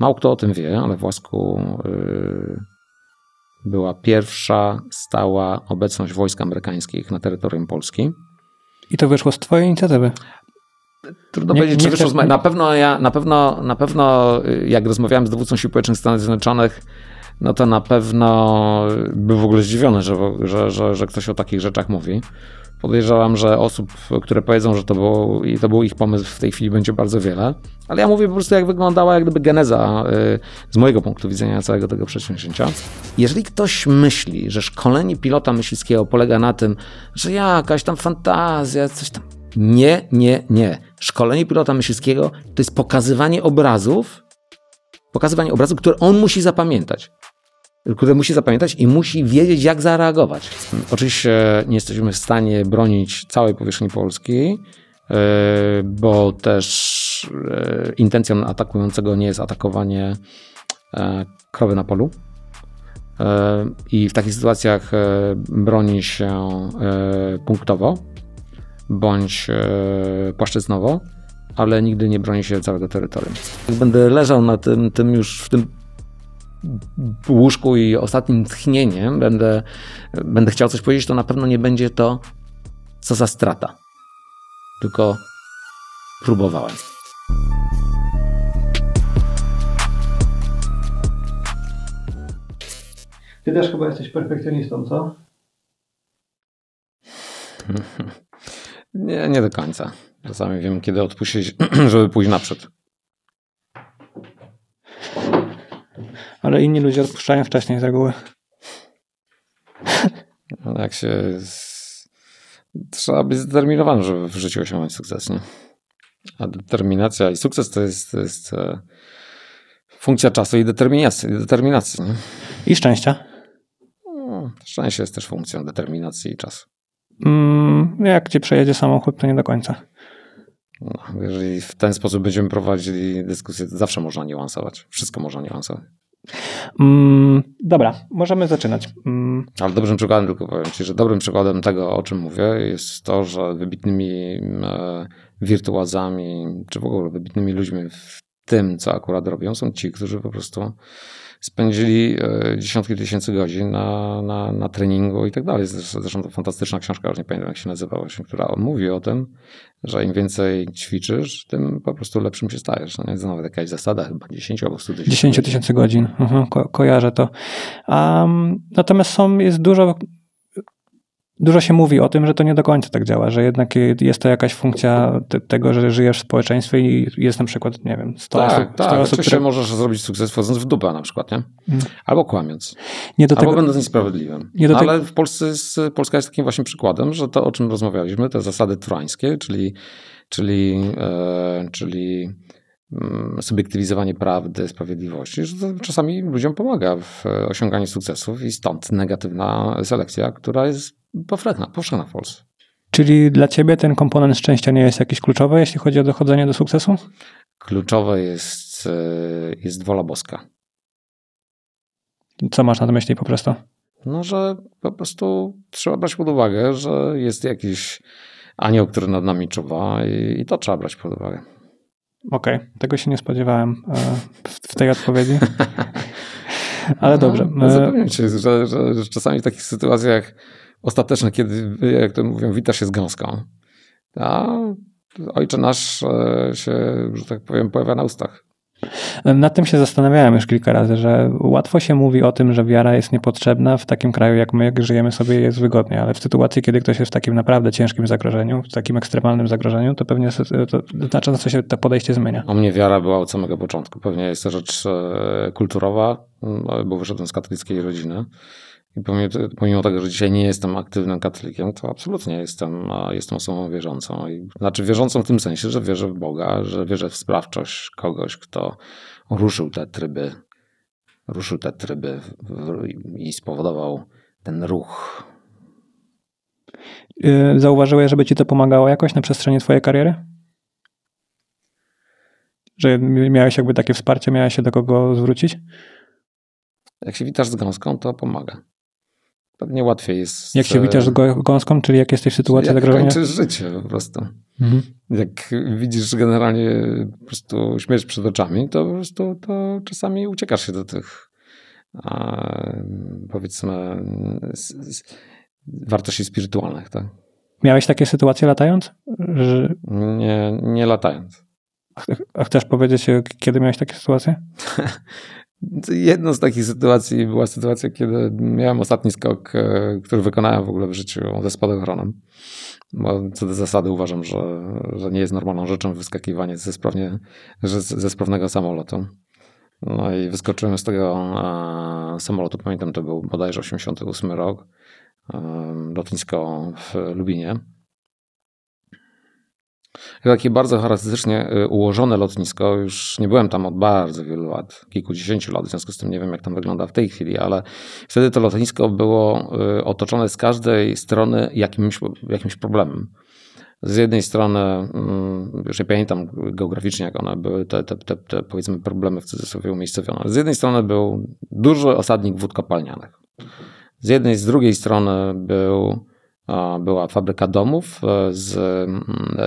Mało kto o tym wie, ale w Łasku yy, była pierwsza stała obecność wojsk amerykańskich na terytorium Polski. I to wyszło z Twojej inicjatywy? Trudno nie, powiedzieć, nie czy wyszło z mojej. Na pewno, ja, na, pewno, na pewno, y, jak rozmawiałem z dowódcą Sił Społecznych Stanów Zjednoczonych, no to na pewno y, był w ogóle zdziwiony, że, że, że, że ktoś o takich rzeczach mówi. Podejrzewam, że osób, które powiedzą, że to, było, to był ich pomysł, w tej chwili będzie bardzo wiele. Ale ja mówię po prostu, jak wyglądała jak gdyby geneza y, z mojego punktu widzenia całego tego przedsięwzięcia. Jeżeli ktoś myśli, że szkolenie pilota myśliwskiego polega na tym, że jakaś tam fantazja, coś tam. Nie, nie, nie. Szkolenie pilota myśliwskiego to jest pokazywanie obrazów, pokazywanie obrazów, które on musi zapamiętać które musi zapamiętać i musi wiedzieć, jak zareagować. Oczywiście nie jesteśmy w stanie bronić całej powierzchni Polski, e, bo też e, intencją atakującego nie jest atakowanie e, krowy na polu. I w takich sytuacjach broni się punktowo bądź płaszczyznowo, ale nigdy nie broni się całego terytorium. Jak będę leżał na tym, tym już w tym łóżku i ostatnim tchnieniem będę, będę chciał coś powiedzieć, to na pewno nie będzie to, co za strata. Tylko próbowałem. Ty też chyba jesteś perfekcjonistą, co? Nie, nie do końca. Czasami wiem, kiedy odpuścić, żeby pójść naprzód ale inni ludzie odpuszczają wcześniej z reguły. No, jak się. Trzeba być zdeterminowany, żeby w życiu osiągnąć sukces, nie? A determinacja i sukces to jest, to jest e, funkcja czasu i determinacji. determinacji nie? I szczęścia. No, szczęście jest też funkcją determinacji i czasu. Mm, jak ci przejedzie samochód, to nie do końca. No, jeżeli w ten sposób będziemy prowadzili dyskusję, to zawsze można niuansować. Wszystko można niuansować. Mm, dobra, możemy zaczynać. Mm. Ale dobrym przykładem, tylko powiem Ci, że dobrym przykładem tego, o czym mówię, jest to, że wybitnymi e, wirtuazami, czy w ogóle wybitnymi ludźmi w tym, co akurat robią, są ci, którzy po prostu spędzili e, dziesiątki tysięcy godzin na, na, na treningu i tak dalej. Zresztą to fantastyczna książka, już nie pamiętam jak się nazywała, która mówi o tym, że im więcej ćwiczysz, tym po prostu lepszym się stajesz. No, jest nawet jakaś zasada, chyba 10 albo 100 tysięcy. 10 tysięcy godzin, mhm, ko kojarzę to. Um, natomiast są, jest dużo Dużo się mówi o tym, że to nie do końca tak działa, że jednak jest to jakaś funkcja tego, że żyjesz w społeczeństwie i jest na przykład, nie wiem, 100 tak, osób. 100 tak, osób, które... możesz zrobić sukces wchodząc w dupę na przykład, nie? Mm. Albo kłamiąc. Nie do tego... Albo będąc niesprawiedliwym. Nie do no, Ale w Polsce jest, Polska jest takim właśnie przykładem, że to, o czym rozmawialiśmy, te zasady trońskie, czyli, czyli, e, czyli Mm, subiektywizowanie prawdy, sprawiedliwości, że to czasami ludziom pomaga w e, osiąganiu sukcesów i stąd negatywna selekcja, która jest powszechna, powszechna w Polsce. Czyli dla ciebie ten komponent szczęścia nie jest jakiś kluczowy, jeśli chodzi o dochodzenie do sukcesu? Kluczowe jest, e, jest wola boska. Co masz na myśli po prostu? No, że po prostu trzeba brać pod uwagę, że jest jakiś anioł, który nad nami czuwa i, i to trzeba brać pod uwagę. Okej, okay. tego się nie spodziewałem e, w tej odpowiedzi. Ale no, dobrze. No, e, zapewniam cię, że, że, że, czasami w takich sytuacjach ostatecznych, kiedy, jak to mówią, witasz się z gąską, a ojcze nasz e, się, że tak powiem, pojawia na ustach. Nad tym się zastanawiałem już kilka razy, że łatwo się mówi o tym, że wiara jest niepotrzebna w takim kraju jak my, jak żyjemy sobie jest wygodnie, ale w sytuacji, kiedy ktoś jest w takim naprawdę ciężkim zagrożeniu, w takim ekstremalnym zagrożeniu, to pewnie to znacząco się to podejście zmienia. O mnie wiara była od samego początku. Pewnie jest to rzecz e, kulturowa, bo wyszedłem z katolickiej rodziny. I pomimo, pomimo, tego, że dzisiaj nie jestem aktywnym katolikiem, to absolutnie jestem, jestem osobą wierzącą. I, znaczy wierzącą w tym sensie, że wierzę w Boga, że wierzę w sprawczość kogoś, kto ruszył te tryby, ruszył te tryby i spowodował ten ruch. Y, zauważyłeś, żeby ci to pomagało jakoś na przestrzeni twojej kariery? Że miałeś jakby takie wsparcie, miałeś się do kogo zwrócić? Jak się witasz z gąską, to pomaga pewnie łatwiej jest. Jak się witasz gąską, czyli jak jesteś w sytuacji jak zagrożenia? Jak kończysz życie po prostu. Mhm. Jak widzisz generalnie po prostu śmierć przed oczami, to po prostu to czasami uciekasz się do tych a, powiedzmy z, z wartości spirytualnych, tak? Miałeś takie sytuacje latając? Że... Nie, nie latając. A chcesz powiedzieć, kiedy miałeś takie sytuacje? Jedną z takich sytuacji była sytuacja, kiedy miałem ostatni skok, e, który wykonałem w ogóle w życiu ze spadochronem. Bo co do zasady uważam, że, że nie jest normalną rzeczą wyskakiwanie ze, sprawnie, ze sprawnego samolotu. No i wyskoczyłem z tego e, samolotu, pamiętam to był bodajże 88 rok, e, lotnisko w Lubinie. Takie bardzo charakterystycznie y, ułożone lotnisko. Już nie byłem tam od bardzo wielu lat, kilkudziesięciu lat, w związku z tym nie wiem, jak tam wygląda w tej chwili, ale wtedy to lotnisko było y, otoczone z każdej strony jakimś, jakimś problemem. Z jednej strony, mm, już nie pamiętam geograficznie, jak one były, te, te, te, te powiedzmy problemy w cudzysłowie umiejscowione. Z jednej strony był duży osadnik wód kopalnianych. Z jednej, z drugiej strony był była fabryka domów e, z,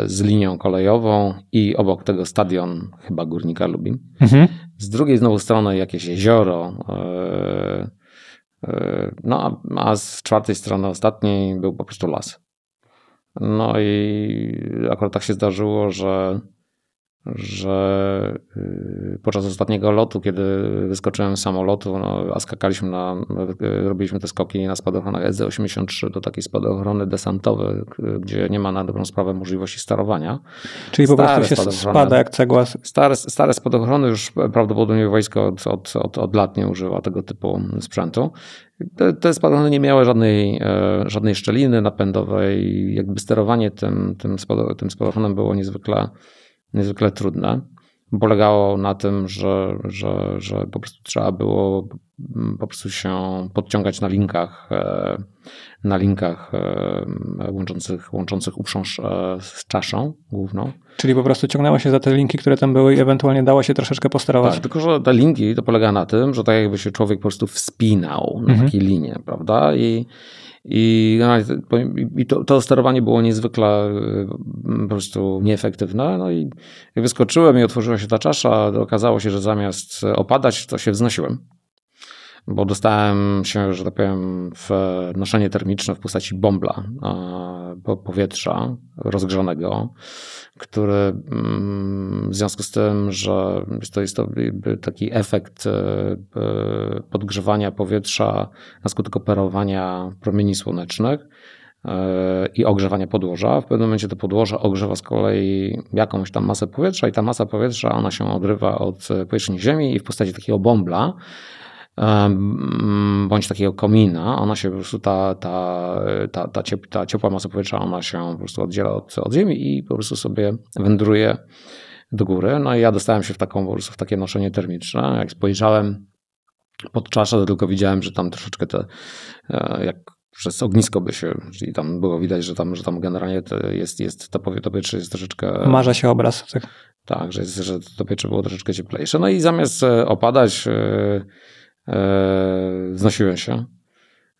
z linią kolejową i obok tego stadion chyba Górnika Lubin. Mhm. Z drugiej znowu strony jakieś jezioro. E, e, no, a z czwartej strony ostatniej był po prostu las. No i akurat tak się zdarzyło, że że y, podczas ostatniego lotu, kiedy wyskoczyłem z samolotu, no, a skakaliśmy na, robiliśmy te skoki na spadochronach SZ-83, do takiej spadochrony desantowy, gdzie nie ma na dobrą sprawę możliwości sterowania. Czyli stare po prostu się spada jak cegła. Stare, stare spadochrony już prawdopodobnie wojsko od, od, od, od lat nie używa tego typu sprzętu. Te, te spadochrony nie miały żadnej, e, żadnej szczeliny napędowej. Jakby sterowanie tym, spado, tym spadochronem było niezwykle niezwykle trudne. Polegało na tym, że, że, że po prostu trzeba było mm, po prostu się podciągać na linkach, e, na linkach e, łączących, łączących uprząż e, z czaszą główną. Czyli po prostu ciągnęła się za te linki, które tam były i ewentualnie dała się troszeczkę posterować. Tak, tylko że te linki to polega na tym, że tak jakby się człowiek po prostu wspinał na mhm. takiej linie, prawda? I i, no, i to, to, sterowanie było niezwykle y, po prostu nieefektywne. No i jak wyskoczyłem i otworzyła się ta czasza, okazało się, że zamiast opadać, to się wznosiłem bo dostałem się, że tak powiem, w noszenie termiczne w postaci bombla powietrza rozgrzanego, który mm, w związku z tym, że jest to, jest to taki efekt e, podgrzewania powietrza na skutek operowania promieni słonecznych, e, i ogrzewania podłoża. W pewnym momencie to podłoże ogrzewa z kolei jakąś tam masę powietrza i ta masa powietrza ona się odrywa od powierzchni Ziemi i w postaci takiego bombla Mm, bądź takiego komina, ona się po prostu, ta, ta, ta, ta, ciep, ta ciepła masa powietrza, ona się po prostu oddziela od, od ziemi i po prostu sobie wędruje do góry. No i ja dostałem się w taką po prostu w takie noszenie termiczne. Jak spojrzałem pod czaszę, to tylko widziałem, że tam troszeczkę te, e, jak przez ognisko by się, czyli tam było widać, że tam, że tam generalnie jest, jest to powietrze jest troszeczkę... Marza się obraz. Tak, tak że, jest, że to powietrze było troszeczkę cieplejsze. No i zamiast e, opadać e, E, znosiłem się.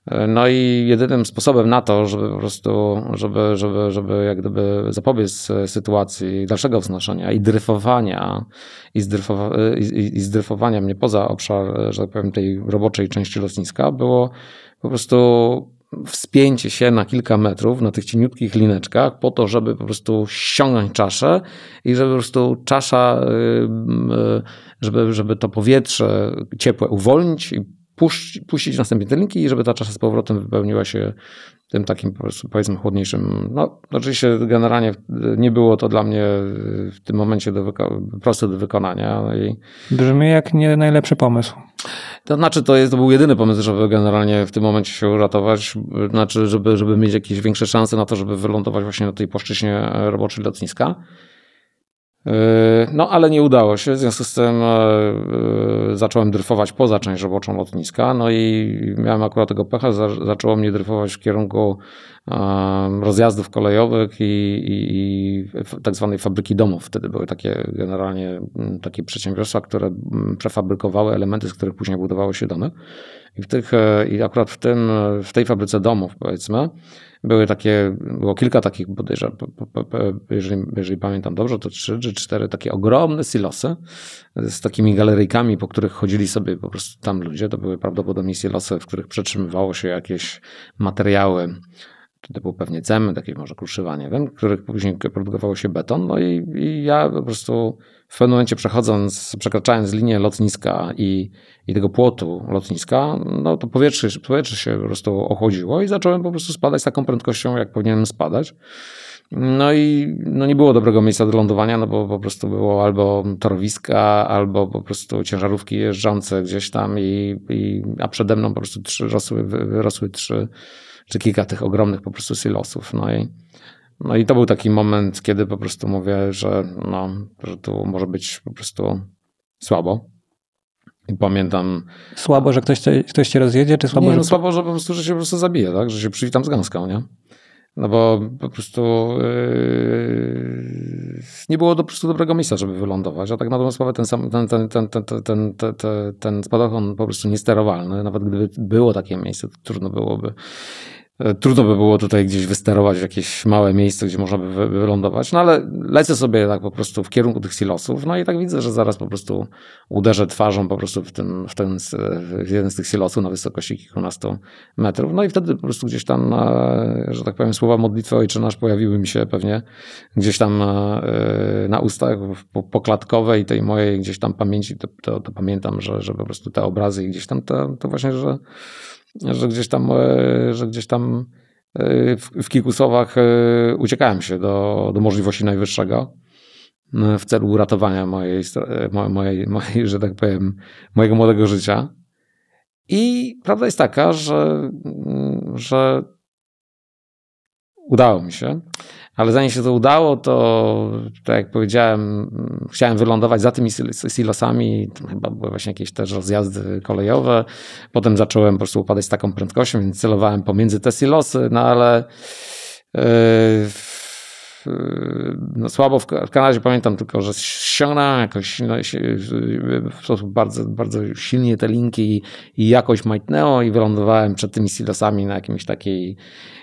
E, no i jedynym sposobem na to, żeby po prostu, żeby, żeby, żeby jak gdyby zapobiec e, sytuacji dalszego wznoszenia i dryfowania, i, zdryfowa, i, i zdryfowania mnie poza obszar, że tak powiem, tej roboczej części lotniska, było po prostu wspięcie się na kilka metrów na tych cieniutkich lineczkach po to, żeby po prostu ściągnąć czaszę i żeby po prostu czasza, y, y, żeby, żeby to powietrze ciepłe uwolnić i puścić, puścić następnie te linki i żeby ta czasza z powrotem wypełniła się tym takim po prostu powiedzmy chłodniejszym. No, oczywiście generalnie e, nie było to dla mnie e, w tym momencie do proste do wykonania. No I... Brzmi jak nie najlepszy pomysł. To znaczy, to, jest, to był jedyny pomysł, żeby generalnie w tym momencie się uratować, e, znaczy, żeby, żeby mieć jakieś większe szanse na to, żeby wylądować właśnie na tej płaszczyźnie roboczej lotniska. Yy, no, ale nie udało się, w związku z tym e, e, zacząłem dryfować poza część roboczą lotniska, no i miałem akurat tego pecha, zaczęło mnie dryfować w kierunku e, rozjazdów kolejowych i, i, i tak zwanej fabryki domów. Wtedy były takie generalnie takie przedsiębiorstwa, które przefabrykowały elementy, z których później budowały się domy. I, w tych, i akurat w, tym, w tej fabryce domów, powiedzmy, były takie, było kilka takich bodajże, jeżeli, jeżeli pamiętam dobrze, to trzy czy cztery takie ogromne silosy z takimi galeryjkami, po których chodzili sobie po prostu tam ludzie. To były prawdopodobnie silosy, w których przetrzymywało się jakieś materiały to był pewnie cement, jakieś może kruszywanie, w wiem, których później produkowało się beton, no i, i, ja po prostu w pewnym momencie przechodząc, przekraczając linię lotniska i, i tego płotu lotniska, no to powietrze, powietrze się po prostu ochodziło i zacząłem po prostu spadać z taką prędkością, jak powinienem spadać. No i no nie było dobrego miejsca do lądowania, no bo po prostu było albo torowiska, albo po prostu ciężarówki jeżdżące gdzieś tam, i, i a przede mną po prostu trzy rosły, wyrosły trzy czy kilka tych ogromnych po prostu silosów. No i no i to był taki moment, kiedy po prostu mówię, że, no, że tu może być po prostu słabo. I pamiętam. Słabo, że ktoś, ktoś cię rozjedzie, czy słabo, nie, że... no, słabo, że po prostu, że się po prostu zabije, tak? Że się przywitam z gąską, nie? No bo po prostu yy, nie było do, po prostu dobrego miejsca, żeby wylądować, a tak na dobrą sprawę ten, sam, ten, ten, ten, ten, ten, ten, ten spadochron po prostu niesterowalny, nawet gdyby było takie miejsce, to trudno byłoby E, trudno by było tutaj gdzieś wysterować w jakieś małe miejsce, gdzie można by wylądować, no ale lecę sobie tak po prostu w kierunku tych silosów, no i tak widzę, że zaraz po prostu uderzę twarzą po prostu w, ten, w, ten, w jeden z tych silosów na wysokości kilkunastu metrów, no i wtedy po prostu gdzieś tam, e, że tak powiem, słowa modlitwy Ojcze Nasz pojawiły mi się pewnie gdzieś tam e, na ustach poklatkowej tej mojej gdzieś tam pamięci, to, to, to pamiętam, że, że po prostu te obrazy i gdzieś tam to, to właśnie, że że gdzieś tam, e, że gdzieś tam e, w, w kilku słowach e, uciekałem się do, do możliwości najwyższego w celu uratowania mojej, mojej, mojej, że tak powiem, mojego młodego życia. I prawda jest taka, że, że udało mi się ale zanim się to udało, to tak jak powiedziałem, chciałem wylądować za tymi silosami, chyba były właśnie jakieś też rozjazdy kolejowe, potem zacząłem po prostu upadać z taką prędkością, więc celowałem pomiędzy te silosy, no ale... Yy, Y, no słabo w Kanadzie pamiętam tylko, że ściągnąłem jakoś no, w sposób bardzo, bardzo silnie te linki i, i jakoś majtnęło i wylądowałem przed tymi silosami na jakimś takiej,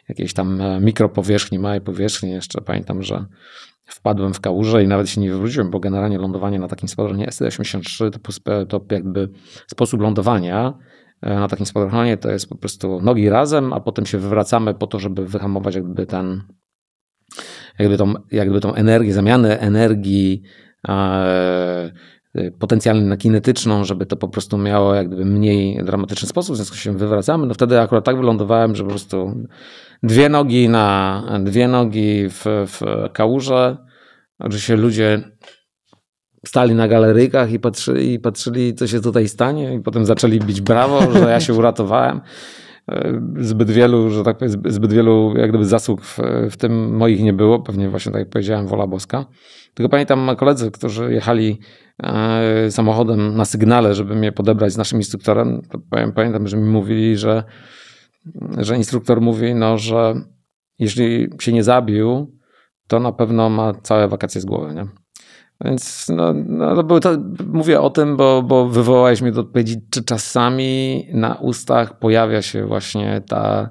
jakiejś tam e, mikropowierzchni, małej powierzchni. Jeszcze pamiętam, że wpadłem w kałużę i nawet się nie wywróciłem, bo generalnie lądowanie na takim spadochronie ST-83 to, e, to jakby sposób lądowania e, na takim spadochronie to jest po prostu nogi razem, a potem się wywracamy po to, żeby wyhamować jakby ten jakby tą, jakby tą energię, zamianę energii e, potencjalnie na kinetyczną, żeby to po prostu miało jakby mniej dramatyczny sposób, w związku z czym wywracamy. No wtedy akurat tak wylądowałem, że po prostu dwie nogi na, dwie nogi w, w kałuże, się ludzie stali na galeryjkach i patrzyli, i patrzyli, co się tutaj stanie i potem zaczęli bić brawo, że ja się uratowałem. E, zbyt wielu, że tak powiem, zbyt wielu jak gdyby zasług w, w tym moich nie było, pewnie właśnie tak jak powiedziałem, wola boska. Tylko pamiętam koledzy, którzy jechali e, samochodem na sygnale, żeby mnie podebrać z naszym instruktorem, pamiętam, że mi mówili, że, że instruktor mówi, no, że jeśli się nie zabił, to na pewno ma całe wakacje z głowy, nie? Więc no, no to to, mówię o tym, bo, bo wywołałeś mnie do odpowiedzi, czy czasami na ustach pojawia się właśnie ta.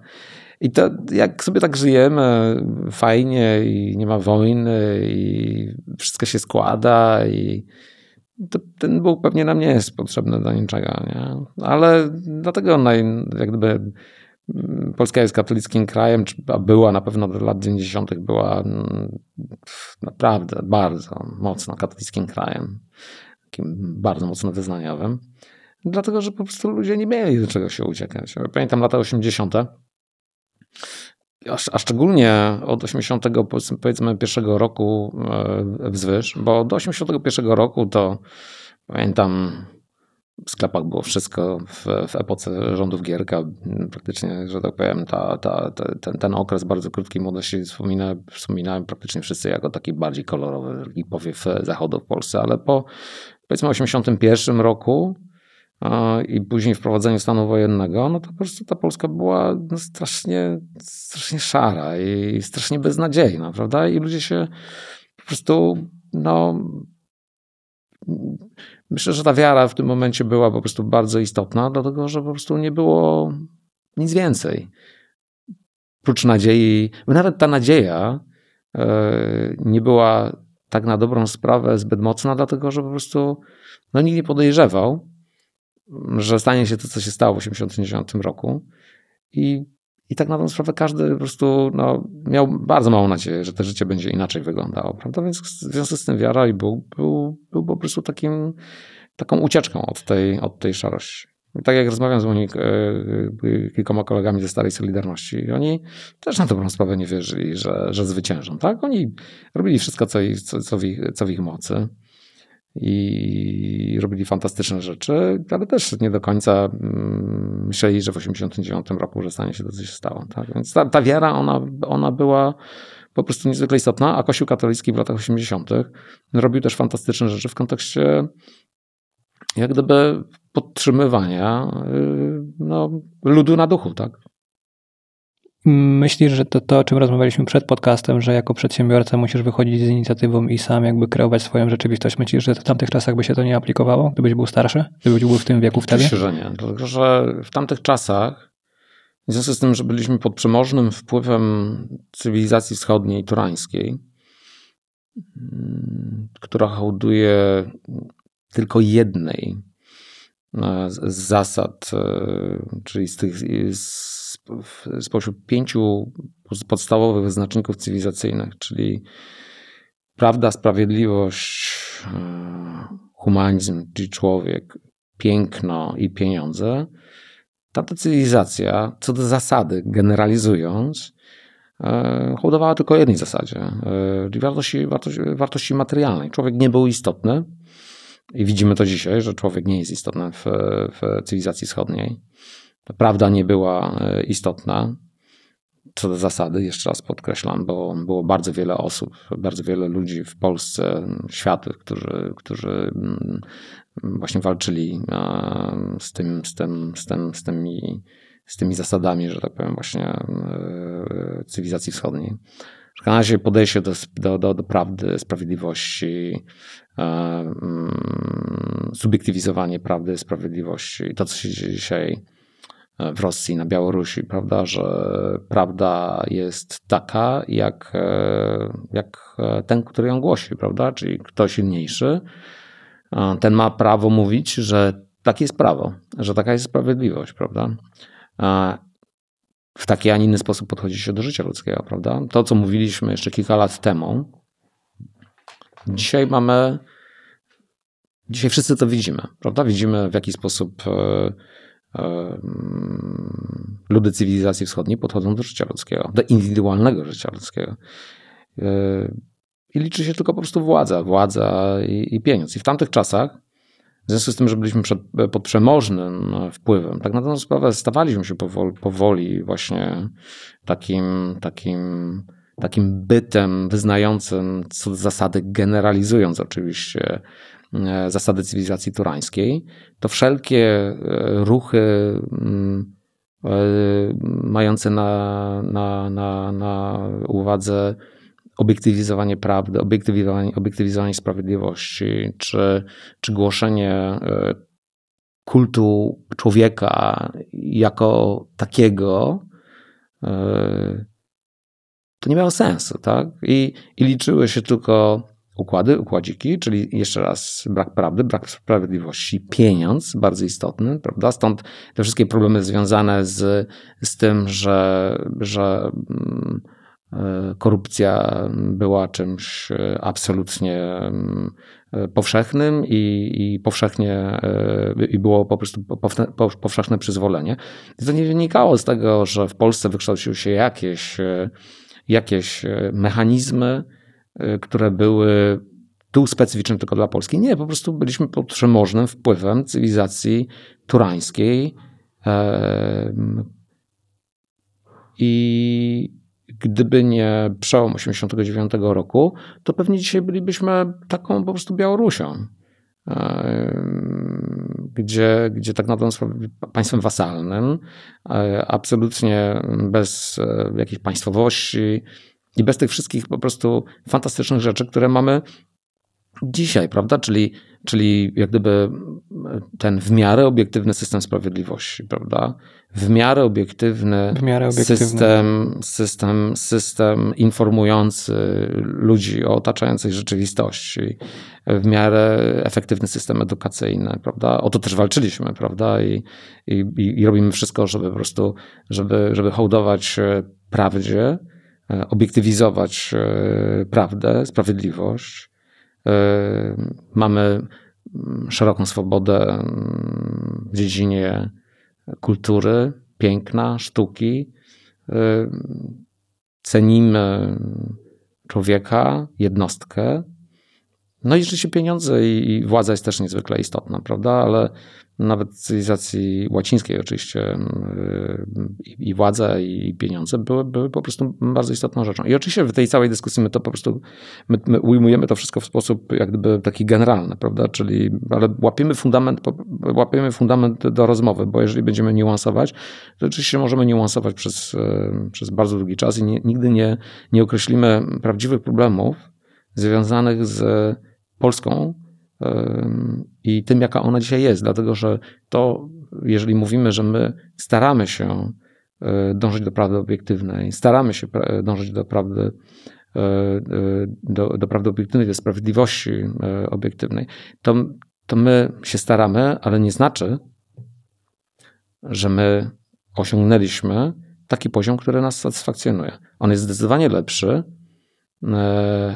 I to jak sobie tak żyjemy fajnie i nie ma wojny i wszystko się składa i to, ten Bóg pewnie nam nie jest potrzebny do niczego, nie? Ale dlatego naj, jak gdyby Mm, Polska jest katolickim krajem, a była na pewno do lat 90. była mm, naprawdę bardzo mocno katolickim krajem, takim bardzo mocno wyznaniowym, dlatego że po prostu ludzie nie mieli do czego się uciekać. Pamiętam lata 80. A szczególnie od 80, powiedzmy, pierwszego roku e, wzwyż, bo do 81 roku to pamiętam w sklepach było wszystko w, w epoce rządów Gierka. Praktycznie, że tak powiem, ta, ta, ta, ten, ten okres bardzo krótki młodości wspomina, wspominałem praktycznie wszyscy jako taki bardziej kolorowy i powiew zachodu w Polsce, ale po powiedzmy 81 roku i później wprowadzeniu stanu wojennego, no to po prostu ta Polska była no, strasznie, strasznie szara i strasznie beznadziejna, prawda? I ludzie się po prostu, no Myślę, że ta wiara w tym momencie była po prostu bardzo istotna, dlatego że po prostu nie było nic więcej. Prócz nadziei, nawet ta nadzieja e, nie była tak na dobrą sprawę zbyt mocna, dlatego że po prostu no, nikt nie podejrzewał, że stanie się to, co się stało w 1989 roku. I i tak na tą sprawę każdy po prostu no, miał bardzo małą nadzieję, że to życie będzie inaczej wyglądało, prawda? Więc w związku z tym wiara i Bóg był, był po prostu takim, taką ucieczką od tej, od tej szarości. I tak jak rozmawiam z Monik, e, e, kilkoma kolegami ze Starej Solidarności, oni też na dobrą sprawę nie wierzyli, że, że zwyciężą. Tak? Oni robili wszystko, co, ich, co, co, w, ich, co w ich mocy i robili fantastyczne rzeczy, ale też nie do końca mm, myśleli, że w 1989 roku, że stanie się to, co się stało. Tak? Więc ta, ta, wiara, ona, ona była po prostu niezwykle istotna, a Kościół katolicki w latach 80. robił też fantastyczne rzeczy w kontekście jak gdyby podtrzymywania y, no, ludu na duchu, tak? Myślisz, że to to, o czym rozmawialiśmy przed podcastem, że jako przedsiębiorca musisz wychodzić z inicjatywą i sam jakby kreować swoją rzeczywistość. Myślisz, że w tamtych czasach by się to nie aplikowało, gdybyś był starszy? Gdybyś był w tym wieku wtedy? Myślę, że nie. Dlatego, że w tamtych czasach, w związku z tym, że byliśmy pod przemożnym wpływem cywilizacji wschodniej, turańskiej, mm, która hołduje tylko jednej e, z zasad, e, czyli z tych z spośród pięciu podstawowych znaczników cywilizacyjnych, czyli prawda, sprawiedliwość, e, humanizm, czyli człowiek, piękno i pieniądze, ta cywilizacja, co do zasady, generalizując, e, hołdowała tylko jednej zasadzie, e, czyli wartości, wartości, wartości materialnej. Człowiek nie był istotny i widzimy to dzisiaj, że człowiek nie jest istotny w, w cywilizacji wschodniej. Prawda nie była e, istotna, co do zasady, jeszcze raz podkreślam, bo było bardzo wiele osób, bardzo wiele ludzi w Polsce, światu, którzy, którzy mm, właśnie walczyli e, z, tym, z, tym, z, tym, z, tymi, z tymi zasadami, że tak powiem, właśnie e, cywilizacji wschodniej. W każdym razie podejście do, do, do, do prawdy, sprawiedliwości, mm, subiektywizowanie prawdy, sprawiedliwości, to co się dzieje dzisiaj w Rosji, na Białorusi, prawda, że prawda jest taka, jak, e, jak e, ten, który ją głosi, prawda, czyli kto silniejszy, ten ma prawo mówić, że takie jest prawo, że taka jest sprawiedliwość, prawda. W taki, a nie inny sposób podchodzi się do życia ludzkiego, prawda. To, co mówiliśmy jeszcze kilka lat temu, dzisiaj mamy Dzisiaj wszyscy to widzimy, prawda? Widzimy w jaki sposób e, ludy cywilizacji wschodniej podchodzą do życia ludzkiego, do indywidualnego życia ludzkiego. E, I liczy się tylko po prostu władza, władza i, i pieniądz. I w tamtych czasach, w związku z tym, że byliśmy przed, pod przemożnym wpływem, tak na tę sprawę stawaliśmy się powoli, powoli właśnie takim, takim, takim bytem wyznającym zasady, generalizując oczywiście E, zasady cywilizacji turańskiej, to wszelkie e, ruchy mm, e, mające na, na, na, na uwadze obiektywizowanie prawdy, obiektywizowanie, obiektywizowanie sprawiedliwości, czy, czy głoszenie kultu człowieka jako takiego, to nie miało sensu, tak? I, i liczyły się tylko układy, układziki, czyli jeszcze raz brak prawdy, brak sprawiedliwości, pieniądz bardzo istotny, prawda? Stąd te wszystkie problemy związane z, z tym, że, że mm, e, korupcja była czymś e, absolutnie e, powszechnym i, i powszechnie i było po prostu powszechne przyzwolenie. to nie wynikało z tego, że w Polsce wykształciły się jakieś, jakieś mechanizmy, Y, które były tu specyficzne tylko dla Polski. Nie, po prostu byliśmy pod przemożnym wpływem cywilizacji turańskiej. I gdyby nie przełom 89 roku, to pewnie dzisiaj bylibyśmy taką po prostu Białorusią gdzie, gdzie tak naprawdę państwem wasalnym, e, absolutnie bez e, jakiejś państwowości, i bez tych wszystkich po prostu fantastycznych rzeczy, które mamy dzisiaj, prawda? Czyli, czyli jak gdyby ten w miarę obiektywny system sprawiedliwości, prawda? W miarę obiektywny, w miarę obiektywny. System, system, system informujący ludzi o otaczającej rzeczywistości, w miarę efektywny system edukacyjny, prawda? O to też walczyliśmy, prawda? I, i, i robimy wszystko, żeby po prostu, żeby, żeby hołdować e, prawdzie, E, obiektywizować e, prawdę, sprawiedliwość. E, mamy mm, szeroką swobodę mm, w dziedzinie kultury, piękna, sztuki. Cenimy człowieka, jednostkę. No i rzeczywiście pieniądze i władza jest też niezwykle istotna, prawda? Ale nawet cywilizacji łacińskiej oczywiście i, mm, y, i władza i pieniądze były, były po prostu bardzo istotną rzeczą. I oczywiście w tej całej dyskusji my to po prostu, my, my ujmujemy to wszystko w sposób jak gdyby taki generalny, prawda, czyli, ale łapiemy fundament, łapiemy fundament do rozmowy, bo jeżeli będziemy niuansować, to oczywiście możemy niuansować przez, y, przez bardzo długi czas i nie, nigdy nie, nie określimy prawdziwych problemów związanych z Polską, i tym, jaka ona dzisiaj jest. Dlatego, że to, jeżeli mówimy, że my staramy się e, dążyć do prawdy obiektywnej, staramy się e, dążyć do prawdy, e, do, do prawdy obiektywnej, do sprawiedliwości obiektywnej, to, to my się staramy, ale nie znaczy, że my osiągnęliśmy taki poziom, który nas satysfakcjonuje. On jest zdecydowanie lepszy,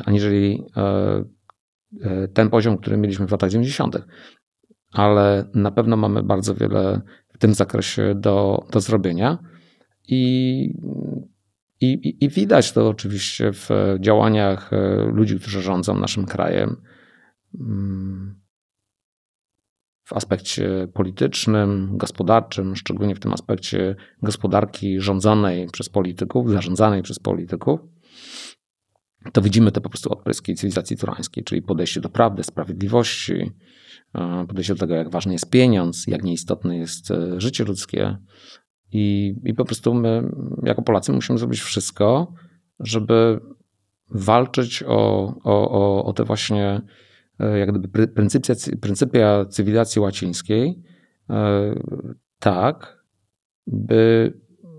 aniżeli E, ten poziom, który mieliśmy w latach 90., ale na pewno mamy bardzo wiele w tym zakresie do, do zrobienia. I, i, I widać to oczywiście w działaniach e, ludzi, którzy rządzą naszym krajem, mm, w aspekcie politycznym, gospodarczym, szczególnie w tym aspekcie gospodarki rządzonej przez polityków, zarządzanej przez polityków to widzimy te po prostu odpryski cywilizacji turańskiej, czyli podejście do prawdy, sprawiedliwości, e, podejście do tego, jak ważny jest pieniądz, jak nieistotne jest e, życie ludzkie. I, I po prostu my, jako Polacy, musimy zrobić wszystko, żeby walczyć o, o, o, o te właśnie e, jak gdyby pryncypia, pryncypia cywilizacji łacińskiej tak, by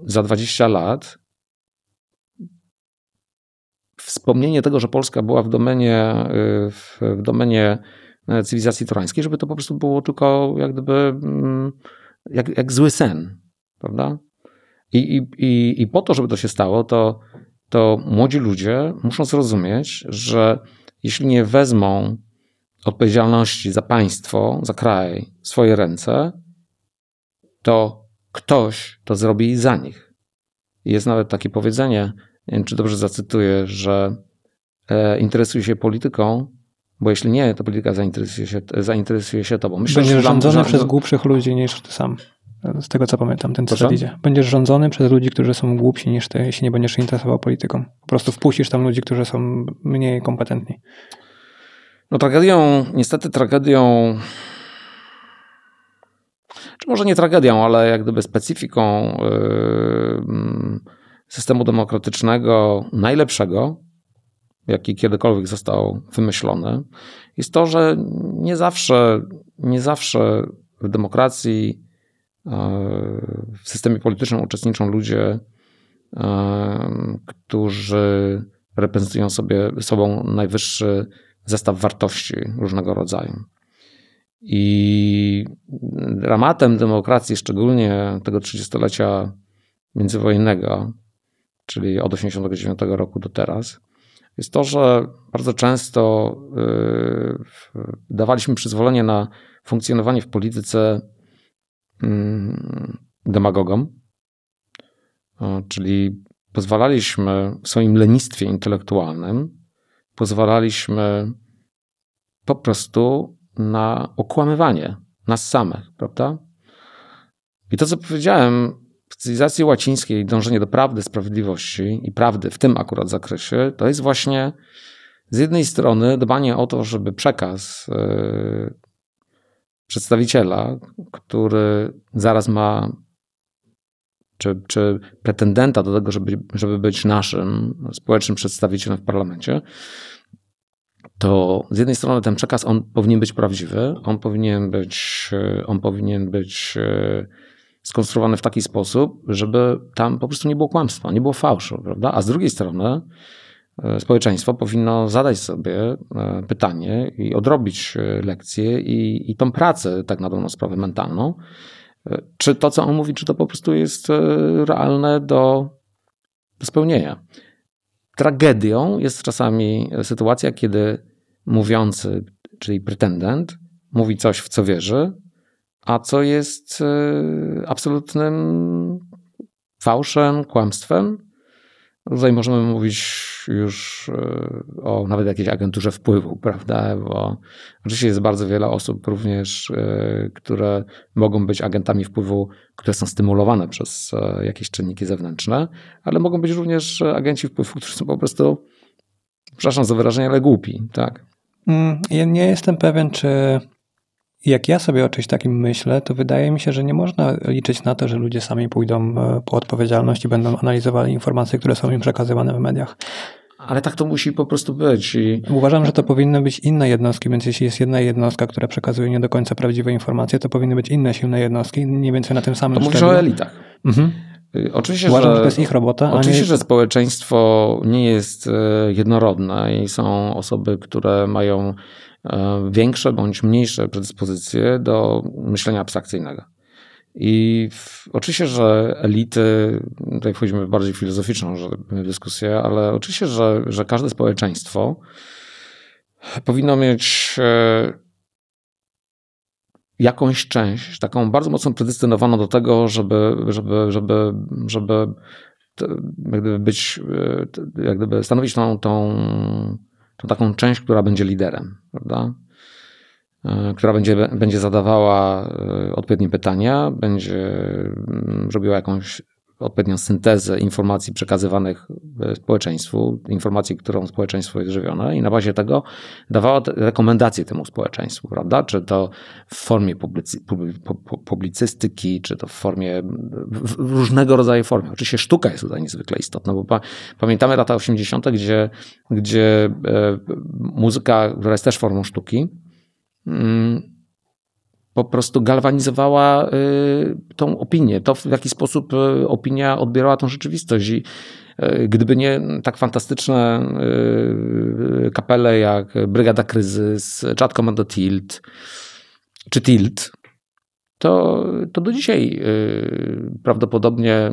za 20 lat wspomnienie tego, że Polska była w domenie, y, w, domenie e, cywilizacji torańskiej, żeby to po prostu było tylko jak gdyby mm, jak, jak zły sen, prawda? I, i, I po to, żeby to się stało, to, to młodzi ludzie muszą zrozumieć, że jeśli nie wezmą odpowiedzialności za państwo, za kraj w swoje ręce, to ktoś to zrobi za nich. Jest nawet takie powiedzenie, nie wiem, czy dobrze zacytuję, że e, interesuj się polityką, bo jeśli nie, to polityka zainteresuje się, zainteresuje się tobą. Myślę, Będziesz rządzony przez głupszych ludzi niż ty sam. Z tego co pamiętam, ten cytat idzie. Będziesz rządzony przez ludzi, którzy są głupsi niż ty, jeśli nie będziesz się interesował polityką. Po prostu wpuścisz tam ludzi, którzy są mniej kompetentni. No tragedią, niestety tragedią, czy może nie tragedią, ale jak gdyby specyfiką yy, systemu demokratycznego najlepszego, jaki kiedykolwiek został wymyślony, jest to, że nie zawsze, nie zawsze w demokracji, e, w systemie politycznym uczestniczą ludzie, e, którzy reprezentują sobie sobą najwyższy zestaw wartości różnego rodzaju. I dramatem demokracji, szczególnie tego trzydziestolecia międzywojennego, czyli od 89 roku do teraz, jest to, że bardzo często yy, dawaliśmy przyzwolenie na funkcjonowanie w polityce mm, demagogom, czyli pozwalaliśmy w swoim lenistwie intelektualnym, pozwalaliśmy po prostu na okłamywanie nas samych, prawda? I to, co powiedziałem, w cywilizacji łacińskiej dążenie do prawdy, sprawiedliwości i prawdy w tym akurat zakresie, to jest właśnie z jednej strony dbanie o to, żeby przekaz yy, przedstawiciela, który zaraz ma, czy, czy pretendenta do tego, żeby, żeby być naszym społecznym przedstawicielem w parlamencie, to z jednej strony ten przekaz on powinien być prawdziwy, on powinien być, e, on powinien być e, skonstruowane w taki sposób, żeby tam po prostu nie było kłamstwa, nie było fałszu, prawda? A z drugiej strony e, społeczeństwo powinno zadać sobie e, pytanie i odrobić e, lekcję i, i tą pracę, tak na dobrą sprawę, mentalną, czy to, co on mówi, czy to po prostu jest realne do, do spełnienia. Tragedią jest czasami sytuacja, kiedy mówiący, czyli pretendent, mówi coś, w co wierzy, a co jest y, absolutnym fałszem, kłamstwem. Tutaj no możemy mówić już y, o nawet jakiejś agenturze wpływu, prawda? Bo oczywiście jest bardzo wiele osób również, y, które mogą być agentami wpływu, które są stymulowane przez jakieś czynniki zewnętrzne, ale mogą być również agenci wpływu, którzy są po prostu, przepraszam za wyrażenie, ale głupi, tak? Mm, ja nie jestem pewien, czy jak ja sobie o czymś takim myślę, to wydaje mi się, że nie można liczyć na to, że ludzie sami pójdą e, po odpowiedzialność i będą analizowali informacje, które są im przekazywane w mediach. Ale tak to musi po prostu być. I... Uważam, że to powinny być inne jednostki, więc jeśli jest jedna jednostka, która przekazuje nie do końca prawdziwe informacje, to powinny być inne silne jednostki, mniej więcej na tym samym to szczeblu. To mówisz o elitach. Mhm. Y, oczywiście, Uważam, że, że, to jest ich robota. Oczywiście, nie... że społeczeństwo nie jest e, jednorodne i są osoby, które mają E, większe bądź mniejsze predyspozycje do myślenia abstrakcyjnego. I w, oczywiście, że elity, tutaj wchodzimy w bardziej filozoficzną że, tak dyskusję, ale oczywiście, że, że każde społeczeństwo powinno mieć e, jakąś część, taką bardzo mocno predestynowaną do tego, żeby, żeby, żeby, żeby jak gdyby być, e, jak gdyby stanowić tą, tą to taką część, która będzie liderem, prawda? E, która będzie, będzie zadawała e, odpowiednie pytania, będzie mm, robiła jakąś odpowiednią syntezę informacji przekazywanych społeczeństwu, informacji, którą społeczeństwo jest żywione i na bazie tego dawała rekomendacje temu społeczeństwu, prawda? Czy to w formie publicystyki, czy to w formie, w różnego rodzaju formie. Oczywiście sztuka jest tutaj niezwykle istotna, bo pa, pamiętamy lata 80., gdzie, gdzie e, muzyka, która jest też formą sztuki, mm, po prostu galwanizowała y, tą opinię, to w jaki sposób y, opinia odbierała tą rzeczywistość. I y, gdyby nie tak fantastyczne kapele jak Brygada Kryzys, Chat Commando Tilt czy Tilt, to, to do dzisiaj prawdopodobnie,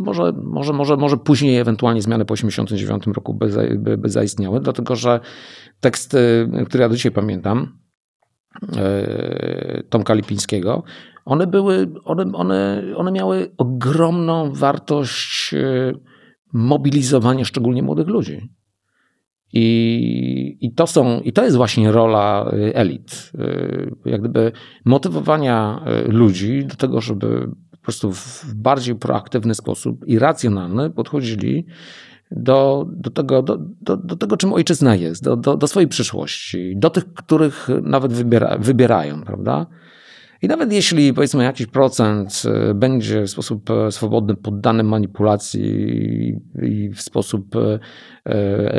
może, może, może, może później ewentualnie zmiany po 1989 roku by, by, by zaistniały, dlatego że tekst, który ja do dzisiaj pamiętam, E, Tomka Lipińskiego, one były, one, one, one miały ogromną wartość e, mobilizowania szczególnie młodych ludzi. I, i, to są, I to jest właśnie rola e, elit. Jak gdyby motywowania ludzi do tego, żeby po prostu w bardziej proaktywny sposób i racjonalny podchodzili do, do, tego, do, do, do tego, czym ojczyzna jest, do, do, do swojej przyszłości, do tych, których nawet wybiera, wybierają, prawda? I nawet jeśli powiedzmy jakiś procent e, będzie w sposób e, swobodny poddany manipulacji i w sposób e,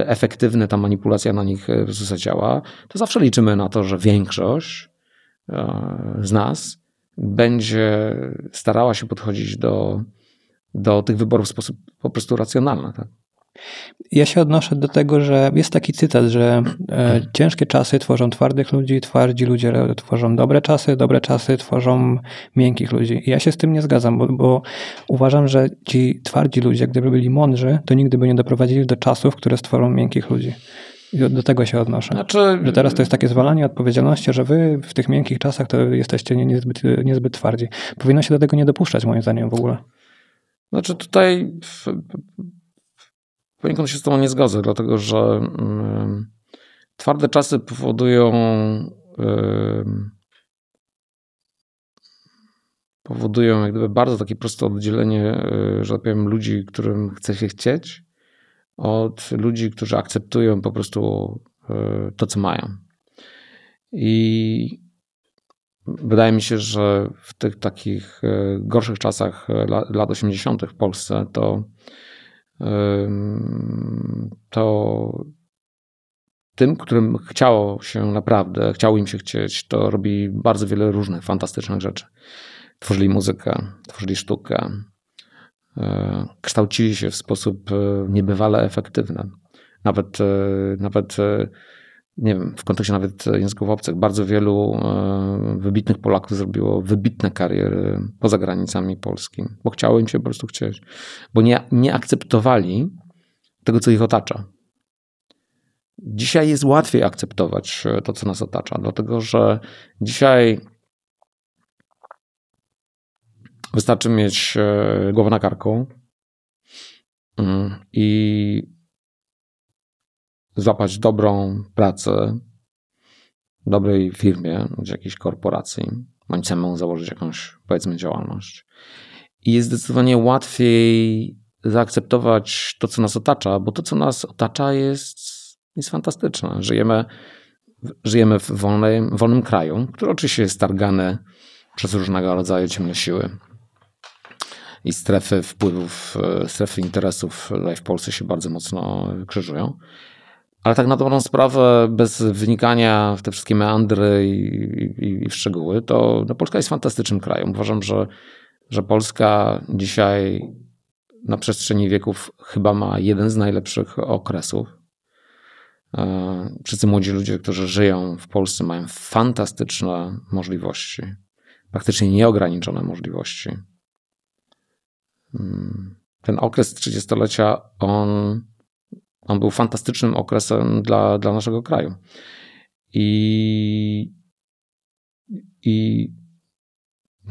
efektywny ta manipulacja na nich zadziała, to zawsze liczymy na to, że większość z nas będzie starała się podchodzić do, do tych wyborów w sposób po prostu racjonalny. Tak? Ja się odnoszę do tego, że jest taki cytat, że e, ciężkie czasy tworzą twardych ludzi, twardzi ludzie tworzą dobre czasy, dobre czasy tworzą miękkich ludzi. I ja się z tym nie zgadzam, bo, bo, uważam, że ci twardzi ludzie, gdyby byli mądrzy, to nigdy by nie doprowadzili do czasów, które stworzą miękkich ludzi. I do tego się odnoszę. Znaczy... Że teraz to jest takie zwalanie odpowiedzialności, że wy w tych miękkich czasach to jesteście niezbyt, niezbyt twardzi. Powinno się do tego nie dopuszczać, moim zdaniem, w ogóle. Znaczy tutaj poniekąd się z tobą nie zgodzę, dlatego że y, twarde czasy powodują y, powodują jak gdyby bardzo takie proste oddzielenie, y, że tak powiem, ludzi, którym chce się chcieć, od ludzi, którzy akceptują po prostu y, to, co mają. I wydaje mi się, że w tych takich y, gorszych czasach y, lat 80. w Polsce to to tym, którym chciało się naprawdę, chciało im się chcieć, to robi bardzo wiele różnych fantastycznych rzeczy. Tworzyli muzykę, tworzyli sztukę, e, kształcili się w sposób e, niebywale efektywny. Nawet, e, nawet nie wiem, w kontekście nawet języków obcych, bardzo wielu e, wybitnych Polaków zrobiło wybitne kariery poza granicami Polski, bo chciało im się po prostu chcieć, bo nie, nie akceptowali tego, co ich otacza. Dzisiaj jest łatwiej akceptować e, to, co nas otacza, dlatego że dzisiaj wystarczy mieć e, głowę na karku mm, i złapać dobrą pracę w dobrej firmie, czy jakiejś korporacji, bądź samemu założyć jakąś, powiedzmy, działalność. I jest zdecydowanie łatwiej zaakceptować to, co nas otacza, bo to, co nas otacza, jest, jest fantastyczne. Żyjemy, żyjemy w wolnym, wolnym kraju, który oczywiście jest targany przez różnego rodzaju ciemne siły. I strefy wpływów, e, strefy interesów w Polsce się bardzo mocno krzyżują. Ale tak na dobrą sprawę, bez wnikania w te wszystkie meandry i, i, i w szczegóły, to no, Polska jest fantastycznym krajem. Uważam, że, że Polska dzisiaj na przestrzeni wieków chyba ma jeden z najlepszych okresów. E, wszyscy młodzi ludzie, którzy żyją w Polsce, mają fantastyczne możliwości, praktycznie nieograniczone możliwości. Mm, ten okres 30-lecia, on on był fantastycznym okresem dla, dla naszego kraju. I, i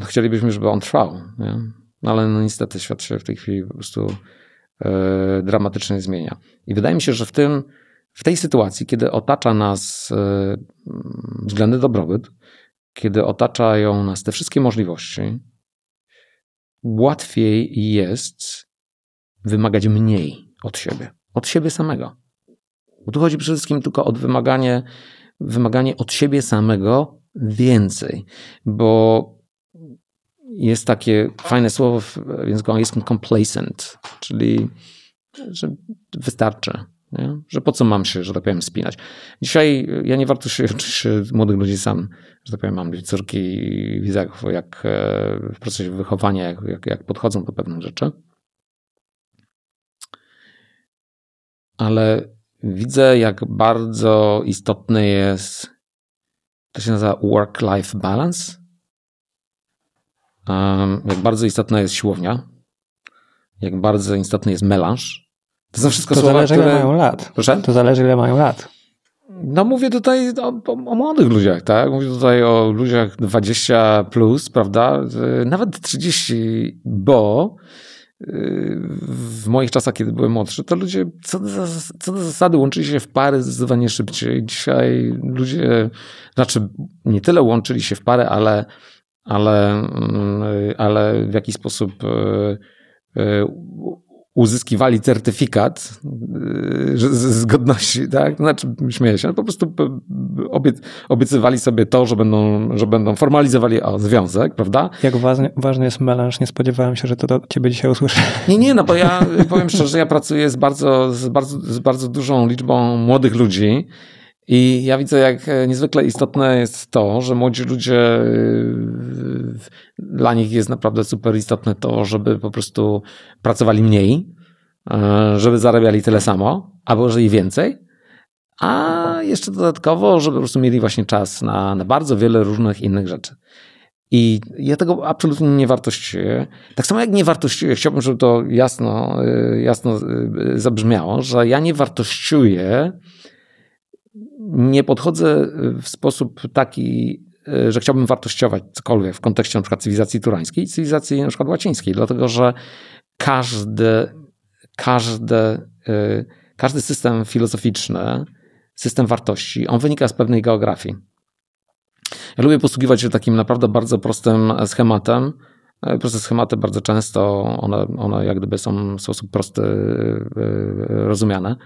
chcielibyśmy, żeby on trwał. Nie? No ale no niestety świat się w tej chwili po prostu e, dramatycznie zmienia. I wydaje mi się, że w, tym, w tej sytuacji, kiedy otacza nas e, względy względny dobrobyt, kiedy otaczają nas te wszystkie możliwości, łatwiej jest wymagać mniej od siebie. Od siebie samego. Bo tu chodzi przede wszystkim tylko o wymaganie, wymaganie od siebie samego więcej, bo jest takie fajne słowo w języku angielskim complacent, czyli że wystarczy. Nie? Że po co mam się, że tak powiem, spinać. Dzisiaj ja nie warto się oczywiście młodych ludzi sam, że tak powiem, mam córki, widzę jak e, w procesie wychowania, jak, jak, jak podchodzą do pewnych rzeczy. ale widzę, jak bardzo istotny jest to się nazywa work-life balance. jak bardzo istotna jest siłownia, jak bardzo istotny jest melanż. To są wszystko to słowa, zależy, które... ile mają lat. Proszę? To zależy, ile mają lat. No mówię tutaj o, o, o, młodych ludziach, tak? Mówię tutaj o ludziach 20+, plus, prawda? Nawet 30, bo w moich czasach, kiedy byłem młodszy, to ludzie co do, co do zasady łączyli się w pary zdecydowanie szybciej. Dzisiaj ludzie, znaczy nie tyle łączyli się w pary, ale, ale, mm, ale w jakiś sposób e, e, uzyskiwali certyfikat y, zgodności, tak? Znaczy, śmieję się, ale po prostu y, obiecywali sobie to, że będą, że będą formalizowali o, związek, prawda? Jak ważny, ważny jest melanż, nie spodziewałem się, że to do ciebie dzisiaj usłyszę. Nie, nie, no bo ja powiem szczerze, ja pracuję z bardzo, z bardzo, z bardzo dużą liczbą młodych ludzi, i ja widzę, jak e, niezwykle istotne jest to, że młodzi ludzie, e, dla nich jest naprawdę super istotne to, żeby po prostu pracowali mniej, e, żeby zarabiali tyle samo, albo i więcej, a jeszcze dodatkowo, żeby po prostu mieli właśnie czas na, na bardzo wiele różnych innych rzeczy. I ja tego absolutnie nie wartościuję. Tak samo jak nie wartościuję, chciałbym, żeby to jasno, jasno zabrzmiało, że ja nie wartościuję nie podchodzę y, w sposób taki, y, że chciałbym wartościować cokolwiek w kontekście np. cywilizacji turańskiej i cywilizacji np. łacińskiej, dlatego że każdy, każdy, każdy system filozoficzny, system wartości, on wynika z pewnej geografii. Ja lubię posługiwać się takim naprawdę bardzo prostym schematem. No proste schematy bardzo często, one, one jak gdyby są w sposób prosty y, rozumiane.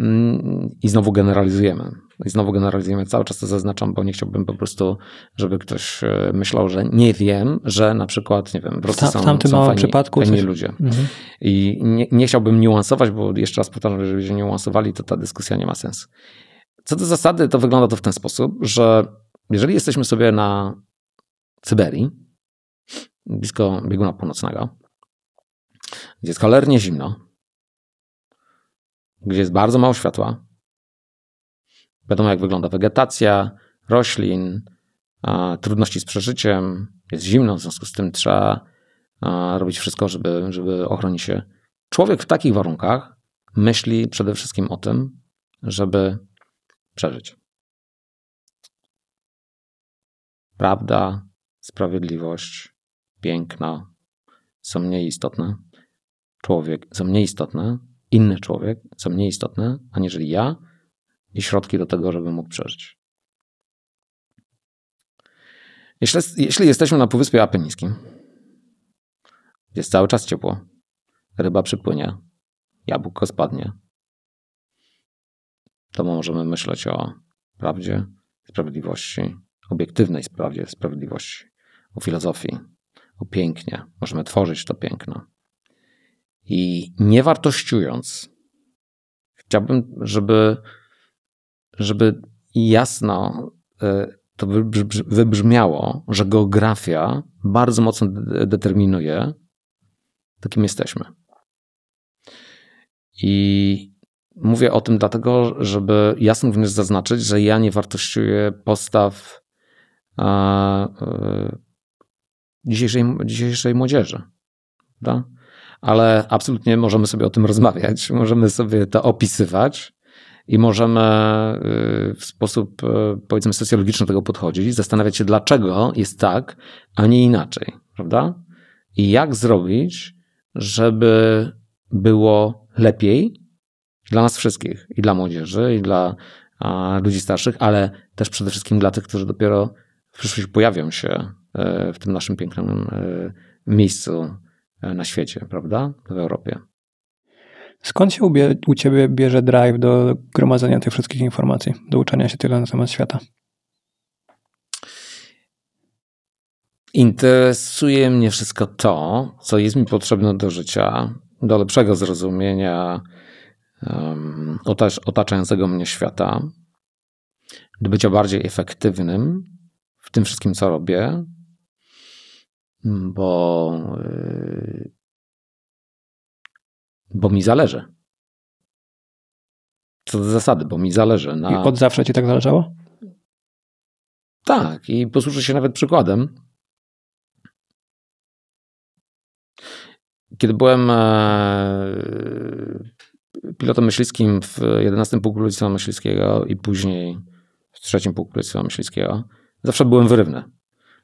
Mm, I znowu generalizujemy. I znowu generalizujemy, cały czas to zaznaczam, bo nie chciałbym po prostu, żeby ktoś e, myślał, że nie wiem, że na przykład, nie wiem, w, są, w tamtym są fajni, przypadku fajni coś... ludzie. Mhm. I nie, nie, chciałbym niuansować, bo jeszcze raz powtarzam, że jeżeli niuansowali, to ta dyskusja nie ma sensu. Co do zasady, to wygląda to w ten sposób, że jeżeli jesteśmy sobie na Syberii, blisko bieguna północnego, gdzie jest cholernie zimno, gdzie jest bardzo mało światła. Wiadomo, jak wygląda wegetacja roślin, trudności z przeżyciem, jest zimno, w związku z tym trzeba robić wszystko, żeby, żeby ochronić się. Człowiek w takich warunkach myśli przede wszystkim o tym, żeby przeżyć. Prawda, sprawiedliwość, piękno są mniej istotne. Człowiek są mniej istotne inny człowiek, co mniej istotne, aniżeli ja, i środki do tego, żeby mógł przeżyć. Jeśli, jeśli jesteśmy na Półwyspie Apenińskim, jest cały czas ciepło, ryba przypłynie, jabłko spadnie, to możemy myśleć o prawdzie, sprawiedliwości, obiektywnej prawdzie, sprawiedliwości, o filozofii, o pięknie. Możemy tworzyć to piękno i nie wartościując, chciałbym, żeby, żeby jasno e, to wybrzmiało, że geografia bardzo mocno determinuje, to kim jesteśmy. I mówię o tym dlatego, żeby jasno również zaznaczyć, że ja nie wartościuję postaw e, dzisiejszej, dzisiejszej młodzieży. da? ale absolutnie możemy sobie o tym rozmawiać, możemy sobie to opisywać i możemy y, w sposób, y, powiedzmy, socjologiczny do tego podchodzić zastanawiać się, dlaczego jest tak, a nie inaczej, prawda? I jak zrobić, żeby było lepiej dla nas wszystkich i dla młodzieży, i dla ludzi starszych, ale też przede wszystkim dla tych, którzy dopiero w przyszłości pojawią się y, w tym naszym pięknym miejscu E, na świecie, prawda? W Europie. Skąd się u Ciebie bierze drive do gromadzenia tych wszystkich informacji, do uczenia się tyle na temat świata? Interesuje mnie wszystko to, co jest mi potrzebne do życia, do lepszego zrozumienia um, otaczającego mnie świata, do bycia bardziej efektywnym w tym wszystkim, co robię, bo, y, bo mi zależy. Co do zasady, bo mi zależy. Na... I od zawsze ci tak zależało? Tak, i posłużę się nawet przykładem. Kiedy byłem e, pilotem myśliwskim w 11 pułku liceum myśliwskiego i później w trzecim pułku liceum myśliwskiego, zawsze byłem wyrywny.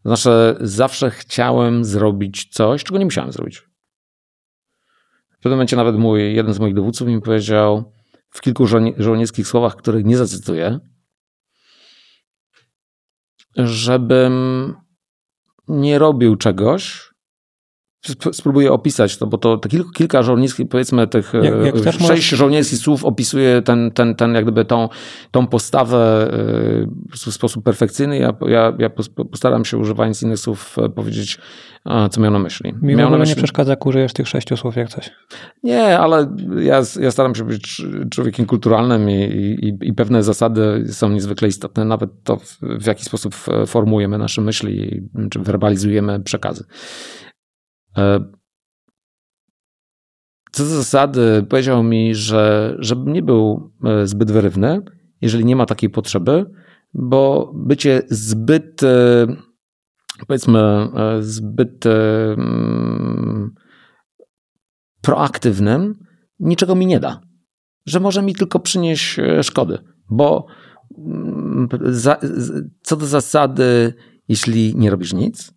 To znaczy, zawsze chciałem zrobić coś, czego nie musiałem zrobić. W pewnym momencie nawet mój, jeden z moich dowódców mi powiedział w kilku żo żołnierskich słowach, których nie zacytuję, żebym nie robił czegoś, spróbuję opisać to, no bo to, te kilku, kilka żołnierskich, powiedzmy tych jak, jak e, sześć masz... żołnierskich słów opisuje ten, ten, ten jak gdyby tą, tą postawę e, w sposób perfekcyjny. Ja, ja, ja postaram się używając innych słów e, powiedzieć, co miał na myśli. Mi miał na myśli... nie przeszkadza, jak użyjesz tych sześciu słów jak coś. Nie, ale ja, ja staram się być człowiekiem kulturalnym i, i, i pewne zasady są niezwykle istotne, nawet to w, w jaki sposób formujemy nasze myśli, czy werbalizujemy przekazy. E, co do zasady powiedział mi, że żeby nie był e, zbyt wyrywny, jeżeli nie ma takiej potrzeby, bo bycie zbyt e, powiedzmy zbyt mm, proaktywnym niczego mi nie da. Że może mi tylko przynieść szkody, bo mm, co do zasady, jeśli nie robisz nic,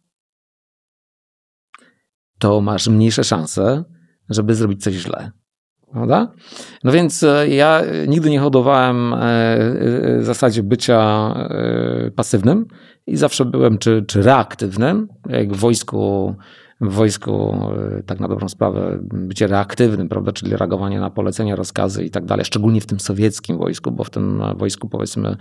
to masz mniejsze szanse, żeby zrobić coś źle. Prawda? No więc e, ja nigdy nie hodowałem e, e, w zasadzie bycia pasywnym i zawsze byłem czy, czy reaktywnym. Jak w wojsku w wojsku, e, tak na dobrą sprawę, bycie reaktywnym, prawda, czyli reagowanie na polecenia, rozkazy i tak dalej, szczególnie w tym sowieckim wojsku, bo w tym e, wojsku powiedzmy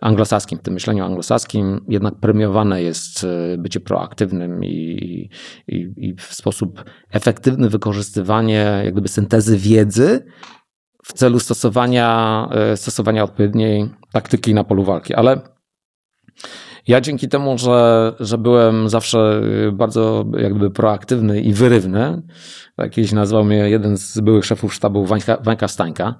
anglosaskim, w tym myśleniu anglosaskim jednak premiowane jest e, bycie proaktywnym i, i, i w sposób efektywny wykorzystywanie jak gdyby syntezy wiedzy w celu stosowania, stosowania odpowiedniej taktyki na polu walki. Ale ja dzięki temu, że, że byłem zawsze y, bardzo jakby proaktywny i wyrywny, tak, kiedyś nazwał mnie jeden z byłych szefów sztabu Wańka, Wańka Stańka.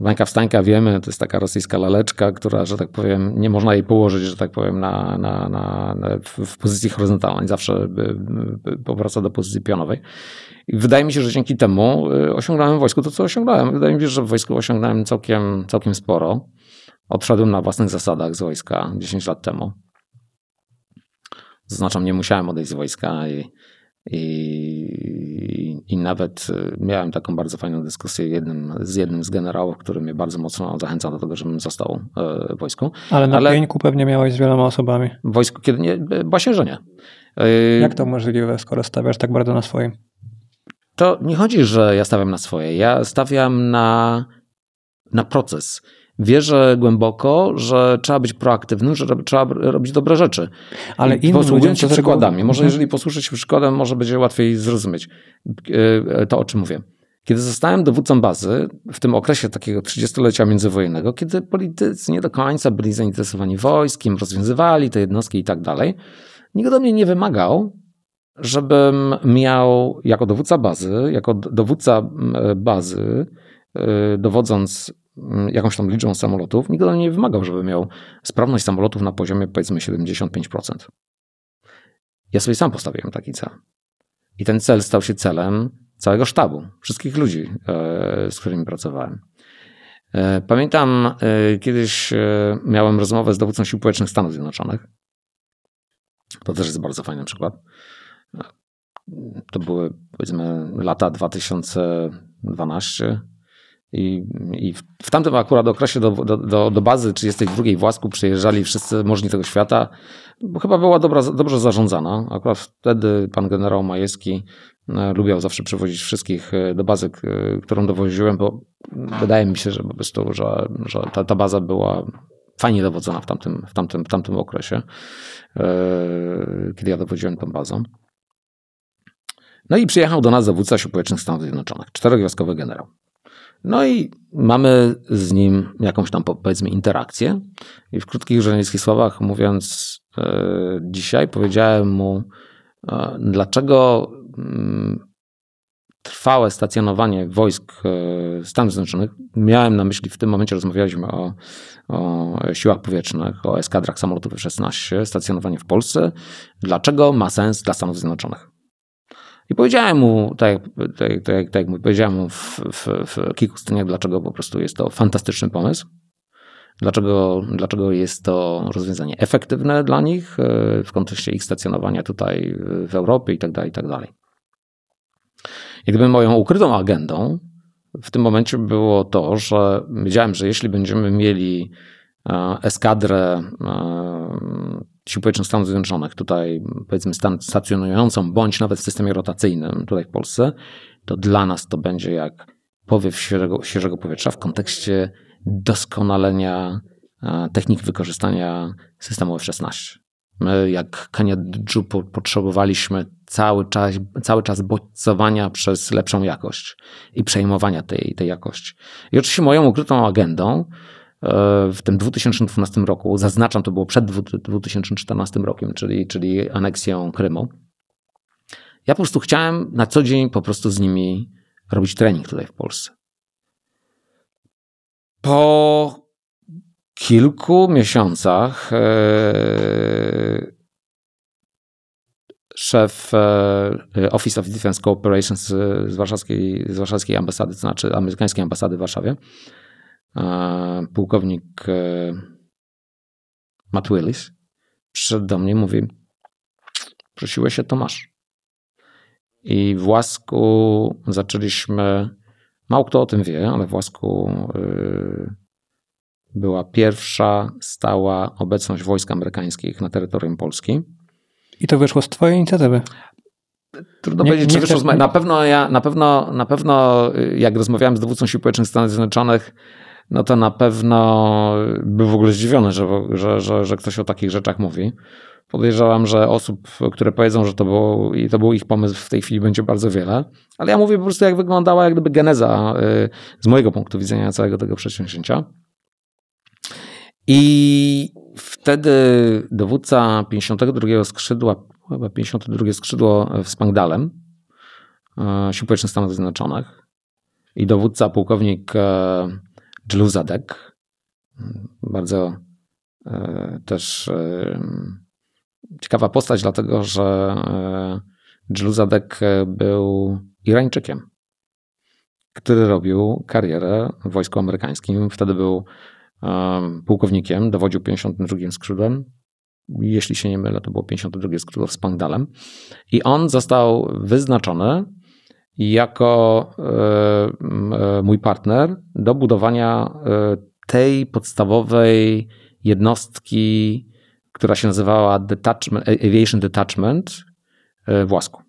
Wańka Wstańka wiemy, to jest taka rosyjska laleczka, która, że tak powiem, nie można jej położyć, że tak powiem, na, na, na, na w pozycji horyzontalnej, zawsze y, y, powraca do pozycji pionowej. I wydaje mi się, że dzięki temu osiągnąłem w wojsku to, co osiągnąłem. Wydaje mi się, że w wojsku osiągnąłem całkiem, całkiem sporo. Odszedłem na własnych zasadach z wojska 10 lat temu. Zaznaczam, nie musiałem odejść z wojska i, i, i nawet e, miałem taką bardzo fajną dyskusję jednym, z jednym z generałów, który mnie bardzo mocno zachęcał do tego, żebym został e, w wojsku. Ale na Ale... pewnie miałeś z wieloma osobami. W wojsku kiedy nie? Właśnie, e, że nie. Jak to możliwe, skoro stawiasz tak bardzo na swoim? To nie chodzi, że ja stawiam na swoje. Ja stawiam na, na proces. Wierzę głęboko, że trzeba być proaktywnym, że trzeba robić dobre rzeczy. Ale innym Posługując się przykładami. Tego... Może mhm. jeżeli posłużyć się przykładem, może będzie łatwiej zrozumieć e, e, to, o czym mówię. Kiedy zostałem dowódcą bazy, w tym okresie takiego 30-lecia międzywojennego, kiedy politycy nie do końca byli zainteresowani wojskiem, rozwiązywali te jednostki i tak dalej, nikt do mnie nie wymagał, żebym miał jako dowódca bazy, jako dowódca e, bazy, dowodząc Mm, jakąś tam liczbą samolotów, nikt nie wymagał, żeby miał sprawność samolotów na poziomie powiedzmy 75%. Ja sobie sam postawiłem taki cel. I ten cel stał się celem całego sztabu, wszystkich ludzi, e, z którymi pracowałem. E, pamiętam, e, kiedyś miałem rozmowę z dowódcą Sił Powietrznych Stanów Zjednoczonych. To też jest bardzo fajny przykład. To były, powiedzmy, lata 2012, i, i w, w, tamtym akurat okresie do, do, do, do bazy 32 Własku przyjeżdżali wszyscy możni tego świata, bo chyba była dobra, dobrze zarządzana. Akurat wtedy pan generał Majewski e, lubiał zawsze przywozić wszystkich e, do bazy, którą dowoziłem, bo wydaje mi się, że po prostu, że, że ta, ta baza była fajnie dowodzona w tamtym, w tamtym, w tamtym okresie, e, kiedy ja dowodziłem tą bazą. No i przyjechał do nas dowódca Sił Stanów Zjednoczonych, czterogwiazdkowy generał. No i mamy z nim jakąś tam powiedzmy interakcję. I w krótkich żołnierskich słowach mówiąc e, dzisiaj powiedziałem mu, e, dlaczego mm, trwałe stacjonowanie wojsk e, Stanów Zjednoczonych, miałem na myśli, w tym momencie rozmawialiśmy o, o siłach powietrznych, o eskadrach samolotów F-16, stacjonowanie w Polsce, dlaczego ma sens dla Stanów Zjednoczonych? I powiedziałem mu, tak, tak, tak, tak powiedziałem mu w, w, w kilku stronach, dlaczego po prostu jest to fantastyczny pomysł. Dlaczego, dlaczego jest to rozwiązanie efektywne dla nich e, w kontekście ich stacjonowania tutaj w Europie i tak dalej, i tak dalej. Jak gdyby moją ukrytą agendą w tym momencie było to, że wiedziałem, że jeśli będziemy mieli e, eskadrę e, sił powietrznych Stanów Zjednoczonych, tutaj powiedzmy stan stacjonującą, bądź nawet w systemie rotacyjnym tutaj w Polsce, to dla nas to będzie jak powiew świeżego, świeżego powietrza w kontekście doskonalenia e, technik wykorzystania systemu F-16. My, jak Kaniadżu, po, potrzebowaliśmy cały czas, cały czas bodźcowania przez lepszą jakość i przejmowania tej, tej jakości. I oczywiście moją ukrytą agendą w tym 2012 roku, zaznaczam, to było przed 2014 rokiem, czyli, czyli aneksją Krymu. Ja po prostu chciałem na co dzień po prostu z nimi robić trening tutaj w Polsce. Po kilku miesiącach e, szef e, Office of Defense Cooperation z, z, warszawskiej, z warszawskiej ambasady, to znaczy amerykańskiej ambasady w Warszawie, E, pułkownik e, Matt Willis przyszedł do mnie i mówi prosiłeś się Tomasz. I w Łasku zaczęliśmy, mało kto o tym wie, ale w Łasku e, była pierwsza stała obecność wojsk amerykańskich na terytorium Polski. I to wyszło z twojej inicjatywy? Trudno nie, powiedzieć, nie czy wyszło z mojej. Na pewno ja, na pewno, na pewno y, jak rozmawiałem z dowódcą Sił Społecznych Stanów Zjednoczonych, no to na pewno był w ogóle zdziwiony, że, że, że, że ktoś o takich rzeczach mówi. Podejrzewam, że osób, które powiedzą, że to, było, to był ich pomysł, w tej chwili będzie bardzo wiele. Ale ja mówię po prostu, jak wyglądała jak gdyby geneza y, z mojego punktu widzenia całego tego przedsięwzięcia. I wtedy dowódca 52 skrzydła, chyba 52 skrzydło z e, Pangdalem, e, Sił Stanów Zjednoczonych i dowódca pułkownik e, Dżlu Zadek, bardzo e, też e, ciekawa postać, dlatego że e, Dżlu Zadek był Irańczykiem, który robił karierę w wojsku amerykańskim. Wtedy był pułkownikiem, dowodził 52 skrzydłem. Jeśli się nie mylę, to było 52 skrzydło z Pangdalem. I on został wyznaczony jako e, e, mój partner do budowania e, tej podstawowej jednostki, która się nazywała Detachment, Aviation Detachment w Łasku.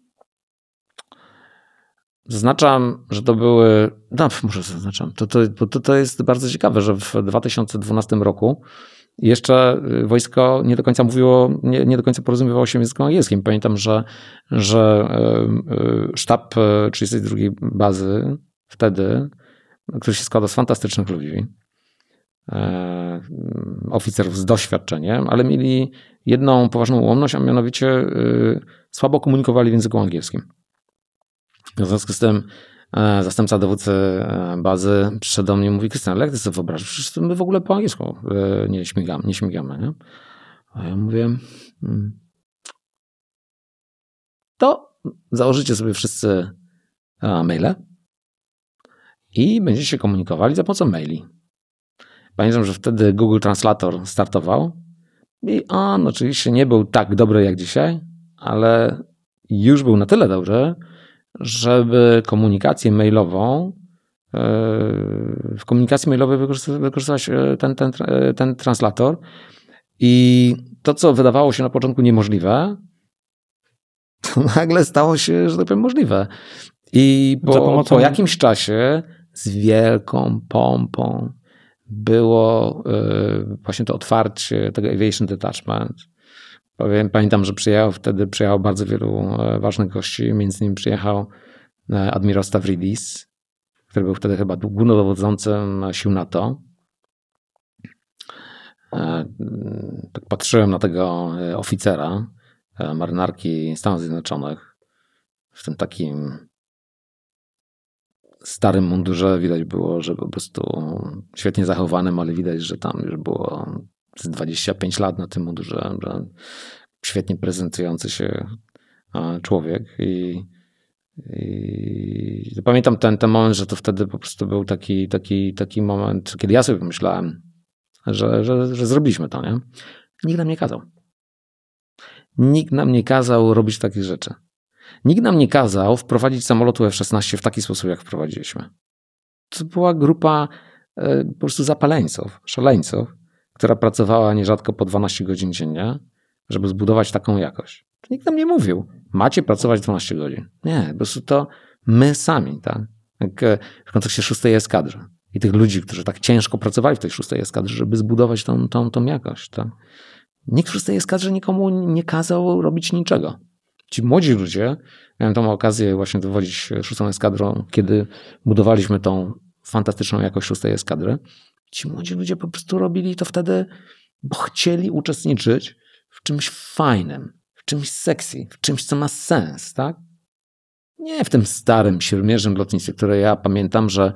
Zaznaczam, że to były. No, może zaznaczam. To, to, to, to jest bardzo ciekawe, że w 2012 roku jeszcze y, wojsko nie do końca mówiło, nie, nie do końca porozumiewało się językiem angielskim. Pamiętam, że, że y, y, sztab 32 bazy wtedy, który się składał z fantastycznych ludzi, e, oficerów z doświadczeniem, ale mieli jedną poważną ułomność, a mianowicie słabo komunikowali w języku angielskim. W związku z tym E, zastępca dowódcy e, bazy przyszedł do mnie i mówi, Krystian, ale jak ty sobie wyobrażasz? Przecież my w ogóle po angielsku e, nie śmigamy, nie śmigamy, nie? A ja mówię, mm, to założycie sobie wszyscy maile i będziecie się komunikowali za pomocą maili. Pamiętam, że wtedy Google Translator startował i on oczywiście nie był tak dobry jak dzisiaj, ale już był na tyle dobry, żeby komunikację mailową, e, w komunikacji mailowej wykorzystać e, ten, ten, e, ten translator. I to, co wydawało się na początku niemożliwe, to nagle stało się, że tak powiem, możliwe. I po, pomocą... po jakimś czasie z wielką pompą było właśnie to otwarcie tego Aviation Detachment Pamiętam, że przyjechał wtedy, przyjechał bardzo wielu e, ważnych gości, między innymi przyjechał e, admirał Stavridis, który był wtedy chyba głównodowodzącym sił NATO. E, tak patrzyłem na tego oficera marynarki Stanów Zjednoczonych w tym takim starym mundurze widać było, że po prostu świetnie zachowanym, ale widać, że tam już było z 25 lat na tym mundurze, że świetnie prezentujący się człowiek i, i pamiętam ten, ten moment, że to wtedy po prostu był taki, taki, taki moment, kiedy ja sobie pomyślałem, że, że, że zrobiliśmy to, nie? Nikt nam nie kazał. Nikt nam nie kazał robić takich rzeczy. Nikt nam nie kazał wprowadzić samolotu F-16 w taki sposób, jak wprowadziliśmy. To była grupa e, po prostu zapaleńców, szaleńców, która pracowała nierzadko po 12 godzin dziennie, żeby zbudować taką jakość. Nikt nam nie mówił, macie pracować 12 godzin. Nie, po prostu to my sami, tak? Jak e, w kontekście szóstej eskadry i tych ludzi, którzy tak ciężko pracowali w tej szóstej eskadrze, żeby zbudować tą, tą, tą jakość. Tak? Nikt w szóstej eskadrze nikomu nie kazał robić niczego. Ci młodzi ludzie, miałem tą okazję właśnie dowodzić szóstą eskadrą, kiedy budowaliśmy tą fantastyczną jakość szóstej eskadry, Ci młodzi ludzie po prostu robili to wtedy, bo chcieli uczestniczyć w czymś fajnym, w czymś sexy, w czymś, co ma sens, tak? Nie w tym starym siermierzym lotnictwie, które ja pamiętam, że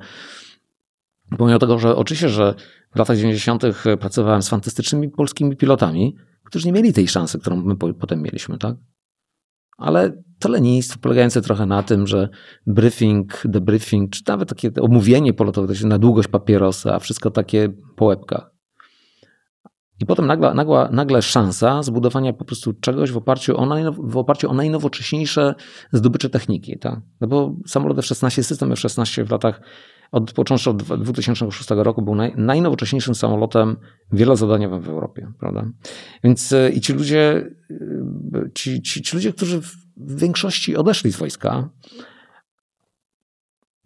pomimo tego, że oczywiście, że w latach 90. pracowałem z fantastycznymi polskimi pilotami, którzy nie mieli tej szansy, którą my potem mieliśmy, tak? ale to lenistwo polegające trochę na tym, że briefing, debriefing, czy nawet takie omówienie polotowe, to się na długość papierosa, a wszystko takie po łebkach. I potem nagła, nagła, nagle szansa zbudowania po prostu czegoś w oparciu o, w oparciu o najnowocześniejsze zdobycze techniki. Tak? No bo samolot F-16, system F-16 w latach od, począwszy od 2006 roku, był naj, najnowocześniejszym samolotem wielozadaniowym w Europie, prawda? Więc e, i ci ludzie, e, ci, ci, ci ludzie, którzy w większości odeszli z wojska,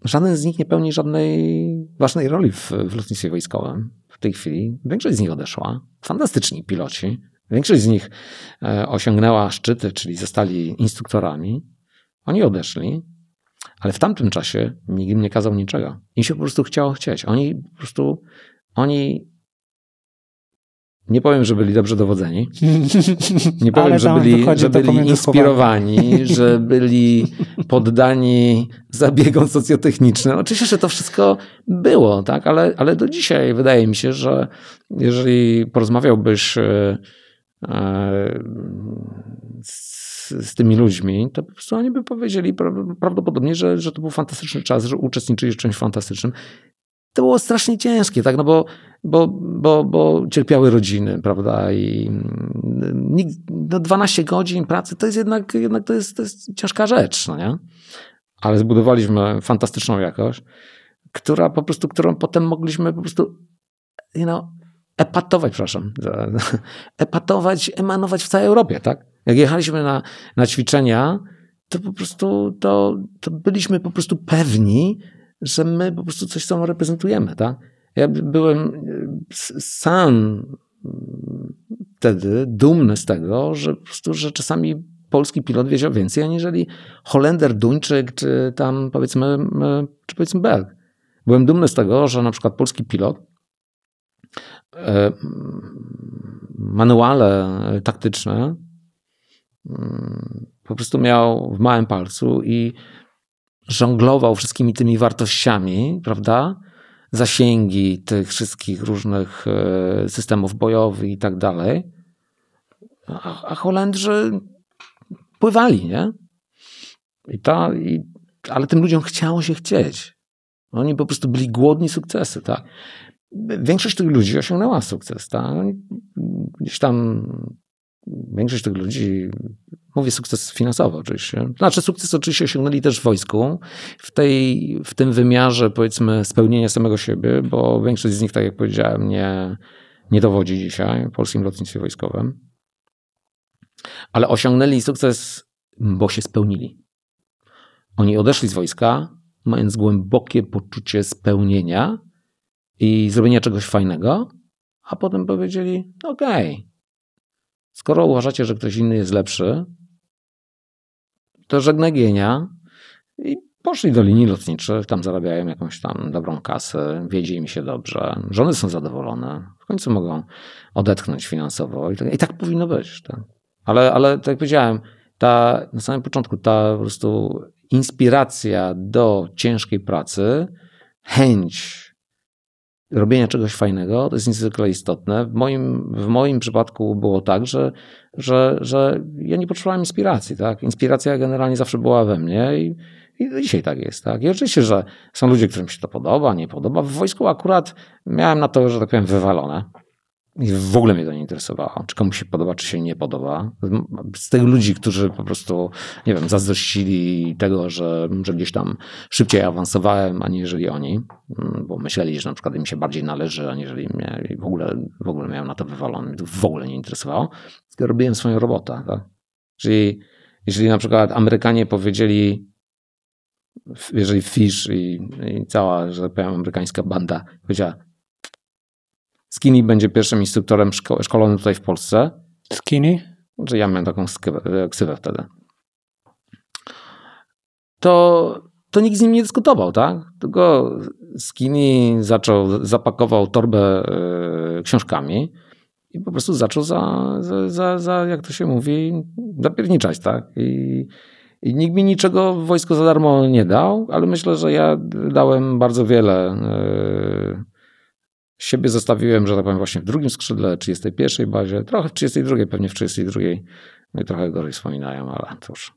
żaden z nich nie pełni żadnej ważnej roli w, w lotnictwie wojskowym w tej chwili. Większość z nich odeszła. Fantastyczni piloci. Większość z nich e, osiągnęła szczyty, czyli zostali instruktorami. Oni odeszli. Ale w tamtym czasie nikt im nie kazał niczego. Im się po prostu chciało chcieć. Oni po prostu, oni nie powiem, że byli dobrze dowodzeni. Nie powiem, że byli, że byli inspirowani, że byli poddani zabiegom socjotechnicznym. Oczywiście, że to wszystko było, tak? ale, ale do dzisiaj wydaje mi się, że jeżeli porozmawiałbyś e, z, z, tymi ludźmi, to po prostu oni by powiedzieli prawdopodobnie, że, że to był fantastyczny czas, że uczestniczyli w czymś fantastycznym. To było strasznie ciężkie, tak, no bo, bo, bo, bo cierpiały rodziny, prawda, i mm, nikt, no 12 godzin pracy to jest jednak, jednak to jest, to jest ciężka rzecz, no nie? Ale zbudowaliśmy fantastyczną jakość, która po prostu, którą potem mogliśmy po prostu, you know, epatować, przepraszam, epatować, emanować w całej Europie, tak? Jak jechaliśmy na, na ćwiczenia, to po prostu to, to byliśmy po prostu pewni, że my po prostu coś samo reprezentujemy, tak? Ja byłem e, sam mm, wtedy dumny z tego, że po prostu, że czasami polski pilot wiedział więcej, aniżeli Holender, Duńczyk, czy tam powiedzmy, czy powiedzmy Belg. Byłem dumny z tego, że na przykład polski pilot E, manuale taktyczne mm, po prostu miał w małym palcu i żonglował wszystkimi tymi wartościami, prawda? Zasięgi tych wszystkich różnych e, systemów bojowych i tak dalej. A, a Holendrzy pływali, nie? I ta, i, ale tym ludziom chciało się chcieć. Oni po prostu byli głodni sukcesy tak? większość tych ludzi osiągnęła sukces. Ta? Gdzieś tam większość tych ludzi, mówię sukces finansowy oczywiście, znaczy sukces oczywiście osiągnęli też w wojsku, w, tej, w tym wymiarze powiedzmy spełnienia samego siebie, bo większość z nich, tak jak powiedziałem, nie, nie dowodzi dzisiaj polskim lotnictwie wojskowym. Ale osiągnęli sukces, bo się spełnili. Oni odeszli z wojska, mając głębokie poczucie spełnienia, i zrobienia czegoś fajnego, a potem powiedzieli: Okej, okay, skoro uważacie, że ktoś inny jest lepszy, to żegnaj genia i poszli do linii lotniczych, tam zarabiają jakąś tam dobrą kasę, wiedzie im się dobrze, żony są zadowolone, w końcu mogą odetchnąć finansowo i tak, i tak powinno być. Tak? Ale, ale tak jak powiedziałem, ta, na samym początku ta po prostu inspiracja do ciężkiej pracy, chęć robienia czegoś fajnego, to jest niezwykle istotne. W moim, w moim przypadku było tak, że, że, że ja nie potrzebowałem inspiracji. Tak? Inspiracja generalnie zawsze była we mnie i, i dzisiaj tak jest. Tak? I oczywiście, że są ludzie, którym się to podoba, nie podoba. W wojsku akurat miałem na to, że tak powiem, wywalone. I w ogóle mnie to nie interesowało. Czy komuś się podoba, czy się nie podoba. Z tych ludzi, którzy po prostu, nie wiem, zazdrościli tego, że, że gdzieś tam szybciej awansowałem, aniżeli oni, mm, bo myśleli, że na przykład im się bardziej należy, aniżeli mnie i w ogóle, w ogóle miałem na to wywalone. Mnie to w ogóle nie interesowało. Robiłem swoją robotę. Tak? Czyli jeżeli na przykład Amerykanie powiedzieli, jeżeli Fish i, i cała, że tak powiem, amerykańska banda powiedziała, Skinny będzie pierwszym instruktorem szko szkolonym tutaj w Polsce. Skinny? Że znaczy, ja miałem taką e, ksywę wtedy. To, to nikt z nim nie dyskutował, tak? Tylko Skinny zaczął, zapakował torbę yy, książkami i po prostu zaczął za, za, za, za jak to się mówi, zapierniczać, tak? I, i nikt mi niczego w wojsku za darmo nie dał, ale myślę, że ja dałem bardzo wiele. Yy, Siebie zostawiłem, że tak powiem, właśnie w drugim skrzydle, 31 bazie, trochę w 32, pewnie w 32. drugiej, no trochę gorzej wspominają, ale cóż.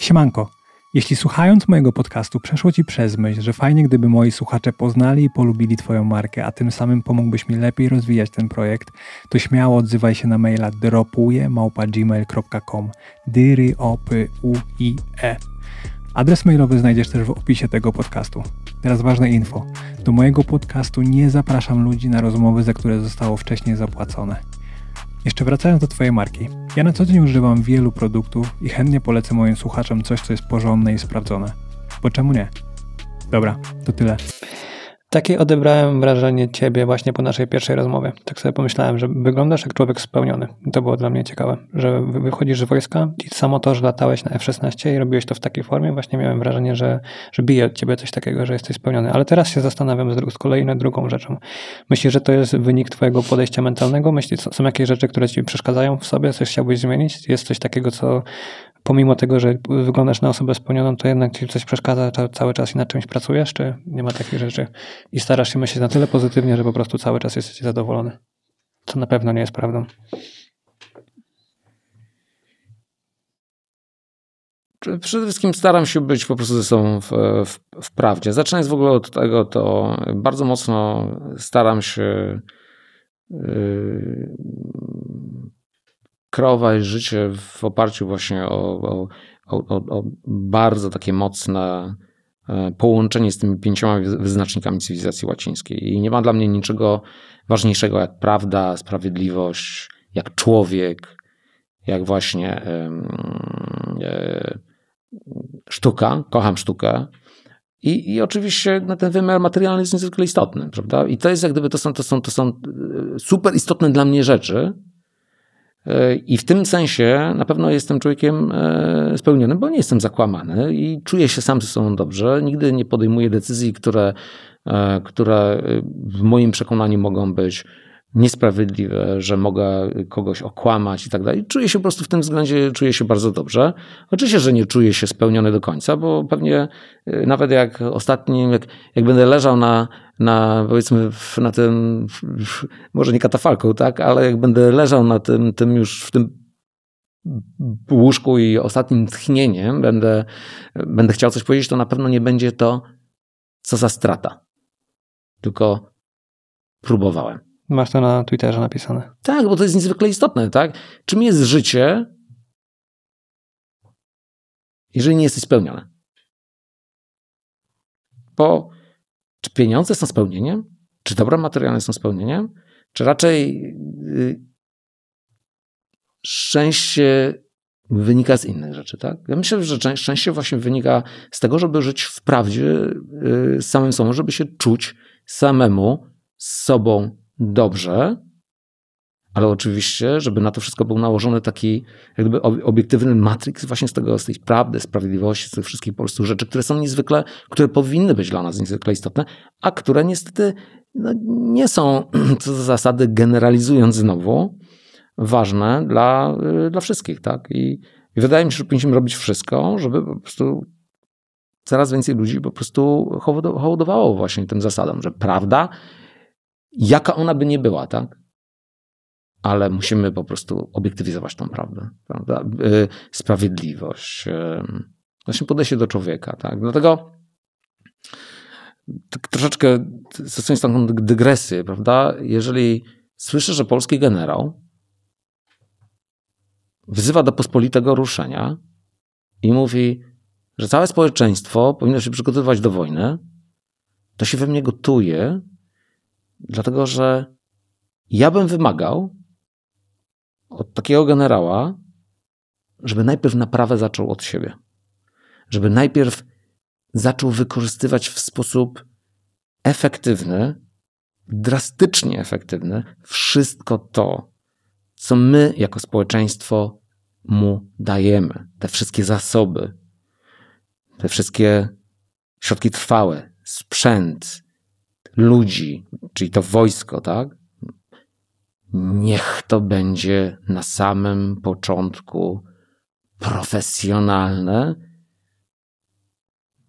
Siemanko. Jeśli słuchając mojego podcastu przeszło Ci przez myśl, że fajnie gdyby moi słuchacze poznali i polubili Twoją markę, a tym samym pomógłbyś mi lepiej rozwijać ten projekt, to śmiało odzywaj się na maila dropuje małpa Adres mailowy znajdziesz też w opisie tego podcastu. Teraz ważne info. Do mojego podcastu nie zapraszam ludzi na rozmowy, za które zostało wcześniej zapłacone. Jeszcze wracając do Twojej marki. Ja na co dzień używam wielu produktów i chętnie polecę moim słuchaczom coś, co jest porządne i sprawdzone. Bo czemu nie? Dobra, to tyle. Takie odebrałem wrażenie ciebie właśnie po naszej pierwszej rozmowie. Tak sobie pomyślałem, że wyglądasz jak człowiek spełniony. to było dla mnie ciekawe, że wychodzisz z wojska i samo to, że latałeś na F-16 i robiłeś to w takiej formie, właśnie miałem wrażenie, że, że bije od ciebie coś takiego, że jesteś spełniony. Ale teraz się zastanawiam z, z kolei nad drugą rzeczą. Myślisz, że to jest wynik twojego podejścia mentalnego? Myślisz, są jakieś rzeczy, które ci przeszkadzają w sobie, coś chciałbyś zmienić? Jest coś takiego, co pomimo tego, że wyglądasz na osobę spełnioną, to jednak ci coś przeszkadza, to cały czas i nad czymś pracujesz, czy nie ma takich rzeczy i starasz się myśleć na tyle pozytywnie, że po prostu cały czas jesteś zadowolony, co na pewno nie jest prawdą. Przede wszystkim staram się być po prostu ze sobą w, w, w, prawdzie. Zaczynając w ogóle od tego, to bardzo mocno staram się yy, kreować życie w oparciu właśnie o, o, o, o bardzo takie mocne e, połączenie z tymi pięcioma wyznacznikami cywilizacji łacińskiej. I nie ma dla mnie niczego ważniejszego jak prawda, sprawiedliwość, jak człowiek, jak właśnie yy, yy, sztuka. Kocham sztukę. I, I oczywiście na ten wymiar materialny jest niezwykle istotny, prawda? I to jest jak gdyby, to są, to są, to są e, super istotne dla mnie rzeczy, E, I w tym sensie na pewno jestem człowiekiem e, spełnionym, bo nie jestem zakłamany i czuję się sam ze sobą dobrze. Nigdy nie podejmuję decyzji, które, e, które w moim przekonaniu mogą być niesprawiedliwe, że mogę kogoś okłamać i tak dalej. Czuję się po prostu w tym względzie, czuję się bardzo dobrze. Oczywiście, że nie czuję się spełniony do końca, bo pewnie y, nawet jak ostatnim, jak, jak będę leżał na, na powiedzmy na tym, może nie katafalką, tak, ale jak będę leżał na tym, tym już w tym łóżku i ostatnim tchnieniem będę, będę chciał coś powiedzieć, to na pewno nie będzie to co za strata. Tylko próbowałem. Masz to na Twitterze napisane. Tak, bo to jest niezwykle istotne, tak? Czym jest życie, jeżeli nie jesteś spełniony? Bo czy pieniądze są spełnieniem? Czy dobra materialne są spełnieniem? Czy raczej yy, szczęście wynika z innych rzeczy, tak? Ja myślę, że szczęście właśnie wynika z tego, żeby żyć w prawdzie z y, samym sobą, żeby się czuć samemu z sobą dobrze, ale oczywiście, żeby na to wszystko był nałożony taki jakby obiektywny matrix właśnie z tego, z tej prawdy, sprawiedliwości, z tych wszystkich po prostu rzeczy, które są niezwykle, które powinny być dla nas niezwykle istotne, a które niestety no, nie są, co do zasady, generalizując znowu, ważne dla, y, dla wszystkich, tak? I, I wydaje mi się, że powinniśmy robić wszystko, żeby po prostu coraz więcej ludzi po prostu hołdowało właśnie tym zasadom, że prawda jaka ona by nie była, tak? Ale musimy po prostu obiektywizować tą prawdę, prawda? Y, sprawiedliwość. Y, właśnie podejście do człowieka, tak? Dlatego tak troszeczkę troszeczkę z taką dygresję, prawda? Jeżeli słyszę, że polski generał wzywa do pospolitego ruszenia i mówi, że całe społeczeństwo powinno się przygotowywać do wojny, to się we mnie gotuje Dlatego, że ja bym wymagał od takiego generała, żeby najpierw naprawę zaczął od siebie. Żeby najpierw zaczął wykorzystywać w sposób efektywny, drastycznie efektywny, wszystko to, co my jako społeczeństwo mu dajemy. Te wszystkie zasoby, te wszystkie środki trwałe, sprzęt, ludzi, czyli to wojsko, tak? Niech to będzie na samym początku profesjonalne.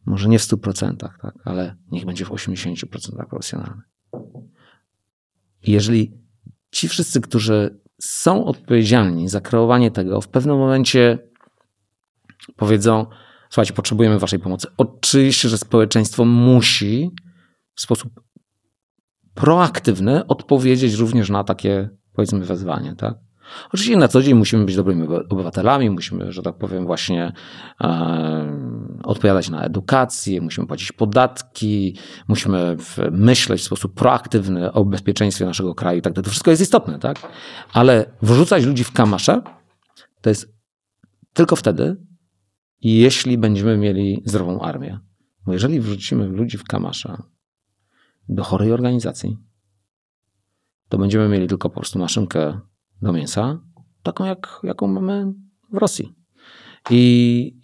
Może nie w 100%, tak, ale niech będzie w 80% profesjonalne. Jeżeli ci wszyscy, którzy są odpowiedzialni za kreowanie tego, w pewnym momencie powiedzą: Słuchajcie, potrzebujemy Waszej pomocy. Oczywiście, że społeczeństwo musi w sposób proaktywny odpowiedzieć również na takie, powiedzmy, wezwanie, tak? Oczywiście na co dzień musimy być dobrymi obywatelami, musimy, że tak powiem, właśnie e, odpowiadać na edukację, musimy płacić podatki, musimy w, myśleć w sposób proaktywny o bezpieczeństwie naszego kraju i tak dalej. To wszystko jest istotne, tak? Ale wrzucać ludzi w kamasze to jest tylko wtedy, jeśli będziemy mieli zdrową armię. Bo jeżeli wrzucimy ludzi w kamasze, do chorej organizacji. To będziemy mieli tylko po prostu maszynkę do mięsa, taką jak, jaką mamy w Rosji. I,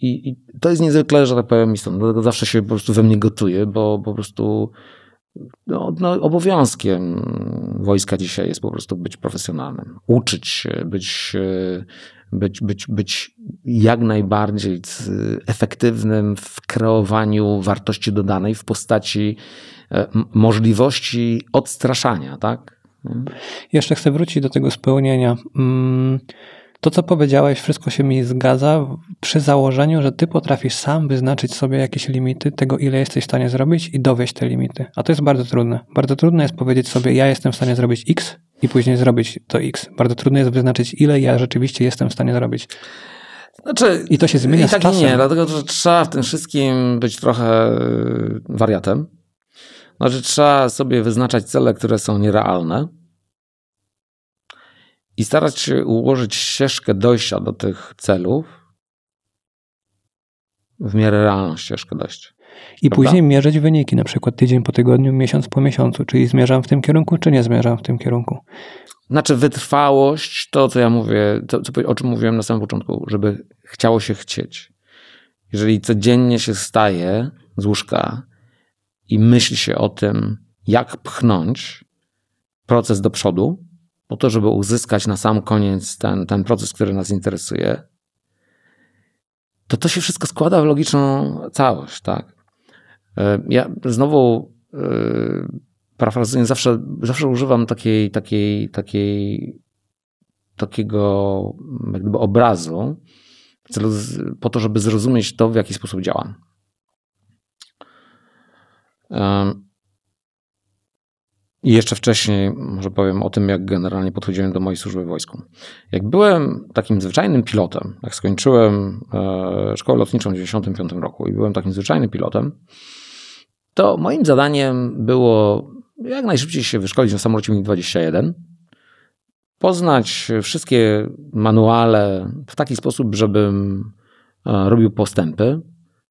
i, I, to jest niezwykle, że tak powiem, istotne. Dlatego zawsze się po prostu we mnie gotuje, bo po prostu no, no, obowiązkiem wojska dzisiaj jest po prostu być profesjonalnym, uczyć się, być e, być, być, być jak najbardziej efektywnym w kreowaniu wartości dodanej w postaci e, możliwości odstraszania, tak? Jeszcze chcę wrócić do tego spełnienia. Mm, to, co powiedziałeś, wszystko się mi zgadza przy założeniu, że ty potrafisz sam wyznaczyć sobie jakieś limity tego, ile jesteś w stanie zrobić i dowieść te limity. A to jest bardzo trudne. Bardzo trudno jest powiedzieć sobie, ja jestem w stanie zrobić X i później zrobić to X. Bardzo trudno jest wyznaczyć, ile ja rzeczywiście jestem w stanie zrobić. Znaczy, I to się zmienia i tak z czasem. nie, dlatego że trzeba w tym wszystkim być trochę y, wariatem. Znaczy, trzeba sobie wyznaczać cele, które są nierealne i starać się ułożyć ścieżkę dojścia do tych celów w miarę realną ścieżkę dojścia. I Prawda? później mierzyć wyniki, na przykład tydzień po tygodniu, miesiąc po miesiącu, czyli zmierzam w tym kierunku, czy nie zmierzam w tym kierunku. Znaczy wytrwałość, to co ja mówię, to, o czym mówiłem na samym początku, żeby chciało się chcieć. Jeżeli codziennie się staje z łóżka i myśli się o tym, jak pchnąć proces do przodu, po to, żeby uzyskać na sam koniec ten, ten proces, który nas interesuje, to to się wszystko składa w logiczną całość, tak? E, ja znowu yy, zawsze, zawsze używam takiej, takiej, takiej, takiego jakby obrazu w celu z, po to, żeby zrozumieć to, w jaki sposób działam. Um, i jeszcze wcześniej może powiem o tym, jak generalnie podchodziłem do mojej służby w wojsku. Jak byłem takim zwyczajnym pilotem, jak skończyłem e, szkołę lotniczą w 1995 roku i byłem takim zwyczajnym pilotem, to moim zadaniem było jak najszybciej się wyszkolić na samolocie MiG-21, poznać wszystkie manuale w taki sposób, żebym e, robił postępy,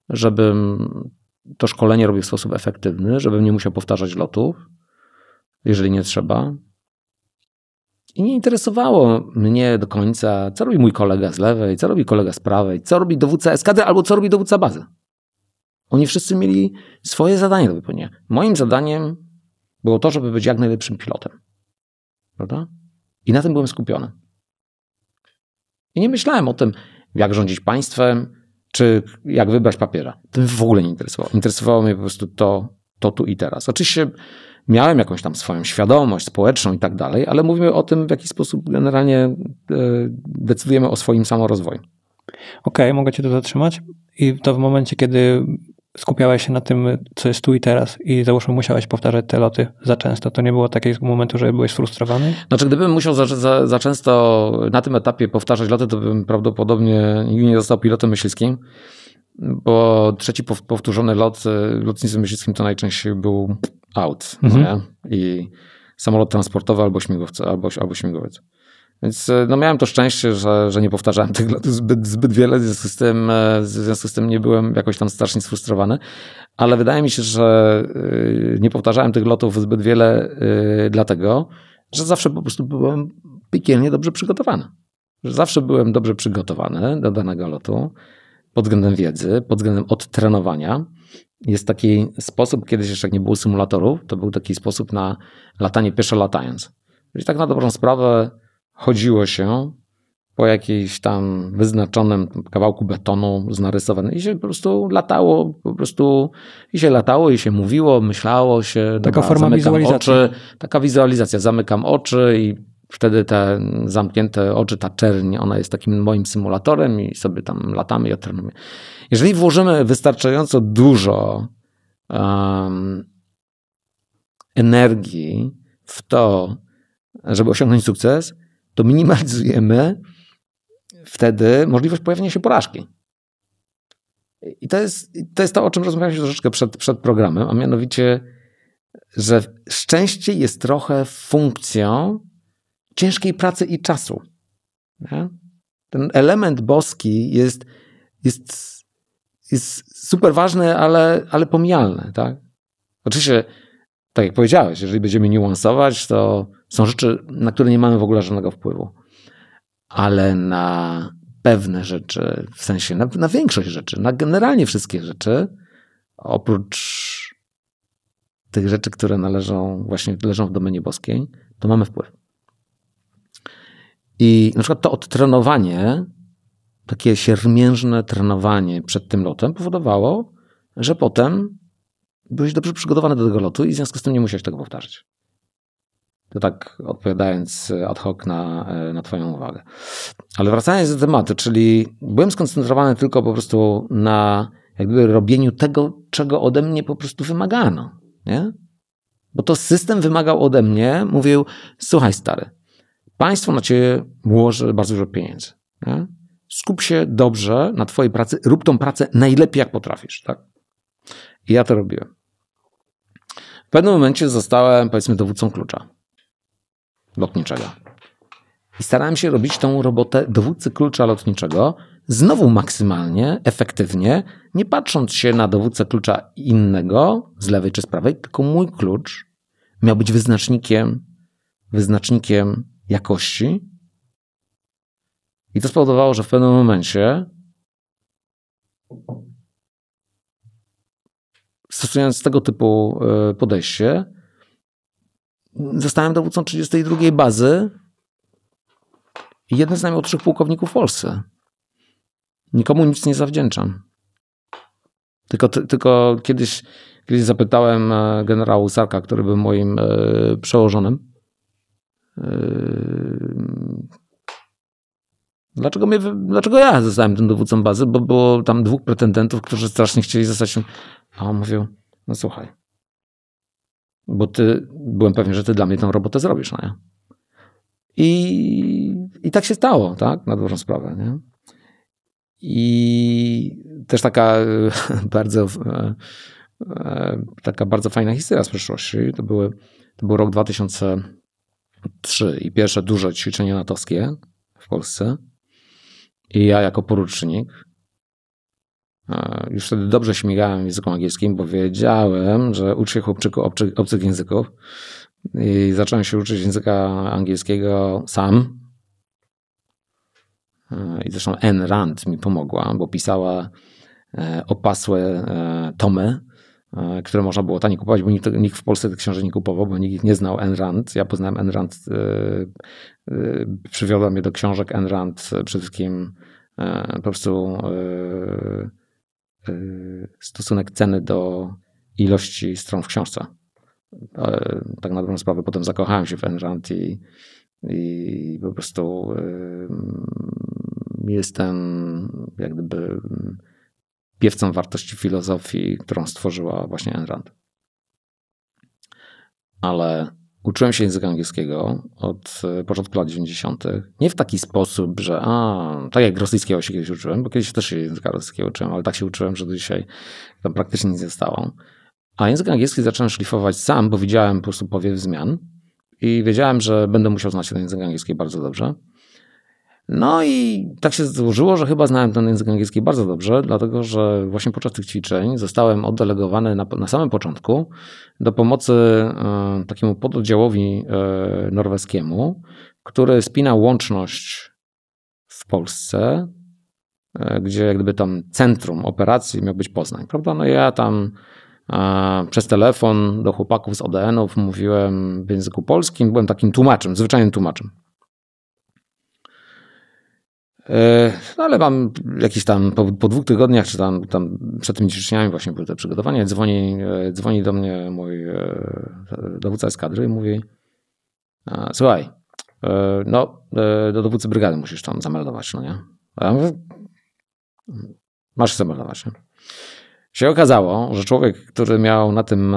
żebym to szkolenie robił w sposób efektywny, żebym nie musiał powtarzać lotów, jeżeli nie trzeba. I nie interesowało mnie do końca, co robi mój kolega z lewej, co robi kolega z prawej, co robi dowódca eskadry albo co robi dowódca bazy. Oni wszyscy mieli swoje zadanie do wypełnienia. Moim zadaniem było to, żeby być jak najlepszym pilotem. Prawda? I na tym byłem skupiony. I nie myślałem o tym, jak rządzić państwem, czy jak wybrać papiera. To mnie w ogóle nie interesowało. Interesowało mnie po prostu to, to tu i teraz. Oczywiście miałem jakąś tam swoją świadomość społeczną i tak dalej, ale mówimy o tym, w jaki sposób generalnie e, decydujemy o swoim samorozwoju. Okej, okay, mogę cię tu zatrzymać? I to w momencie, kiedy skupiałeś się na tym, co jest tu i teraz i załóżmy musiałeś powtarzać te loty za często. To nie było takiego momentu, że byłeś frustrowany? Znaczy, gdybym musiał za, za, za często na tym etapie powtarzać loty, to bym prawdopodobnie nigdy nie został pilotem myśliwskim bo trzeci powtórzony lot lotnictwem myśliwskim to najczęściej był out mhm. i samolot transportowy albo śmigłowca, albo, albo śmigłowiec. Więc e, no, miałem to szczęście, że, że nie powtarzałem tych lotów zbyt, zbyt wiele, w związku, z tym, e, w związku z tym nie byłem jakoś tam strasznie sfrustrowany, ale wydaje mi się, że e, nie powtarzałem tych lotów zbyt wiele dlatego, że zawsze po prostu byłem piekielnie dobrze przygotowany. Że zawsze byłem dobrze przygotowany do danego lotu pod względem wiedzy, pod względem odtrenowania. Jest taki sposób, kiedyś jeszcze nie było symulatorów, to był taki sposób na latanie pieszo latając. Czyli tak na dobrą sprawę chodziło się po jakimś tam wyznaczonym kawałku betonu z narysowanym i się po prostu latało, po prostu i się latało, i się mówiło, myślało się. Taka dobra, forma wizualizacji. Oczy, taka wizualizacja. Zamykam oczy i Wtedy te zamknięte oczy, ta czerń, ona jest takim moim symulatorem i sobie tam latamy i otrenujemy. Jeżeli włożymy wystarczająco dużo um, energii w to, żeby osiągnąć sukces, to minimalizujemy wtedy możliwość pojawienia się porażki. I to jest to, jest to o czym rozmawialiśmy troszeczkę przed, przed programem, a mianowicie, że szczęście jest trochę funkcją ciężkiej pracy i czasu. Nie? Ten element boski jest, jest, jest super ważny, ale, ale pomijalny. Tak? Oczywiście, tak jak powiedziałeś, jeżeli będziemy niuansować, to są rzeczy, na które nie mamy w ogóle żadnego wpływu. Ale na pewne rzeczy, w sensie na, na większość rzeczy, na generalnie wszystkie rzeczy, oprócz tych rzeczy, które należą właśnie leżą w domenie boskiej, to mamy wpływ. I na przykład to odtrenowanie, takie siermiężne trenowanie przed tym lotem powodowało, że potem byłeś dobrze przygotowany do tego lotu i w związku z tym nie musiałeś tego powtarzać. To tak odpowiadając e, ad hoc na, e, na Twoją uwagę. Ale wracając do tematu, czyli byłem skoncentrowany tylko po prostu na jakby robieniu tego, czego ode mnie po prostu wymagano. Nie? Bo to system wymagał ode mnie, mówił: Słuchaj, stary, Państwo na ciebie włoży bardzo dużo pieniędzy. Nie? Skup się dobrze na twojej pracy, rób tą pracę najlepiej jak potrafisz. Tak? I ja to robiłem. W pewnym momencie zostałem, powiedzmy, dowódcą klucza lotniczego. I starałem się robić tą robotę dowódcy klucza lotniczego znowu maksymalnie, efektywnie, nie patrząc się na dowódcę klucza innego z lewej czy z prawej, tylko mój klucz miał być wyznacznikiem, wyznacznikiem jakości. I to spowodowało, że w pewnym momencie stosując tego typu e, podejście, zostałem dowódcą 32 bazy i jednym z najmłodszych pułkowników w Polsce. Nikomu nic nie zawdzięczam. Tylko, tylko kiedyś, kiedyś zapytałem e, generała Sarka, który był moim e, przełożonym, Yy, dlaczego, mnie, dlaczego ja zostałem tym dowódcą bazy? Bo było tam dwóch pretendentów, którzy strasznie chcieli zostać. A on mówił, no słuchaj, bo ty, byłem pewien, że ty dla mnie tę robotę zrobisz, no ja. I, i tak się stało, tak? Na dobrą sprawę, nie? I też taka bardzo, e, e, taka bardzo fajna historia z przeszłości. To, były, to był rok 2000 trzy i pierwsze duże ćwiczenie natowskie w Polsce. I ja jako porucznik e, już wtedy dobrze śmigałem językiem angielskim, bo wiedziałem, że uczy się chłopczyku obcych obcych języków. I zacząłem się uczyć języka angielskiego sam. E, I zresztą N. Rand mi pomogła, bo pisała e, opasłe tomy E, które można było tanie kupować, bo nikt, nikt, w Polsce tych książek nie kupował, bo nikt nie znał Enrand. Ja poznałem Enrand, yy, e, yy, e, przywiodła mnie do książek Enrand przede wszystkim yy, po prostu stosunek ceny do ilości stron w książce. Tak na dobrą sprawę potem zakochałem się w Enrand i, i po prostu jestem jak gdyby piewcą wartości filozofii, którą stworzyła właśnie Ayn Ale uczyłem się języka angielskiego od e, początku lat 90. Nie w taki sposób, że a, tak jak rosyjskiego się kiedyś uczyłem, bo kiedyś też języka rosyjskiego uczyłem, ale tak się uczyłem, że do dzisiaj tam praktycznie nic nie stało. A język angielski zacząłem szlifować sam, bo widziałem po prostu powiew zmian i wiedziałem, że będę musiał znać ten język angielski bardzo dobrze. No i tak się złożyło, że chyba znałem ten język angielski bardzo dobrze, dlatego że właśnie podczas tych ćwiczeń zostałem oddelegowany na, na samym początku do pomocy y, takiemu pododdziałowi y, norweskiemu, który spina łączność w Polsce, y, gdzie jak gdyby tam centrum operacji miał być Poznań, prawda? No ja tam przez telefon do chłopaków z ODN-ów mówiłem w języku polskim, byłem takim tłumaczem, zwyczajnym tłumaczem. E, no ale mam jakiś tam, po, po, dwóch tygodniach, czy tam, tam przed tymi ćwiczeniami właśnie były te przygotowania, dzwoni, e, dzwoni do mnie mój e, dowódca eskadry i mówi słuchaj, no do dowódcy brygady musisz tam zameldować, no nie? A ja mówię, masz zameldować, nie? Się okazało, że człowiek, który miał na tym,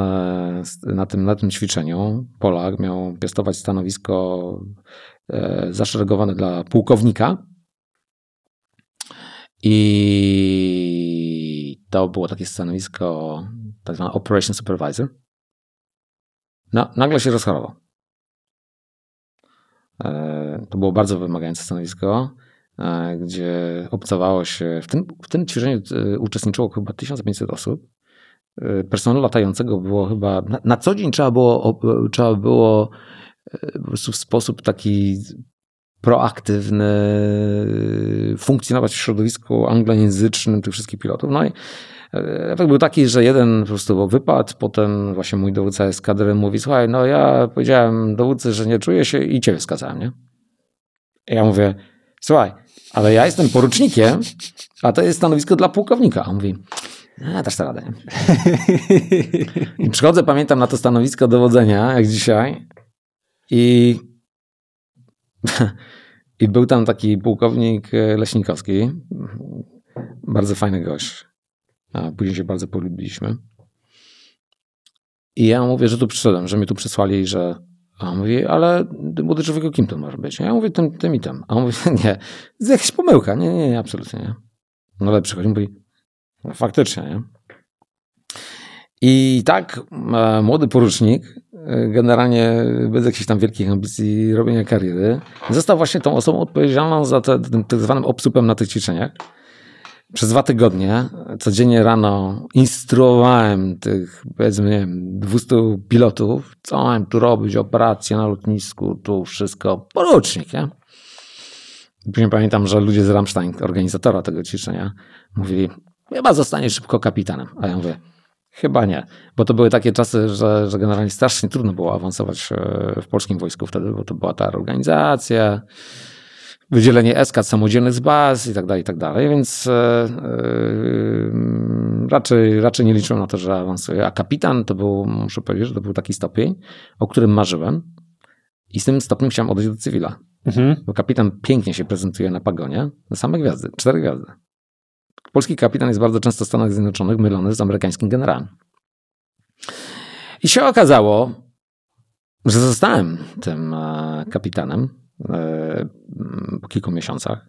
na tym, na tym ćwiczeniu, Polak, miał piastować stanowisko zaszeregowane dla pułkownika, i to było takie stanowisko, tak zwane Operation Supervisor. No, nagle się rozchorował. E, to było bardzo wymagające stanowisko, e, gdzie obcowało się. W tym, w tym ćwiczeniu e, uczestniczyło chyba 1500 osób. Personelu latającego było chyba. Na, na co dzień trzeba było, trzeba było po prostu w sposób taki proaktywny, funkcjonować w środowisku anglojęzycznym tych wszystkich pilotów. No i e, efekt był taki, że jeden po prostu wypadł, potem właśnie mój dowódca z kadry mówi, słuchaj, no ja powiedziałem dowódcy, że nie czuję się i ciebie skazałem, nie? I ja mówię, słuchaj, ale ja jestem porucznikiem, a to jest stanowisko dla pułkownika. On mówi, a, też to radę. I przychodzę, pamiętam, na to stanowisko dowodzenia, jak dzisiaj i i był tam taki pułkownik e, Leśnikowski, bardzo fajny gość. A później się bardzo polubiliśmy. I ja mówię, że tu przyszedłem, że mnie tu przysłali że... A on mówi, ale ty młody człowieku, kim to może być? A ja mówię, tym, tym i tam. A on mówi, nie, jest jakaś pomyłka. Nie, nie, nie, absolutnie nie. No ale przychodzi mówi, no faktycznie, nie? I tak e, młody porucznik, e, generalnie bez jakichś tam wielkich ambicji robienia kariery, został właśnie tą osobą odpowiedzialną za te, tym tak zwanym obsupem na tych ćwiczeniach. Przez dwa tygodnie, codziennie rano instruowałem tych, powiedzmy, nie wiem, 200 pilotów, co mam tu robić, operacje na lotnisku, tu wszystko, porucznik, nie? Później pamiętam, że ludzie z Rammstein, organizatora tego ćwiczenia, mówili, chyba zostanie szybko kapitanem. A ja mówię, Chyba nie, bo to były takie czasy, że, że generalnie strasznie trudno było awansować e, w polskim wojsku wtedy, bo to była ta organizacja, wydzielenie eskad samodzielnych z baz i tak dalej, i tak dalej, więc yy, raczej, raczej nie liczyłem na to, że awansuję. A kapitan to był, muszę powiedzieć, że to był taki stopień, o którym marzyłem i z tym stopniem chciałem odejść do cywila. Mhm. Bo kapitan pięknie się prezentuje na pagonie, na same gwiazdy, cztery gwiazdy. Polski kapitan jest bardzo często w Stanach Zjednoczonych mylony z amerykańskim generałem. I się okazało, że zostałem tym e, kapitanem e, po kilku miesiącach.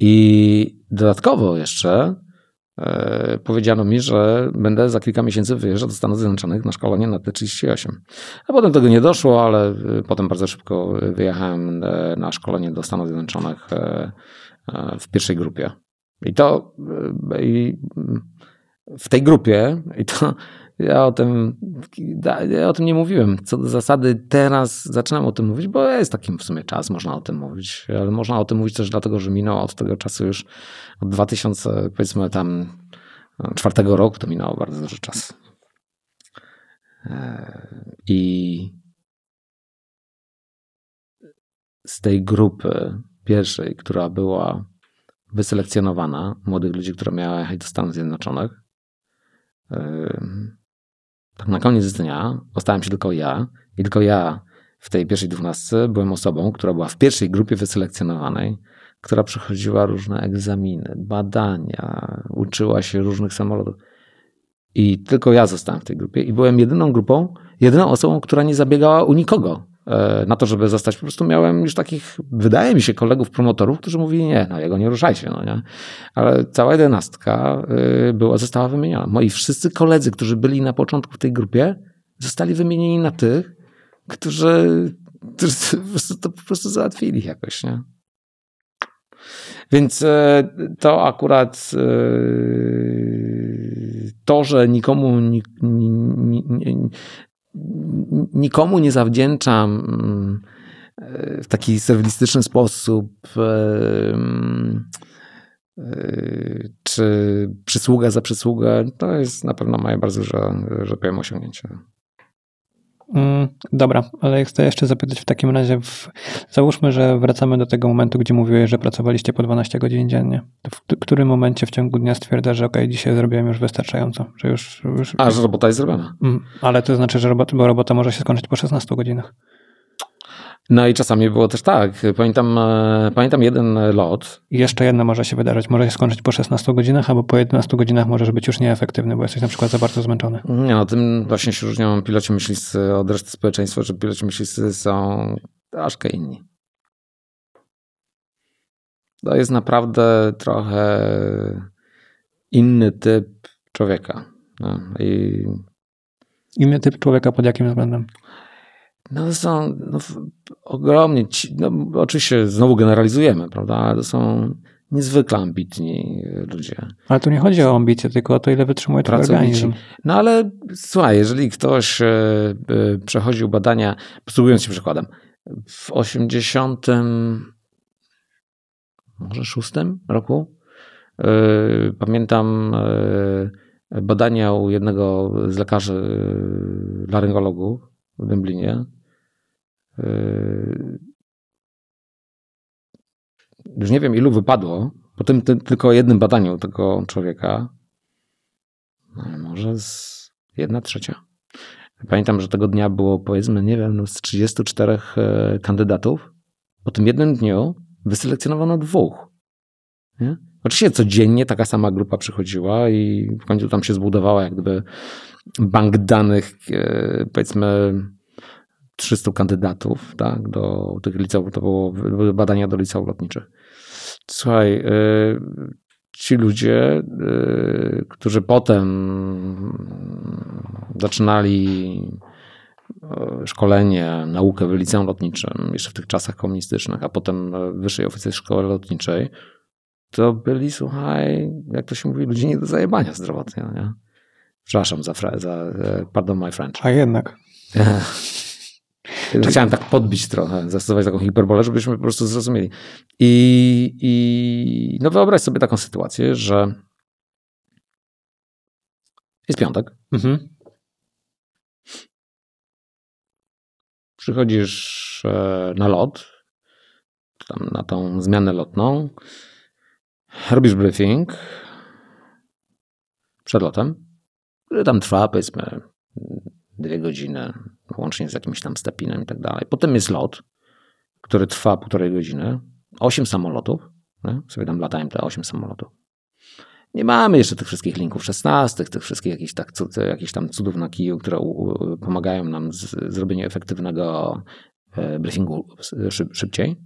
I dodatkowo jeszcze e, powiedziano mi, że będę za kilka miesięcy wyjeżdżał do Stanów Zjednoczonych na szkolenie na T-38. A potem tego nie doszło, ale potem bardzo szybko wyjechałem na szkolenie do Stanów Zjednoczonych w pierwszej grupie i to y, i y, w tej grupie, i to ja o tym, ja o tym nie mówiłem. Co do zasady, teraz zaczynam o tym mówić, bo jest takim w sumie czas, można o tym mówić, ale można o tym mówić też dlatego, że minęło od tego czasu już od 2000, powiedzmy tam no, czwartego roku, to minęło bardzo dużo czasu. E, I z tej grupy pierwszej, która była wyselekcjonowana młodych ludzi, która miała jechać do Stanów Zjednoczonych. E, tak na koniec dnia ostałem się tylko ja i tylko ja w tej pierwszej dwunastce byłem osobą, która była w pierwszej grupie wyselekcjonowanej, która przechodziła różne egzaminy, badania, uczyła się różnych samolotów. I tylko ja zostałem w tej grupie i byłem jedyną grupą, jedyną osobą, która nie zabiegała u nikogo E, na to, żeby zostać, po prostu miałem już takich, wydaje mi się, kolegów promotorów, którzy mówili, nie, no jego nie ruszajcie, no nie. Ale cała jedenastka y, była, została wymieniona. Moi wszyscy koledzy, którzy byli na początku w tej grupie, zostali wymienieni na tych, którzy, którzy po prostu, to po prostu załatwili jakoś, nie. Więc e, to akurat e, to, że nikomu ni, nikomu nie zawdzięczam mm, e, w taki serwilistyczny sposób e, mm, e, czy przysługa za przysługę, to jest na pewno moje bardzo duże, że powiem, osiągnięcie. Mm, dobra, ale chcę jeszcze zapytać w takim razie, w, załóżmy, że wracamy do tego momentu, gdzie mówiłeś, że pracowaliście po 12 godzin dziennie. W którym momencie w ciągu dnia stwierdzasz, że ok, dzisiaj zrobiłem już wystarczająco? Że już, już... A, że robota jest zrobiona. Mm, ale to znaczy, że robota, bo robota może się skończyć po 16 godzinach. No i czasami było też tak. Pamiętam, e, pamiętam jeden lot. Jeszcze jedno może się wydarzyć. Może się skończyć po 16 godzinach, albo po 11 godzinach możesz być już nieefektywny, bo jesteś na przykład za bardzo zmęczony. Nie, no tym właśnie się różnią piloci myśliwcy od reszty społeczeństwa, że piloci myśliwcy są troszkę inni. To jest naprawdę trochę inny typ człowieka. No, i... Inny typ człowieka pod jakim względem? No to są no, ogromnie, ci, no, oczywiście znowu generalizujemy, prawda, ale to są niezwykle ambitni ludzie. Ale tu nie chodzi o ambicje, tylko o to, ile wytrzymuje Pracowici. ten organizm. No ale słuchaj, jeżeli ktoś y, y, przechodził badania, posługując się przykładem, w 80 może szóstym roku y, pamiętam badania u jednego z lekarzy laryngologów, w Dęblinie. E, już nie wiem, ilu wypadło po tym ty, tylko jednym badaniu tego człowieka. No, może z jedna trzecia. Pamiętam, że tego dnia było powiedzmy, nie wiem, z 34 e, kandydatów. Po tym jednym dniu wyselekcjonowano dwóch. Nie? Oczywiście codziennie taka sama grupa przychodziła i w końcu tam się zbudowała jak gdyby bank danych, e, powiedzmy, 300 kandydatów tak, do tych liceów, to było badania do liceów lotniczych. Słuchaj, e, ci ludzie, e, którzy potem zaczynali szkolenie, naukę w liceum lotniczym, jeszcze w tych czasach komunistycznych, a potem w wyższej oficjalnej szkoły lotniczej, to byli, słuchaj, jak to się mówi, ludzie nie do zajebania zdrowotnie, nie? Przepraszam za, za e, pardon my French. A jednak. Chciałem tak podbić trochę, zastosować taką hiperbolę, żebyśmy po prostu zrozumieli. I, I no wyobraź sobie taką sytuację, że jest piątek. Mhm. Przychodzisz e, na lot, tam na tą zmianę lotną, robisz briefing przed lotem które tam trwa powiedzmy dwie godziny, łącznie z jakimś tam stepinem i tak dalej. Potem jest lot, który trwa półtorej godziny. Osiem samolotów. Nie? Sobie tam latają te osiem samolotów. Nie mamy jeszcze tych wszystkich linków szesnastych, tych wszystkich jakichś, tak, jakichś tam cudów na kiju, które u, pomagają nam z, zrobieniu efektywnego e, briefingu szyb, szybciej.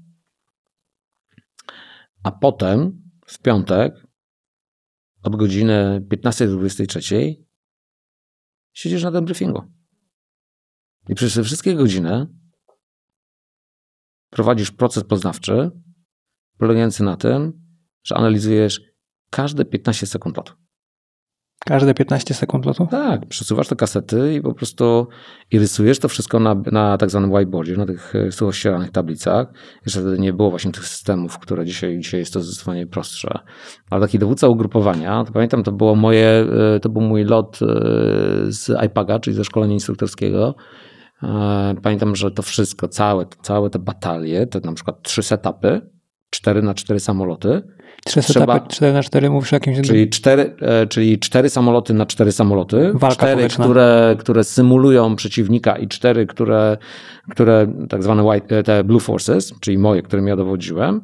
A potem w piątek od godziny 15 do 23 siedzisz na tym briefingu. I przez te wszystkie godziny prowadzisz proces poznawczy polegający na tym, że analizujesz każde 15 sekund lotu. Każde 15 sekund lotu? Tak, przesuwasz te kasety i po prostu i rysujesz to wszystko na, na tak zwanym whiteboardzie, na tych e, ścieranych tablicach. Jeszcze wtedy nie było właśnie tych systemów, które dzisiaj, dzisiaj jest to zdecydowanie prostsze. Ale taki dowódca ugrupowania, to pamiętam, to było moje, e, to był mój lot e, z iPaga, czyli ze szkolenia instruktorskiego. Pamiętam, że to wszystko, całe, całe te batalie, te na przykład trzy setupy, cztery na cztery samoloty, trzeba, 4 na 4 mówisz o jakimś... Czyli 4, e, czyli 4 samoloty na 4 samoloty. Walka 4, które, które symulują przeciwnika i 4, które, które tak zwane white, e, te blue forces, czyli moje, którym ja dowodziłem.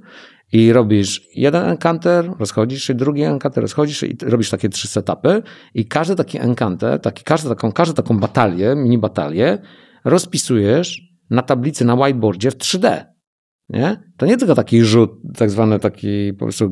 I robisz jeden encounter, rozchodzisz się, drugi encounter, rozchodzisz się i robisz takie trzy setupy. I każdy taki encounter, taki, każdy taką, każdy taką batalię, mini batalię rozpisujesz na tablicy, na whiteboardzie w 3D. Nie? To nie tylko taki rzut, tak zwany taki po prostu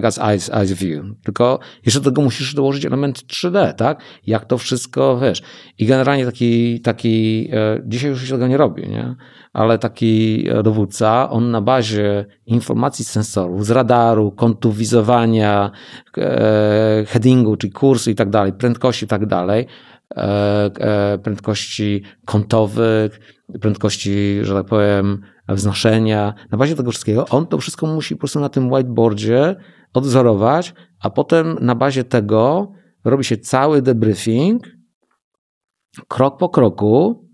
gas eyes, eyes view, tylko jeszcze do tego musisz dołożyć element 3D, tak? Jak to wszystko, wiesz. I generalnie taki, taki e, dzisiaj już się tego nie robi, nie? Ale taki e, dowódca, on na bazie informacji z sensorów, z radaru, kontuwizowania, e, headingu, czyli kursu i tak dalej, prędkości i tak dalej, E, e, prędkości kątowych, prędkości, że tak powiem, wznoszenia. Na bazie tego wszystkiego on to wszystko musi po prostu na tym whiteboardzie odwzorować, a potem na bazie tego robi się cały debriefing krok po kroku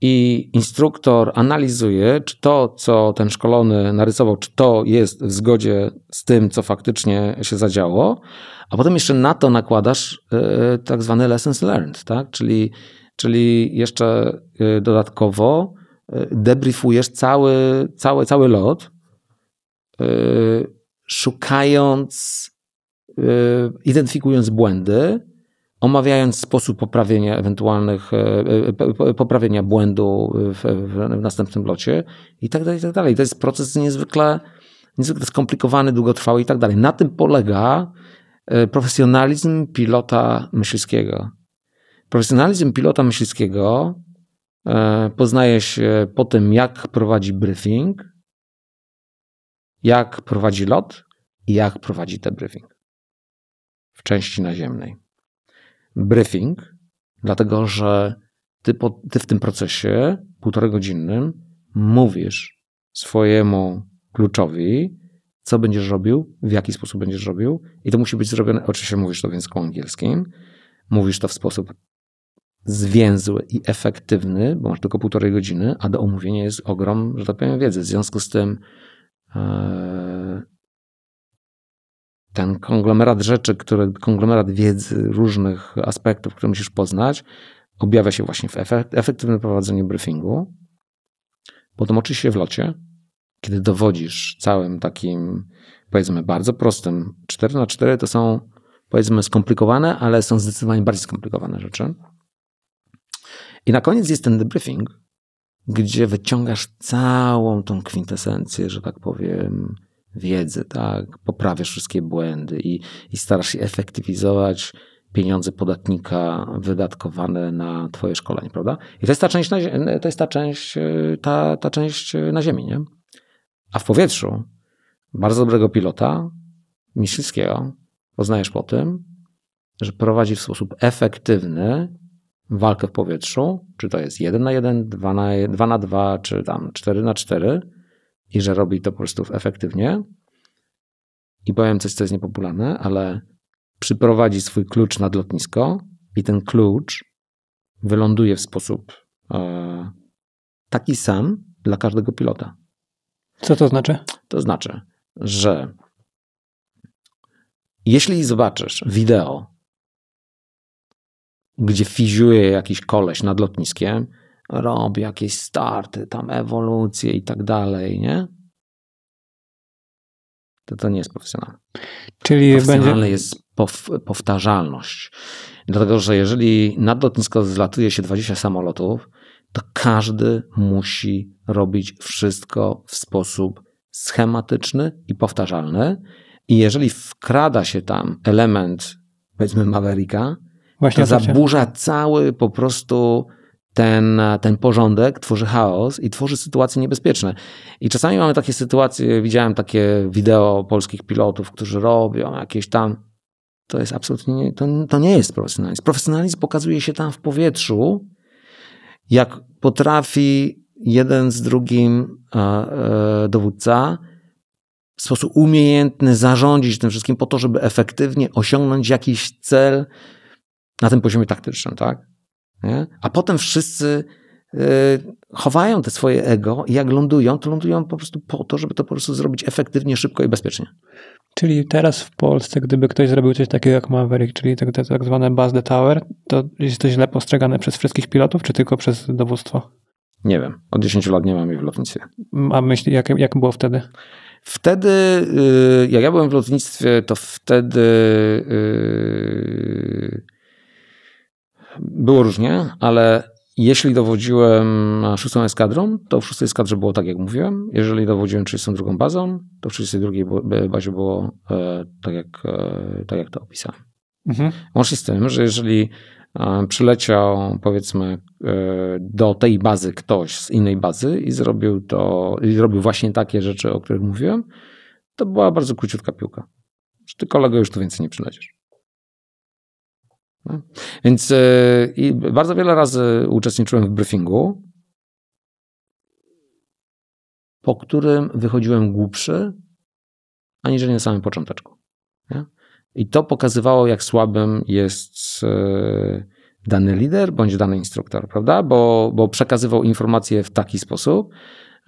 i instruktor analizuje, czy to, co ten szkolony narysował, czy to jest w zgodzie z tym, co faktycznie się zadziało, a potem jeszcze na to nakładasz e, tak zwane lessons learned, tak? czyli, czyli jeszcze e, dodatkowo e, debriefujesz cały, cały, cały lot, szukając, identyfikując błędy, omawiając sposób poprawienia ewentualnych, e, e, poprawienia błędu w, w, następnym locie i tak dalej, i tak dalej. To jest proces niezwykle, niezwykle skomplikowany, długotrwały i tak dalej. Na tym polega e, profesjonalizm pilota myśliwskiego. Profesjonalizm pilota myśliwskiego poznaje się po tym, jak prowadzi briefing, jak prowadzi lot i jak prowadzi debriefing w części naziemnej briefing, dlatego że ty, po, ty w tym procesie półtorej godzinnym mówisz swojemu kluczowi, co będziesz robił, w jaki sposób będziesz robił, i to musi być zrobione. Oczywiście mówisz to w języku angielskim, mówisz to w sposób zwięzły i efektywny, bo masz tylko półtorej godziny, a do omówienia jest ogrom, że tak powiem, wiedzy. W związku z tym, yy, ten konglomerat rzeczy, który konglomerat wiedzy, różnych aspektów, które musisz poznać, objawia się właśnie w efekt, efektywnym prowadzeniu briefingu. Potem oczywiście w locie, kiedy dowodzisz całym takim, powiedzmy, bardzo prostym 4 na 4 to są, powiedzmy, skomplikowane, ale są zdecydowanie bardziej skomplikowane rzeczy. I na koniec jest ten debriefing, gdzie wyciągasz całą tą kwintesencję, że tak powiem, wiedzy, tak? Poprawiasz wszystkie błędy i, i starasz się efektywizować pieniądze podatnika wydatkowane na twoje szkolenie, prawda? I to jest ta część, na, to jest ta część, y, ta, ta część y, na ziemi, nie? A w powietrzu bardzo dobrego pilota, Miszczyckiego, poznajesz po tym, że prowadzi w sposób efektywny walkę w powietrzu, czy to jest 1 na 1, 2 na, 2 na 2, czy tam 4 na 4, i że robi to po prostu efektywnie. I powiem coś, co jest niepopularne, ale przyprowadzi swój klucz nad lotnisko i ten klucz wyląduje w sposób e, taki sam dla każdego pilota. Co to znaczy? To znaczy, że jeśli zobaczysz wideo, gdzie fizuje jakiś koleś nad lotniskiem robi jakieś starty, tam ewolucje i tak dalej, nie? To, to nie jest profesjonalne. Czyli profesjonalne będzie... jest pow, powtarzalność. Dlatego, że jeżeli nad lotnisko zlatuje się 20 samolotów, to każdy musi robić wszystko w sposób schematyczny i powtarzalny. I jeżeli wkrada się tam element, powiedzmy, Mavericka, Właśnie to zaburza cały po prostu ten, ten porządek tworzy chaos i tworzy sytuacje niebezpieczne. I czasami mamy takie sytuacje, widziałem takie wideo polskich pilotów, którzy robią jakieś tam. To jest absolutnie, nie, to, to nie jest profesjonalizm. Profesjonalizm pokazuje się tam w powietrzu, jak potrafi jeden z drugim e, e, dowódca w sposób umiejętny zarządzić tym wszystkim po to, żeby efektywnie osiągnąć jakiś cel na tym poziomie taktycznym, tak? Nie? A potem wszyscy yy, chowają te swoje ego i jak lądują, to lądują po prostu po to, żeby to po prostu zrobić efektywnie, szybko i bezpiecznie. Czyli teraz w Polsce, gdyby ktoś zrobił coś takiego jak Maverick, czyli tak, tak, tak zwane Buzz the Tower, to jest to źle postrzegane przez wszystkich pilotów, czy tylko przez dowództwo? Nie wiem. Od 10 lat nie mam jej w lotnictwie. A myśli, jak, jak było wtedy? Wtedy, y, jak ja byłem w lotnictwie, to wtedy y, było różnie, ale jeśli dowodziłem szóstą eskadrą, to w szóstej eskadrze było tak, jak mówiłem. Jeżeli dowodziłem 32 bazą, to w 32 bazie było e, tak, jak, e, tak, jak to opisałem. Mhm. Łącznie z tym, że jeżeli e, przyleciał, powiedzmy, e, do tej bazy ktoś z innej bazy i zrobił to, i zrobił właśnie takie rzeczy, o których mówiłem, to była bardzo króciutka piłka. ty kolego już tu więcej nie przylecisz. Więc e, i bardzo wiele razy uczestniczyłem w briefingu, po którym wychodziłem głupszy, aniżeli na samym począteczku. Nie? I to pokazywało, jak słabym jest e, dany lider bądź dany instruktor, prawda? Bo, bo przekazywał informacje w taki sposób,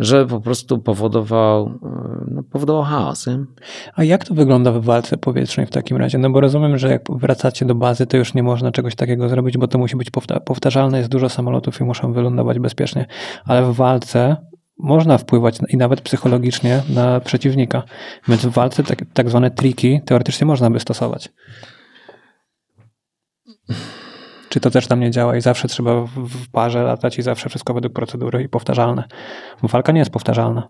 że po prostu powodował, e, no, powodował chaos. Nie? A jak to wygląda w walce powietrznej w takim razie? No bo rozumiem, że jak wracacie do bazy, to już nie można czegoś takiego zrobić, bo to musi być powta powtarzalne, jest dużo samolotów i muszą wylądować bezpiecznie, ale w walce można wpływać i nawet psychologicznie na przeciwnika. Więc w walce tak, tak zwane triki teoretycznie można by stosować czy to też tam nie działa i zawsze trzeba w parze latać i zawsze wszystko według procedury i powtarzalne. Bo walka nie jest powtarzalna.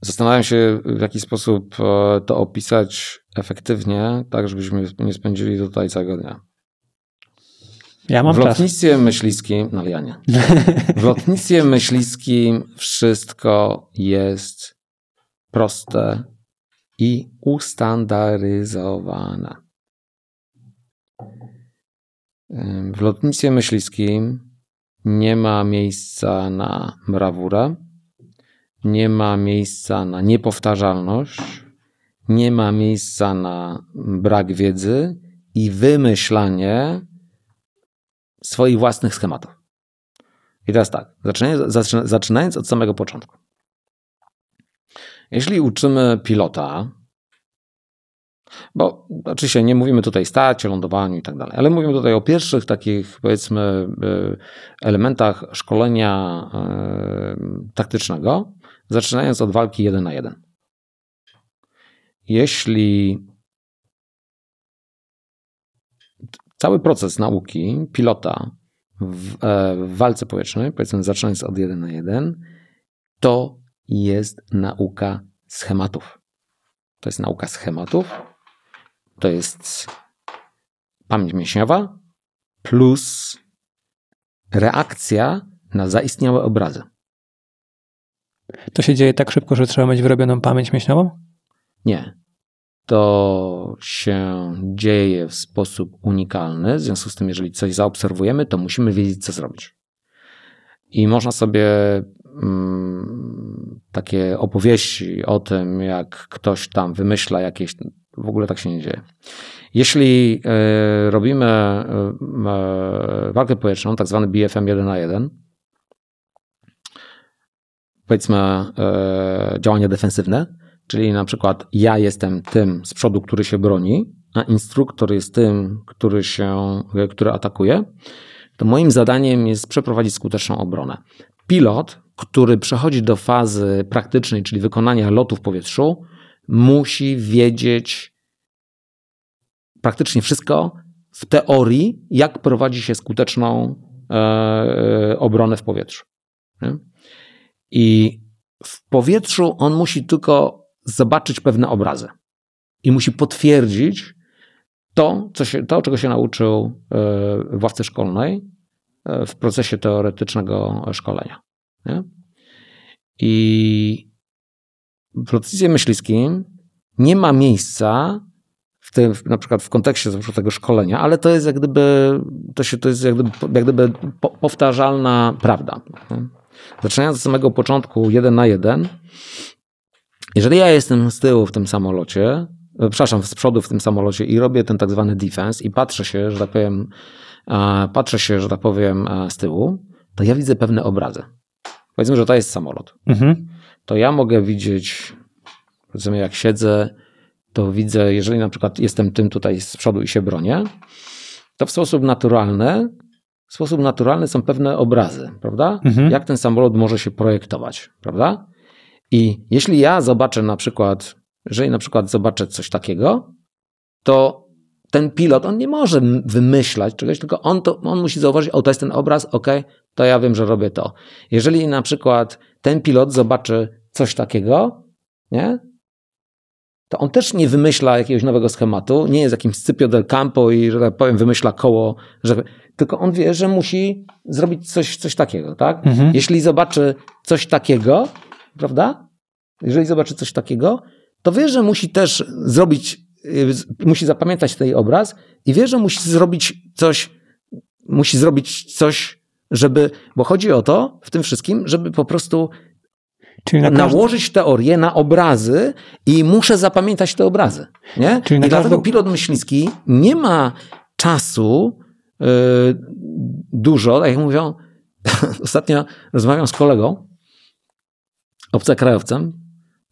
Zastanawiam się, w jaki sposób e, to opisać efektywnie, tak żebyśmy nie spędzili tutaj całego dnia. Ja mam w lotnictwie czas. myśliskim, no ja nie. W lotnictwie myśliskim wszystko jest proste i ustandaryzowane. W lotnictwie myśliwskim nie ma miejsca na brawurę, nie ma miejsca na niepowtarzalność, nie ma miejsca na brak wiedzy i wymyślanie swoich własnych schematów. I teraz tak, zaczynając, zaczynając od samego początku. Jeśli uczymy pilota, bo oczywiście nie mówimy tutaj starcie, lądowaniu i tak dalej, ale mówimy tutaj o pierwszych takich, powiedzmy, y, elementach szkolenia y, taktycznego, zaczynając od walki 1 na 1. Jeśli cały proces nauki pilota w, e, w, walce powietrznej, powiedzmy zaczynając od 1 na 1, to jest nauka schematów. To jest nauka schematów, to jest pamięć mięśniowa plus reakcja na zaistniałe obrazy. To się dzieje tak szybko, że trzeba mieć wyrobioną pamięć mięśniową? Nie. To się dzieje w sposób unikalny. W związku z tym, jeżeli coś zaobserwujemy, to musimy wiedzieć, co zrobić. I można sobie Mm, takie opowieści o tym, jak ktoś tam wymyśla jakieś. W ogóle tak się nie dzieje. Jeśli e, robimy e, e, walkę powietrzną, tak zwany BFM 1 na 1, powiedzmy działanie defensywne, czyli na przykład ja jestem tym z przodu, który się broni, a instruktor jest tym, który się, który atakuje, to moim zadaniem jest przeprowadzić skuteczną obronę. Pilot który przechodzi do fazy praktycznej, czyli wykonania lotu w powietrzu, musi wiedzieć praktycznie wszystko w teorii, jak prowadzi się skuteczną e, e, obronę w powietrzu. Nie? I w powietrzu on musi tylko zobaczyć pewne obrazy i musi potwierdzić to, co się, to czego się nauczył e, w ławce szkolnej e, w procesie teoretycznego szkolenia. Nie? I w lotnictwie myśliwskim nie ma miejsca w tym, na przykład w kontekście tego szkolenia, ale to jest jak gdyby, to się, to jest jak gdyby, jak gdyby powtarzalna prawda. Nie? Zaczynając od samego początku, jeden na jeden, jeżeli ja jestem z tyłu w tym samolocie, e, przepraszam, z przodu w tym samolocie i robię ten tak zwany defense i patrzę się, że tak powiem, patrzę się, że tak powiem, z tyłu, to ja widzę pewne obrazy powiedzmy, że to jest samolot, mhm. to ja mogę widzieć, powiedzmy, jak siedzę, to widzę, jeżeli na przykład jestem tym tutaj z przodu i się bronię, to w sposób naturalny, w sposób naturalny są pewne obrazy, prawda? Mhm. Jak ten samolot może się projektować, prawda? I jeśli ja zobaczę na przykład, jeżeli na przykład zobaczę coś takiego, to ten pilot, on nie może wymyślać czegoś, tylko on, to, on musi zauważyć, o to jest ten obraz, ok, to ja wiem, że robię to. Jeżeli na przykład ten pilot zobaczy coś takiego, nie? To on też nie wymyśla jakiegoś nowego schematu, nie jest jakimś Scypio del Campo i, że tak powiem, wymyśla koło, żeby... tylko on wie, że musi zrobić coś, coś takiego, tak? Mhm. Jeśli zobaczy coś takiego, prawda? Jeżeli zobaczy coś takiego, to wie, że musi też zrobić Y, musi zapamiętać ten obraz i wie, że musi zrobić coś, musi zrobić coś, żeby, bo chodzi o to w tym wszystkim, żeby po prostu na nałożyć każdy... teorię na obrazy i muszę zapamiętać te obrazy. Nie? I każdy... dlatego pilot myśliwski nie ma czasu yy, dużo, tak jak mówią, ostatnio rozmawiam z kolegą, obcokrajowcem,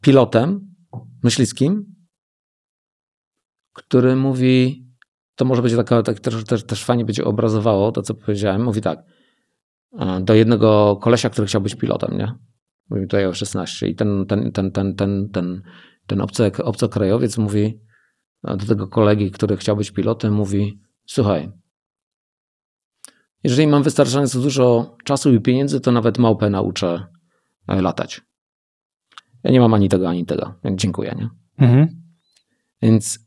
pilotem myślickim, który mówi, to może być taka, tak też, też, też fajnie będzie obrazowało to, co powiedziałem. Mówi tak, e, do jednego kolesia, który chciał być pilotem, nie? Mówimy tutaj o 16. I ten, ten, ten, ten, ten, ten, ten obcek, obcokrajowiec mówi e, do tego kolegi, który chciał być pilotem, mówi, słuchaj, jeżeli mam wystarczająco dużo czasu i pieniędzy, to nawet małpę nauczę e, latać. Ja nie mam ani tego, ani tego. Dziękuję, nie? Mhm. Więc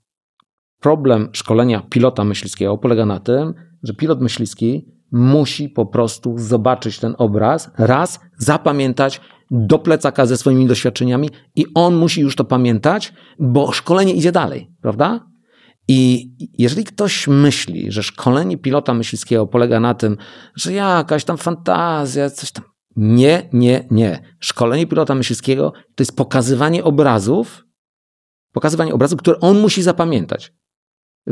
problem szkolenia pilota myśliwskiego polega na tym, że pilot myśliwski musi po prostu zobaczyć ten obraz, raz zapamiętać do plecaka ze swoimi doświadczeniami i on musi już to pamiętać, bo szkolenie idzie dalej, prawda? I jeżeli ktoś myśli, że szkolenie pilota myśliwskiego polega na tym, że jakaś tam fantazja, coś tam. Nie, nie, nie. Szkolenie pilota myśliwskiego to jest pokazywanie obrazów, pokazywanie obrazów, które on musi zapamiętać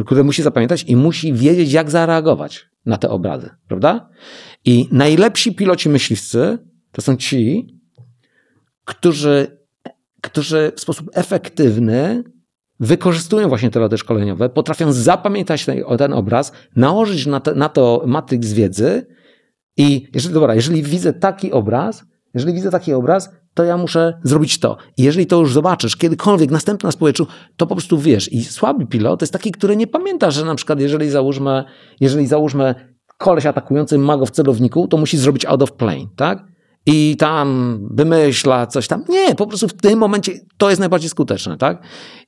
które musi zapamiętać i musi wiedzieć, jak zareagować na te obrazy, prawda? I najlepsi piloci myśliwcy to są ci, którzy, którzy w sposób efektywny wykorzystują właśnie te lody szkoleniowe, potrafią zapamiętać ten, ten obraz, nałożyć na, te, na to matryks wiedzy i jeżeli, dobra, jeżeli widzę taki obraz, jeżeli widzę taki obraz, to ja muszę zrobić to. I jeżeli to już zobaczysz kiedykolwiek, następny na powietrzu, to po prostu wiesz. I słaby pilot jest taki, który nie pamięta, że na przykład jeżeli załóżmy, jeżeli załóżmy koleś atakujący ma go w celowniku, to musi zrobić out of plane, tak? i tam wymyśla coś tam. Nie, po prostu w tym momencie to jest najbardziej skuteczne, tak?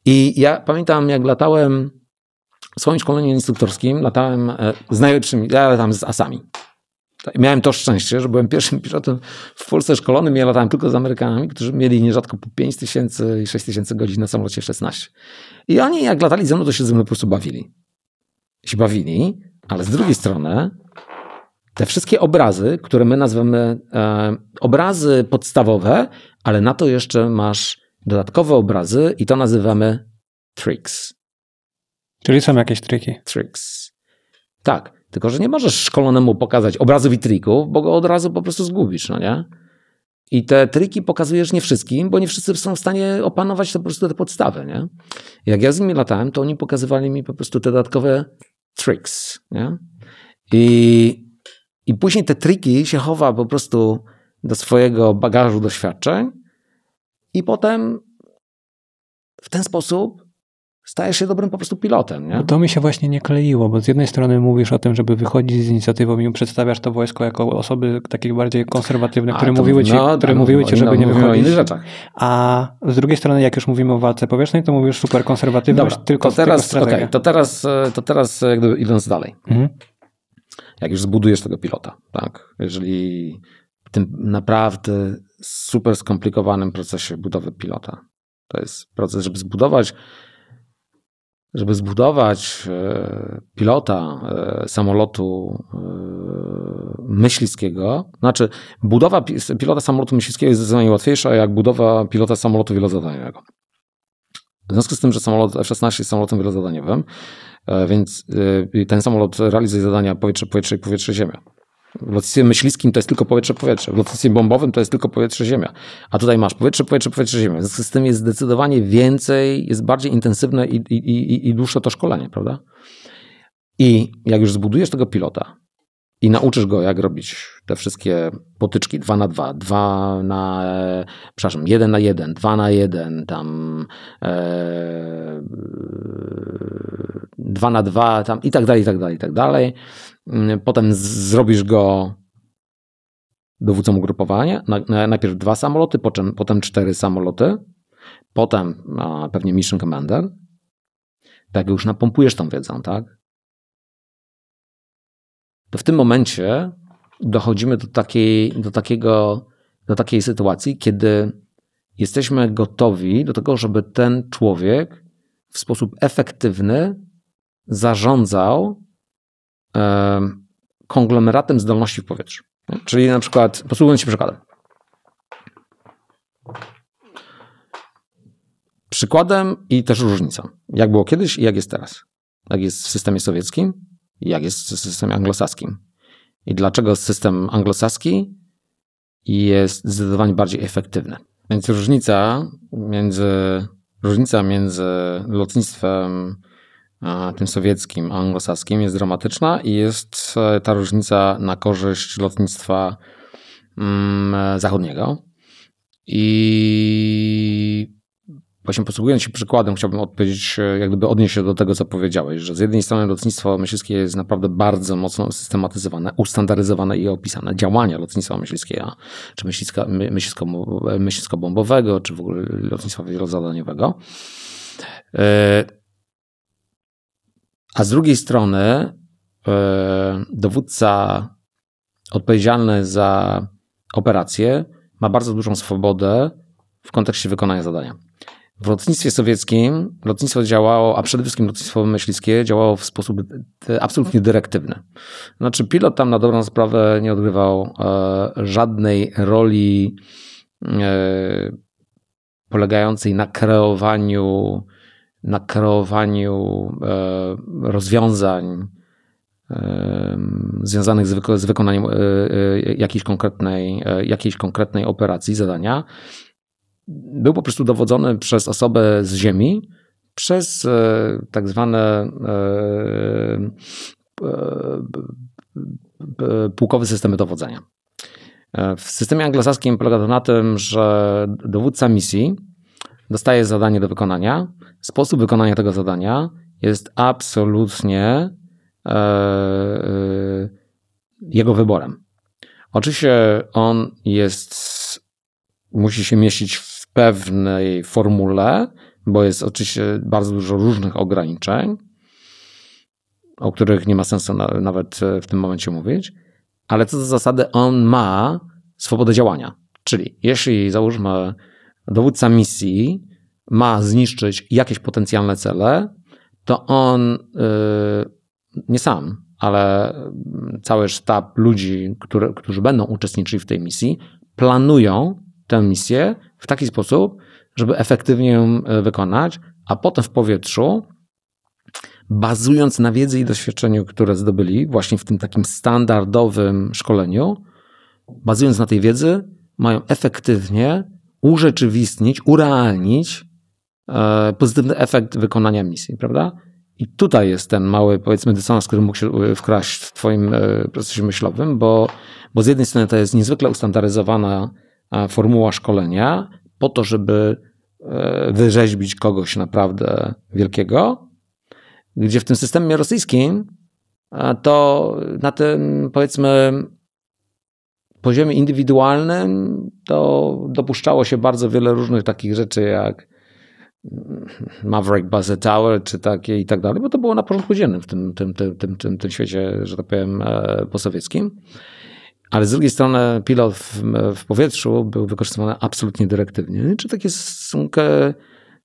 I ja pamiętam, jak latałem w swoim szkoleniu instruktorskim, latałem e, z najlepszymi, ja latam z asami. Tak, miałem to szczęście, że byłem pierwszym pilotem w Polsce szkolonym. Ja latałem tylko z Amerykanami, którzy mieli nierzadko po 5 tysięcy i 6 tysięcy godzin na samolocie 16. I oni jak latali ze mną, to się ze mną po prostu bawili. Się bawili, ale z drugiej strony te wszystkie obrazy, które my nazywamy e, obrazy podstawowe, ale na to jeszcze masz dodatkowe obrazy i to nazywamy tricks. Czyli są jakieś triki. Tricks. Tak. Tylko, że nie możesz szkolonemu pokazać obrazów i trików, bo go od razu po prostu zgubisz, no nie? I te triki pokazujesz nie wszystkim, bo nie wszyscy są w stanie opanować to po prostu te podstawy, nie? Jak ja z nimi latałem, to oni pokazywali mi po prostu te dodatkowe tricks, nie? I, i później te triki się chowa po prostu do swojego bagażu doświadczeń i potem w ten sposób stajesz się dobrym po prostu pilotem. Nie? to mi się właśnie nie kleiło, bo z jednej strony mówisz o tym, żeby wychodzić z inicjatywą i przedstawiasz to wojsko jako osoby takie bardziej konserwatywne, które to, mówiły ci, no, które no, mówiły no, ci żeby nie wychodzić. A z drugiej strony, jak już mówimy o walce powierzchni, to mówisz super konserwatywność, Dobra, tylko to teraz, tylko okay, to teraz, e, to teraz e, jakby idąc dalej. Mhm. Jak już zbudujesz tego pilota, tak? Jeżeli w tym naprawdę super skomplikowanym procesie budowy pilota, to jest proces, żeby zbudować żeby zbudować e, pilota e, samolotu e, myśliwskiego, znaczy budowa pilota samolotu myśliwskiego jest zdecydowanie łatwiejsza jak budowa pilota samolotu wielozadaniowego. W związku z tym, że samolot F-16 jest samolotem wielozadaniowym, więc ten samolot realizuje zadania powietrze, powietrze i powietrze-ziemia. W lotnictwie myśliskim to jest tylko powietrze-powietrze. W lotnictwie bombowym to jest tylko powietrze-ziemia. A tutaj masz powietrze-powietrze-powietrze-ziemia. W związku z tym jest zdecydowanie więcej, jest bardziej intensywne i, i, i, i dłuższe to szkolenie, prawda? I jak już zbudujesz tego pilota, i nauczysz go, jak robić te wszystkie potyczki 2 na 2, 2 na, przepraszam, 1 na 1, 2 na 1, tam e, 2 na 2, tam i tak dalej, i tak dalej, i tak dalej. Mm, potem zrobisz go dowódcą ugrupowania, na, na, najpierw dwa samoloty, potem cztery samoloty, potem a, pewnie Mission Commander. Tak już napompujesz tą wiedzą, tak? to w tym momencie dochodzimy do takiej, do takiego, do takiej sytuacji, kiedy jesteśmy gotowi do tego, żeby ten człowiek w sposób efektywny zarządzał konglomeratem zdolności w powietrzu. Czyli na przykład, posługując się przykładem. Przykładem i też różnicą. Jak było kiedyś i jak jest teraz. Jak jest w systemie sowieckim, jak jest w systemie anglosaskim. I dlaczego system anglosaski jest zdecydowanie bardziej efektywny. Więc różnica między, różnica między lotnictwem tym sowieckim, a anglosaskim jest dramatyczna i jest e, ta różnica na korzyść lotnictwa mm, zachodniego. I Właśnie posługując się przykładem, chciałbym odpowiedzieć, e, jak gdyby odnieść się do tego, co powiedziałeś, że z jednej strony lotnictwo myśliwskie jest naprawdę bardzo mocno systematyzowane, ustandaryzowane i opisane. Działania lotnictwa myśliwskiego, czy myśliwsko e, myślisko, myślisko-bombowego, czy w ogóle lotnictwa wielozadaniowego. E, a z drugiej strony dowódca odpowiedzialny za operację ma bardzo dużą swobodę w kontekście wykonania zadania. W lotnictwie sowieckim lotnictwo działało, a przede wszystkim lotnictwo myśliwskie działało w sposób e, absolutnie dyrektywny. Znaczy pilot tam na dobrą sprawę nie odgrywał e, żadnej roli e, polegającej na kreowaniu, na kreowaniu e, rozwiązań e, związanych z, wyko z wykonaniem e, jakiejś konkretnej, jakiejś konkretnej operacji, zadania, był po prostu dowodzony przez osobę z ziemi, przez e, tak zwane e, e, pułkowy systemy dowodzenia. W systemie anglosaskim polega to na tym, że dowódca misji dostaje zadanie do wykonania. Sposób wykonania tego zadania jest absolutnie jego wyborem. Oczywiście on jest, musi się mieścić w pewnej formule, bo jest oczywiście bardzo dużo różnych ograniczeń, o których nie ma sensu na, nawet e, w tym momencie mówić, ale co do zasady on ma swobodę działania. Czyli jeśli załóżmy dowódca misji ma zniszczyć jakieś potencjalne cele, to on yy, nie sam, ale cały sztab ludzi, który, którzy będą uczestniczyli w tej misji, planują tę misję w taki sposób, żeby efektywnie ją e, wykonać, a potem w powietrzu, bazując na wiedzy i doświadczeniu, które zdobyli właśnie w tym takim standardowym szkoleniu, bazując na tej wiedzy, mają efektywnie urzeczywistnić, urealnić e, pozytywny efekt wykonania misji, prawda? I tutaj jest ten mały, powiedzmy, dysonans, który mógł się e, wkraść w Twoim procesie myślowym, bo, bo z jednej strony to jest niezwykle ustandaryzowana formuła szkolenia po to, żeby e, wyrzeźbić kogoś naprawdę wielkiego, gdzie w tym systemie rosyjskim to na tym powiedzmy poziomie indywidualnym to dopuszczało się bardzo wiele różnych takich rzeczy jak Maverick Buzzer Tower czy takie i tak dalej, bo to było na porządku dziennym w tym, tym, tym, tym, tym, tym świecie, że tak powiem, e, posowieckim. Ale z drugiej strony pilot w, w powietrzu był wykorzystywany absolutnie dyrektywnie. No czy takie są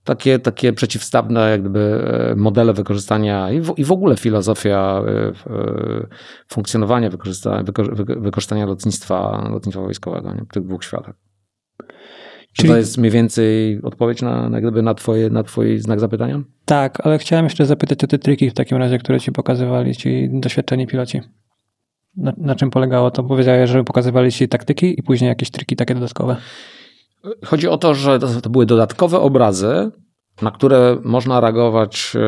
takie, takie przeciwstawne jakby e, modele wykorzystania i w, i w ogóle filozofia e, e, funkcjonowania wykorzystania, wykorzystania lotnictwa, lotnictwa wojskowego nie? w tych dwóch światach. Czyli... Czy to jest mniej więcej odpowiedź na, na, gdyby na, twoje, na twój znak zapytania? Tak, ale chciałem jeszcze zapytać o te triki w takim razie, które ci pokazywali ci doświadczeni piloci na, na czym polegało to? Powiedziałeś, że pokazywali taktyki i później jakieś triki takie dodatkowe. Chodzi o to, że to były dodatkowe obrazy, na które można reagować e,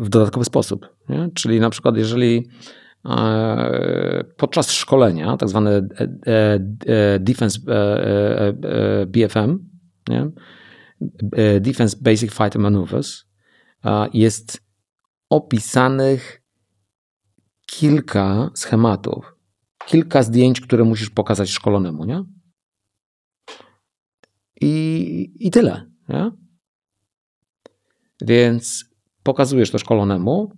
w dodatkowy sposób. Nie? Czyli na przykład, jeżeli e, podczas szkolenia, tak zwane e, Defense BFM, nie? Defense Basic Fighter Maneuvers, jest opisanych kilka schematów, kilka zdjęć, które musisz pokazać szkolonemu, nie? I, i tyle, nie? Więc pokazujesz to szkolonemu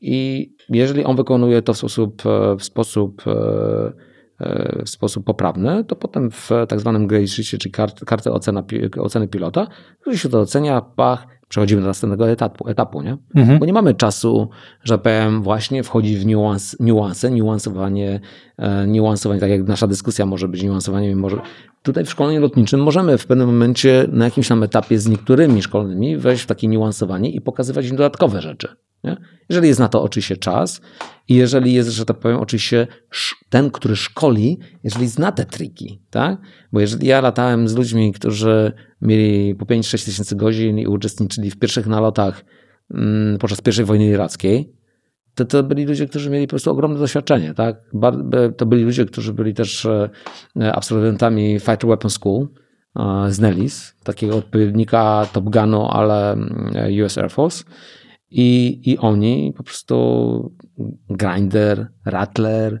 i jeżeli on wykonuje to w sposób, e, w sposób, e, e, w sposób poprawny, to potem w tak zwanym grade sheetie, czyli kart, kartę ocena, oceny pilota, jeżeli się to ocenia, pach, przechodzimy do następnego etapu, etapu nie? Mhm. Bo nie mamy czasu, że powiem, właśnie wchodzić w niuans, niuanse, niuansowanie, e, niuansowanie, tak jak nasza dyskusja może być niuansowaniem. Może... Tutaj w szkoleniu lotniczym możemy w pewnym momencie na jakimś tam etapie z niektórymi szkolnymi wejść w takie niuansowanie i pokazywać im dodatkowe rzeczy. Nie? Jeżeli jest na to oczywiście czas i jeżeli jest, że tak powiem, oczywiście ten, który szkoli, jeżeli zna te triki, tak? Bo jeżeli ja latałem z ludźmi, którzy mieli po 5-6 tysięcy godzin i uczestniczyli w pierwszych nalotach mm, podczas pierwszej wojny irackiej, to, to byli ludzie, którzy mieli po prostu ogromne doświadczenie, tak? To byli ludzie, którzy byli też e, e, absolwentami Fighter Weapon School e, z Nellis, takiego odpowiednika Top Gunu, ale mm, US Air Force i, i oni po prostu Grinder, Rattler, e,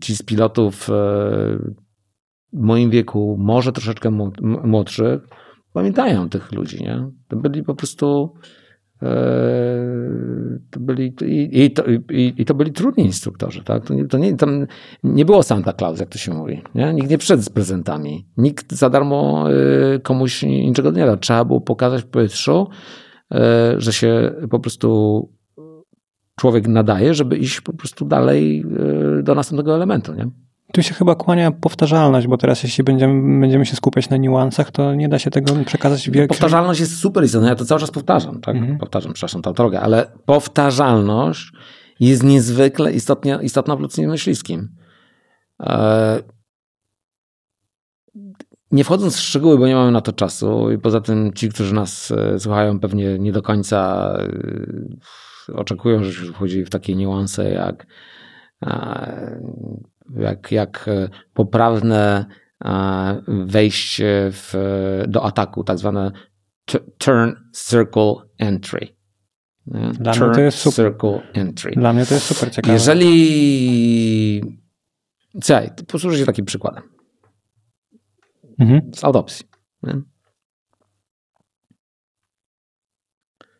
ci z pilotów e, w moim wieku, może troszeczkę młodszych, pamiętają tych ludzi, nie? To byli po prostu E, to byli, i, i, to, i, i, to, byli trudni instruktorzy. Tak? To, to nie, tam nie było Santa Claus, jak to się mówi. Nie? Nikt nie przyszedł z prezentami. Nikt za darmo e, komuś niczego nie da. Trzeba było pokazać w powietrzu, e, że się po prostu człowiek nadaje, żeby iść po prostu dalej do następnego elementu. Nie? Tu się chyba kłania powtarzalność, bo teraz jeśli będziemy, będziemy się skupiać na niuansach, to nie da się tego przekazać wielkim... Powtarzalność jest super istotna, ja to cały czas powtarzam, tak? Mhm. Powtarzam, przepraszam, tą drogę, ale powtarzalność jest niezwykle istotnie, istotna w ludzkim myśliwskim. E, nie wchodząc w szczegóły, bo nie mamy na to czasu i poza tym ci, którzy nas e, słuchają pewnie nie do końca e, oczekują, że się wchodzi w takie niuanse jak jak, jak e, poprawne e, wejście w, do ataku, tak zwane turn circle entry. Dla turn mnie to jest super. circle entry. Dla mnie to jest super ciekawe. Jeżeli. Cześć, posłużę się takim przykładem. Mhm. Z autopsji. Nie?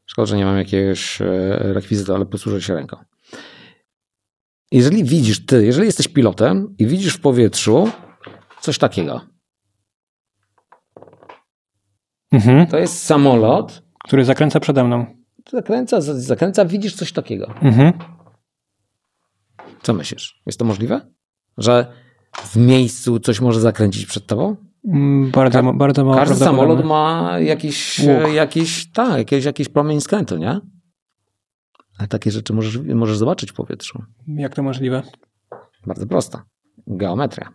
Szkoda, że nie mam jakiegoś e, rekwizytu, ale posłużę się ręką jeżeli widzisz, ty, jeżeli jesteś pilotem i widzisz w powietrzu coś takiego. Mhm. To jest samolot. Który zakręca przede mną. Zakręca, zakręca, widzisz coś takiego. Mhm. Co myślisz? Jest to możliwe? Że w miejscu coś może zakręcić przed tobą? Mm, bardzo, Ka bardzo mało Każdy samolot ma jakiś, jakiś, tak, jakiś, jakiś promień skrętu, nie? Ale takie rzeczy możesz, możesz zobaczyć w powietrzu. Jak to możliwe? Bardzo prosta. Geometria.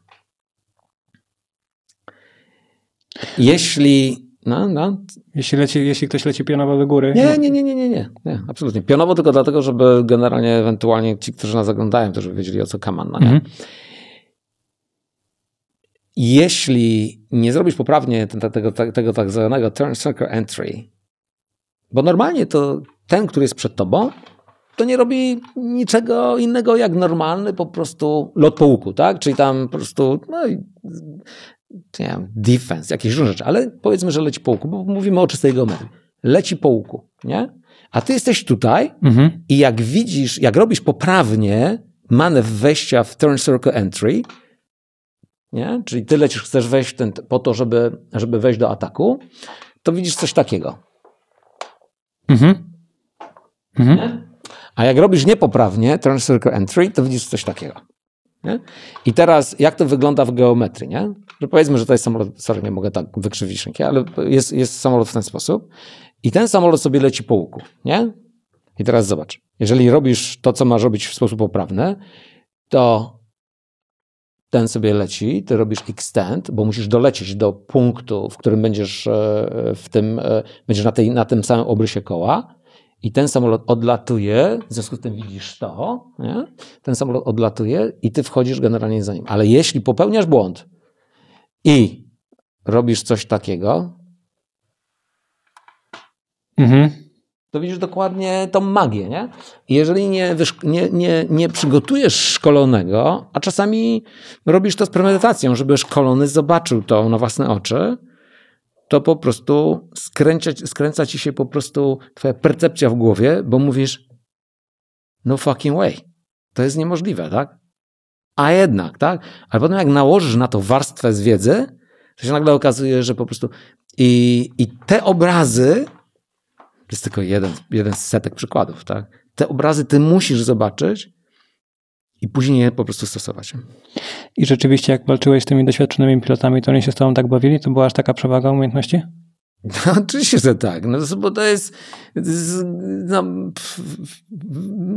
Jeśli. No, no. Jeśli, leci, jeśli ktoś leci pionowo do góry. Nie, no. nie, nie, nie, nie, nie, nie, absolutnie. Pionowo tylko dlatego, żeby generalnie ewentualnie ci, którzy nas oglądają, też wiedzieli o co kaman. No, nie? Mhm. Jeśli nie zrobisz poprawnie tego, tego, tego tak zwanego turn circle entry, bo normalnie to ten, który jest przed tobą, to nie robi niczego innego jak normalny po prostu lot po łuku, tak? Czyli tam po prostu, no i nie wiem, defense, jakieś różne rzeczy, ale powiedzmy, że leci po łuku, bo mówimy o czystej geometrii. Leci po łuku, nie? A ty jesteś tutaj mhm. i jak widzisz, jak robisz poprawnie manewr wejścia w turn circle entry, nie? Czyli ty lecisz, chcesz wejść ten, po to, żeby, żeby wejść do ataku, to widzisz coś takiego. Mhm. Mhm. Nie? A jak robisz niepoprawnie transcircle Entry, to widzisz coś takiego. Nie? I teraz, jak to wygląda w geometrii, nie? Że no powiedzmy, że to jest samolot, sorry, nie mogę tak wykrzywić ręki, ale jest, jest samolot w ten sposób. I ten samolot sobie leci po łuku, nie? I teraz zobacz. Jeżeli robisz to, co masz robić w sposób poprawny, to ten sobie leci, ty robisz extend, bo musisz dolecieć do punktu, w którym będziesz e, e, w tym, e, będziesz na, tej, na tym samym obrysie koła i ten samolot odlatuje, w związku z tym widzisz to, nie? ten samolot odlatuje i ty wchodzisz generalnie za nim. Ale jeśli popełniasz błąd i robisz coś takiego, mhm. to widzisz dokładnie tą magię. Nie? jeżeli nie, nie, nie, nie przygotujesz szkolonego, a czasami robisz to z premedytacją, żeby szkolony zobaczył to na własne oczy, to po prostu skręca, skręca ci się po prostu twoja percepcja w głowie, bo mówisz no fucking way. To jest niemożliwe, tak? A jednak, tak? Ale potem jak nałożysz na to warstwę z wiedzy, to się nagle okazuje, że po prostu i, i te obrazy to jest tylko jeden, jeden z setek przykładów, tak? Te obrazy ty musisz zobaczyć, i później je po prostu stosować. I rzeczywiście, jak walczyłeś z tymi doświadczonymi pilotami, to oni się z tobą tak bawili? To była aż taka przewaga umiejętności? No, oczywiście, że tak. No, bo to jest. No,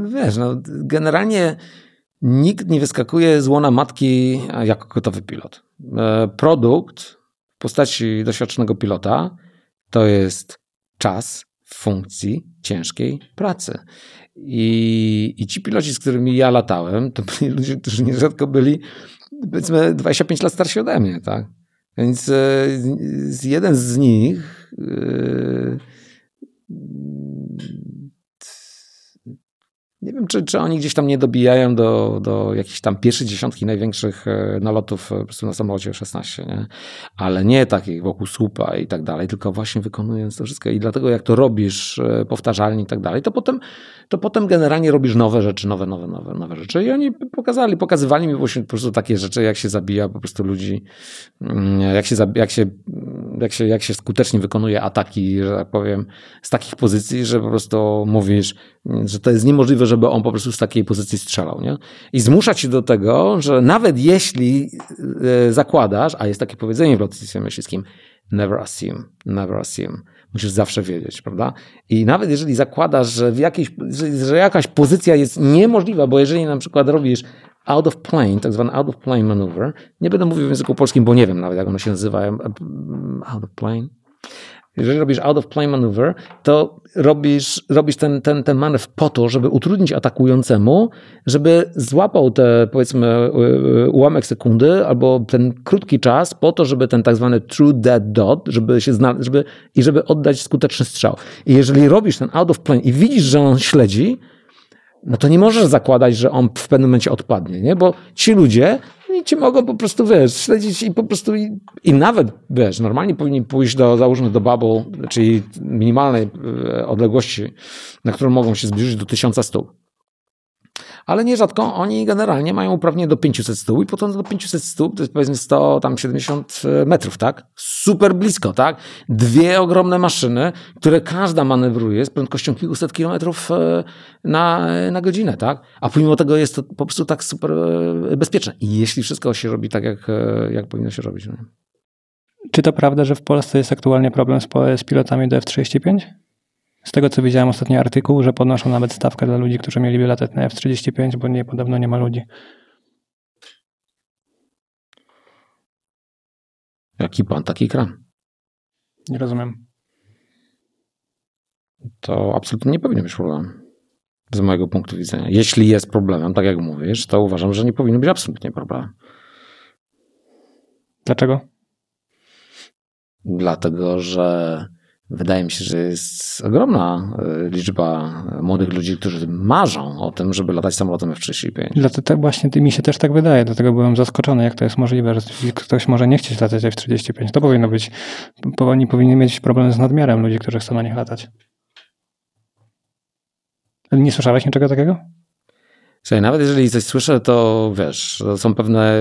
wiesz, no, generalnie nikt nie wyskakuje z łona matki jako gotowy pilot. E, produkt w postaci doświadczonego pilota to jest czas w funkcji ciężkiej pracy. I, I ci piloci, z którymi ja latałem, to byli ludzie, którzy nierzadko byli powiedzmy 25 lat starsi ode mnie, tak? Więc e, jeden z nich e, nie wiem, czy, czy oni gdzieś tam nie dobijają do, do jakichś tam pierwszych dziesiątki największych e, nalotów e, po prostu na samolocie 16, nie? ale nie takich wokół słupa i tak dalej, tylko właśnie wykonując to wszystko i dlatego jak to robisz e, powtarzalnie i tak dalej, to potem, to potem generalnie robisz nowe rzeczy, nowe, nowe, nowe, nowe rzeczy i oni pokazali, pokazywali mi właśnie po prostu takie rzeczy, jak się zabija po prostu ludzi, mm, jak się, jak się, jak się, jak się skutecznie wykonuje ataki, że tak powiem, z takich pozycji, że po prostu mówisz, że to jest niemożliwe, żeby on po prostu z takiej pozycji strzelał. Nie? I zmusza cię do tego, że nawet jeśli e, zakładasz, a jest takie powiedzenie w lotnictwie myśliwskim, never assume, never assume. Musisz zawsze wiedzieć, prawda? I nawet jeżeli zakładasz, że, jakiejś, że, że jakaś pozycja jest niemożliwa, bo jeżeli na przykład robisz out of plane, tak zwany out of plane maneuver, nie będę mówił w języku polskim, bo nie wiem nawet jak ono się nazywa. out of plane, jeżeli robisz out of play maneuver, to robisz, robisz ten, ten, ten manewr po to, żeby utrudnić atakującemu, żeby złapał te powiedzmy y, y, ułamek sekundy albo ten krótki czas po to, żeby ten tak zwany true dead dot, żeby się znaleźć, żeby, i żeby oddać skuteczny strzał. I jeżeli robisz ten out of play i widzisz, że on śledzi, no to nie możesz zakładać, że on w pewnym momencie odpadnie, nie? Bo ci ludzie i cię mogą po prostu, wiesz, śledzić i po prostu, i, i nawet, wiesz, normalnie powinni pójść do, załóżmy do bubble, czyli minimalnej e, odległości, na którą mogą się zbliżyć do 1100 ale nierzadko oni generalnie mają uprawnienie do 500 stóp i potem do 500 stóp to jest powiedzmy 100, tam 70 e, metrów, tak? Super blisko, tak? Dwie ogromne maszyny, które każda manewruje z prędkością kilkuset kilometrów e, na, na godzinę, tak? A pomimo tego jest to po prostu tak super e, bezpieczne. I jeśli wszystko się robi tak, jak, jak powinno się robić. No. Czy to prawda, że w Polsce jest aktualnie problem z, z pilotami do F-35? Z tego co widziałem ostatnio artykuł, że podnoszą nawet stawkę dla ludzi, którzy mieli biletet na F35, bo nie, podobno nie ma ludzi. Jaki pan taki kram? Nie rozumiem. To absolutnie nie powinien być problem. Z mojego punktu widzenia. Jeśli jest problemem, tak jak mówisz, to uważam, że nie powinno być absolutnie problemem. Dlaczego? Dlatego, że Wydaje mi się, że jest ogromna y, liczba y, młodych ludzi, którzy marzą o tym, żeby latać samolotem F-35. Dlatego tak właśnie mi się też tak wydaje, dlatego byłem zaskoczony, jak to jest możliwe, że ktoś może nie chcieć latać F-35. To powinno być, oni powinni mieć problem z nadmiarem ludzi, którzy chcą na nich latać. Nie słyszałeś niczego takiego? Słuchaj, nawet jeżeli coś słyszę, to wiesz, są pewne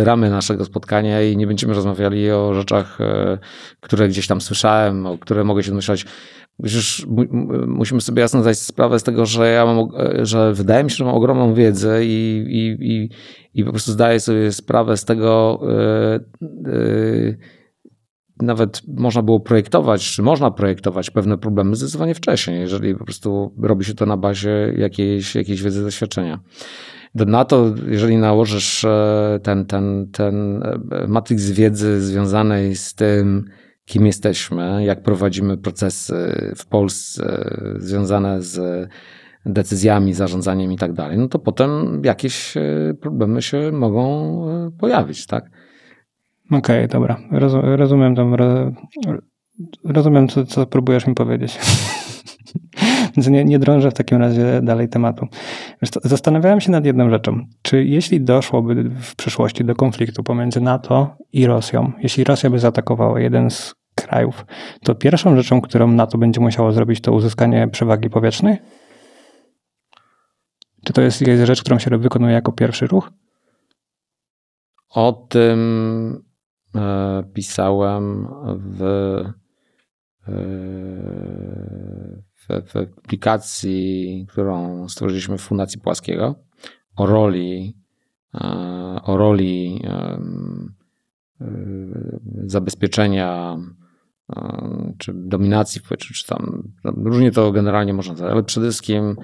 y, ramy naszego spotkania i nie będziemy rozmawiali o rzeczach, e, które gdzieś tam słyszałem, o które mogę się domyślać. Przecież musimy sobie jasno zdać sprawę z tego, że ja mam, e, że wydaje mi się, że mam ogromną wiedzę i, i, i, i po prostu zdaję sobie sprawę z tego, yy, yy, nawet można było projektować, czy można projektować pewne problemy zdecydowanie wcześniej, jeżeli po prostu robi się to na bazie jakiejś, jakiejś wiedzy, doświadczenia. Na to, jeżeli nałożysz e, ten, ten, ten z e, wiedzy związanej z tym, kim jesteśmy, jak prowadzimy procesy w Polsce e, związane z decyzjami, zarządzaniem i tak dalej, no to potem jakieś problemy się mogą pojawić, tak? Okej, okay, dobra. rozumiem tam, rozumiem, co, co próbujesz mi powiedzieć. Więc nie, nie drążę w takim razie dalej tematu. Zastanawiałem się nad jedną rzeczą. Czy jeśli doszłoby w przyszłości do konfliktu pomiędzy NATO i Rosją, jeśli Rosja by zaatakowała jeden z krajów, to pierwszą rzeczą, którą NATO będzie musiało zrobić, to uzyskanie przewagi powietrznej? Czy to jest rzecz, którą się wykonuje jako pierwszy ruch? O tym E, pisałem w, e, w, w którą stworzyliśmy w Fundacji Płaskiego o roli, e, o roli zabezpieczenia czy dominacji, czy, czy tam no, różnie to generalnie można, ale przede wszystkim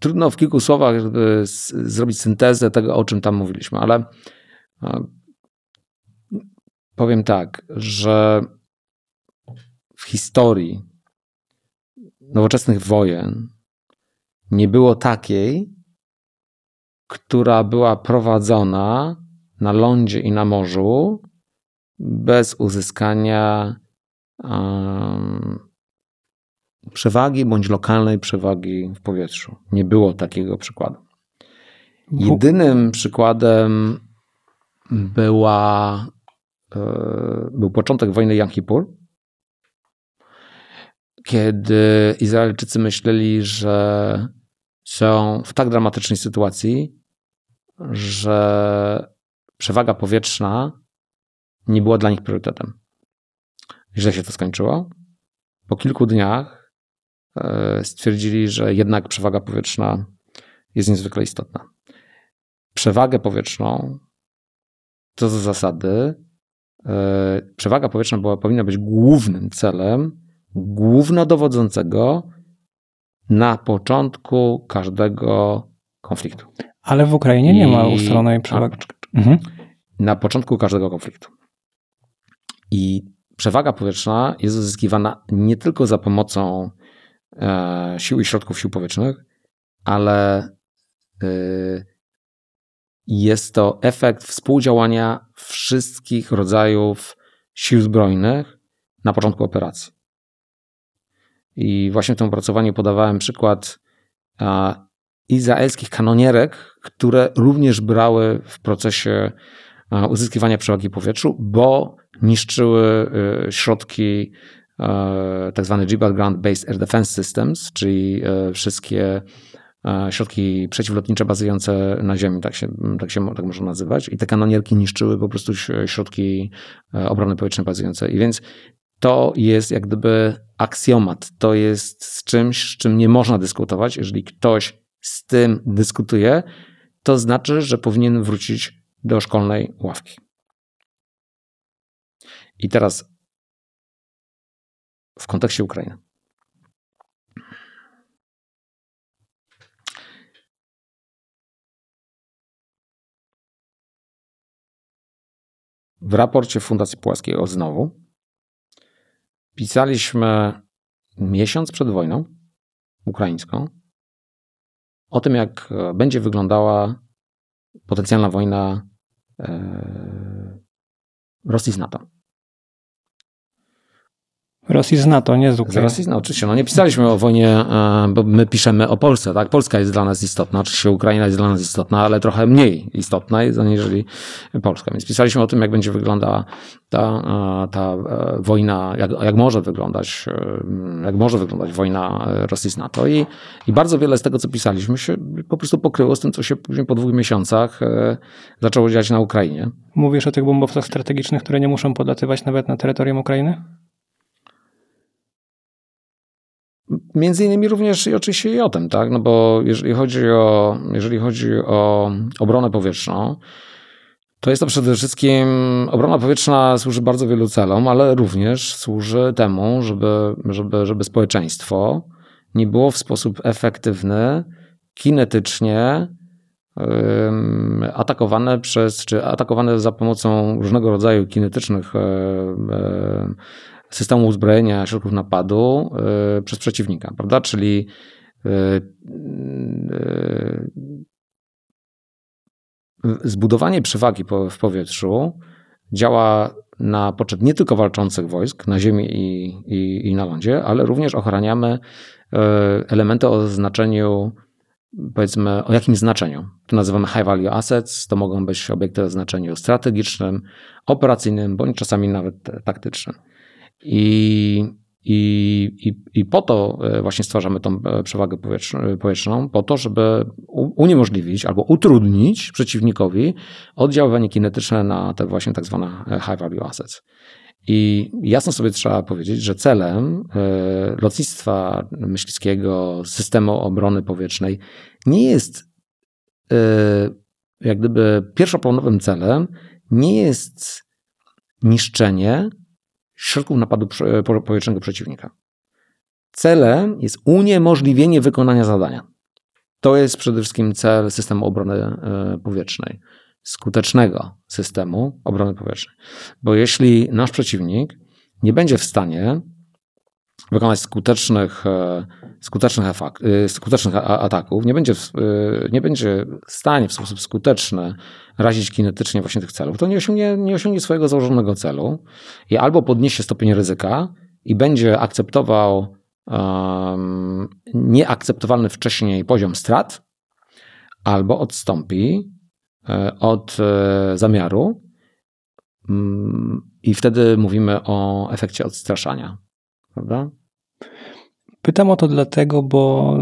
trudno w kilku słowach zrobić syntezę tego, o czym tam mówiliśmy, ale powiem tak, że w historii nowoczesnych wojen nie było takiej, która była prowadzona na lądzie i na morzu bez uzyskania um, przewagi bądź lokalnej przewagi w powietrzu. Nie było takiego przykładu. Jedynym przykładem była, e, był początek wojny Yom Kippur, kiedy Izraelczycy myśleli, że są w tak dramatycznej sytuacji, że przewaga powietrzna nie była dla nich priorytetem. Źle się to skończyło. Po kilku dniach E, stwierdzili, że jednak przewaga powietrzna jest niezwykle istotna. Przewagę powietrzną, co do zasady, e, przewaga powietrzna była, powinna być głównym celem głównodowodzącego na początku każdego konfliktu. Ale w Ukrainie I... nie ma ustalonej przewagi. Mhm. Na początku każdego konfliktu. I przewaga powietrzna jest uzyskiwana nie tylko za pomocą E, sił i środków sił powietrznych, ale e, jest to efekt współdziałania wszystkich rodzajów sił zbrojnych na początku operacji. I właśnie w tym opracowaniu podawałem przykład izraelskich kanonierek, które również brały w procesie e, uzyskiwania przewagi powietrzu, bo niszczyły środki E, tak zwany GBAT Ground Based Air Defense Systems, czyli e, wszystkie e, środki przeciwlotnicze bazujące na ziemi, tak się, tak się tak można nazywać. I te kanonierki niszczyły po prostu środki obrony powietrznej bazujące. I więc to jest jak gdyby aksjomat. To jest z czymś, z czym nie można dyskutować. Jeżeli ktoś z tym dyskutuje, to znaczy, że powinien wrócić do szkolnej ławki. I teraz w kontekście Ukrainy. W raporcie Fundacji Płaskiej o znowu pisaliśmy miesiąc przed wojną ukraińską o tym, jak e, będzie wyglądała potencjalna wojna e, Rosji z NATO. Rosji z NATO, nie z Ukrainy. Z Rosji, no oczywiście, no nie pisaliśmy o wojnie, e, bo my piszemy o Polsce, tak? Polska jest dla nas istotna, oczywiście Ukraina jest dla nas istotna, ale trochę mniej istotna jest aniżeli Polska. Więc pisaliśmy o tym, jak będzie wyglądała ta, e, ta e, wojna, jak, jak może wyglądać, jak może wyglądać wojna Rosji z NATO i, i bardzo wiele z tego, co pisaliśmy, się po prostu pokryło z tym, co się później po dwóch miesiącach zaczęło dziać na Ukrainie. Mówisz o tych bombowcach strategicznych, które nie muszą podlatywać nawet na terytorium Ukrainy? Między innymi również i oczywiście i o tym, tak? No bo jeżeli chodzi o, jeżeli chodzi o obronę powietrzną, to jest to przede wszystkim obrona powietrzna służy bardzo wielu celom, ale również służy temu, żeby, żeby, żeby społeczeństwo nie było w sposób efektywny, kinetycznie atakowane przez, czy atakowane za pomocą różnego rodzaju kinetycznych e, e, systemu uzbrojenia środków napadu e, przez przeciwnika, prawda? Czyli e, e, zbudowanie przewagi w powietrzu działa na potrzeb nie tylko walczących wojsk na ziemi i, i, i na lądzie, ale również ochraniamy elementy o znaczeniu, powiedzmy, o jakim znaczeniu. To nazywamy high value assets, to mogą być obiekty o znaczeniu strategicznym, operacyjnym, bądź czasami nawet taktycznym. I, i, i, i po to e, właśnie stwarzamy tą e, przewagę e, powietrzną, po to, żeby uniemożliwić albo utrudnić przeciwnikowi oddziaływanie kinetyczne na te właśnie tak zwane high value assets. I jasno sobie trzeba powiedzieć, że celem lotnictwa myśliwskiego, systemu obrony powietrznej nie jest jak gdyby pierwszoplanowym celem nie jest niszczenie środków napadu e, powietrznego przeciwnika. Celem jest uniemożliwienie wykonania zadania. To jest przede wszystkim cel systemu obrony e, powietrznej, skutecznego systemu obrony powietrznej. Bo jeśli nasz przeciwnik nie będzie w stanie wykonać skutecznych, e, skutecznych, efekt, skutecznych ataków, nie będzie, e, nie będzie w stanie w sposób skuteczny razić kinetycznie właśnie tych celów, to nie osiągnie, nie osiągnie swojego założonego celu i albo podniesie stopień ryzyka i będzie akceptował um, nieakceptowalny wcześniej poziom strat, albo odstąpi e, od zamiaru mm, i wtedy mówimy o efekcie odstraszania. Prawda? Pytam o to dlatego, bo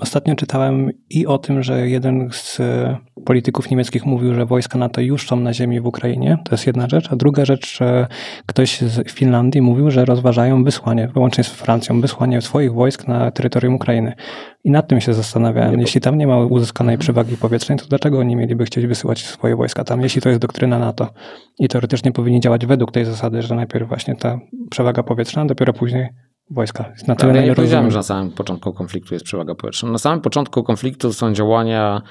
ostatnio czytałem i o tym, że jeden z e, polityków niemieckich mówił, że wojska NATO już są na ziemi w Ukrainie. To jest jedna rzecz. A druga rzecz, że ktoś z Finlandii mówił, że rozważają wysłanie, wyłącznie z Francją, wysłanie swoich wojsk na terytorium Ukrainy. I nad tym się zastanawiałem. Jeśli tam nie ma uzyskanej przewagi powietrznej, to dlaczego oni mieliby chcieć wysyłać swoje wojska tam, jeśli to jest doktryna NATO? I teoretycznie powinni działać według tej zasady, że najpierw właśnie ta przewaga powietrzna, dopiero później wojska. Na tyle, no, ja nie powiedziałem, że na samym początku konfliktu jest przewaga powietrzna. Na samym początku konfliktu są działania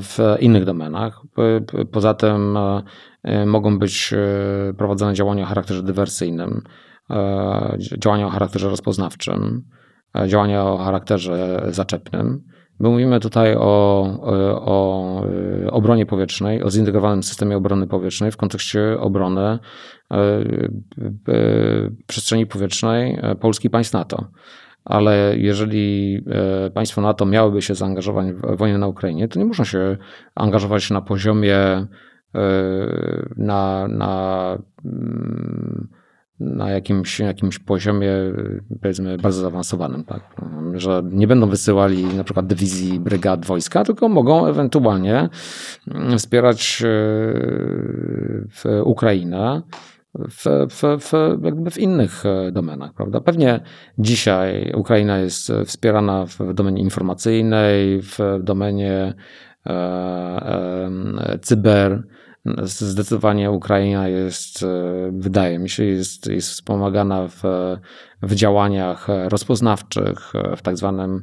w innych domenach. Poza tym y, mogą być y, prowadzone działania o charakterze dywersyjnym, działania o charakterze rozpoznawczym, działania o charakterze zaczepnym. My mówimy tutaj o, o y, obronie powietrznej, o zintegrowanym systemie obrony powietrznej w kontekście obrony E, przestrzeni powietrznej e, Polski państw NATO. Ale jeżeli e, państwo NATO miałyby się zaangażować w wojnę na Ukrainie, to nie muszą się angażować na poziomie na, na, mm, na jakimś, jakimś poziomie, powiedzmy, bardzo zaawansowanym. Tak? Że nie będą wysyłali na przykład dywizji brygad wojska, tylko mogą ewentualnie mm, wspierać Ukrainę w, w, w, jakby w innych e, domenach, prawda? Pewnie dzisiaj Ukraina jest e, wspierana w domenie informacyjnej, w domenie e, e, cyber. Zdecydowanie Ukraina jest, e, wydaje mi się, jest, jest wspomagana w, w działaniach rozpoznawczych, w tak zwanym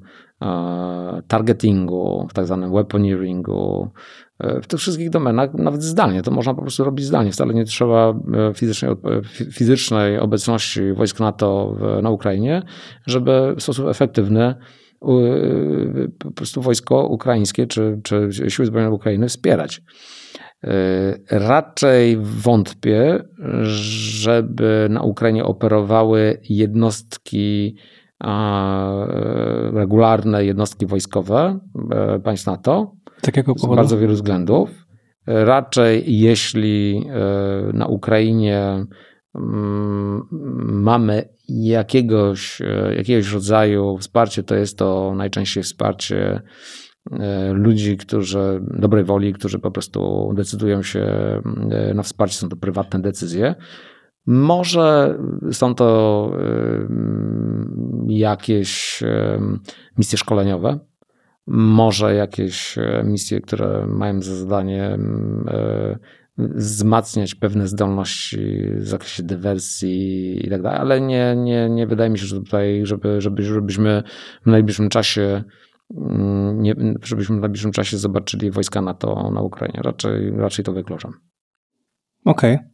targetingu, w tak zwanym weaponeeringu, E, w tych wszystkich domenach, nawet zdalnie. To można po prostu robić zdalnie. Wcale nie trzeba e, fizycznej, e, fizycznej obecności wojsk NATO na Ukrainie, żeby w sposób efektywny po prostu wojsko ukraińskie czy, czy siły zbrojne Ukrainy wspierać. Raczej wątpię, żeby na Ukrainie operowały jednostki regularne, jednostki wojskowe państw NATO. Takiego powodu? Z bardzo wielu względów. Raczej jeśli e, na Ukrainie mm, mamy jakiegoś, e, jakiegoś rodzaju wsparcie, to jest to najczęściej wsparcie e, ludzi, którzy dobrej woli, którzy po prostu decydują się na wsparcie, są to prywatne decyzje. Może są to jakieś misje szkoleniowe, może jakieś e, misje, które mają za zadanie e, wzmacniać pewne zdolności w zakresie dywersji i tak dalej, ale nie, nie, nie wydaje mi się, że tutaj, żeby, żeby, żebyśmy w najbliższym czasie mm, nie, żebyśmy w najbliższym czasie zobaczyli wojska NATO na Ukrainie. Raczej, raczej to wykluczam. Okej. Okay.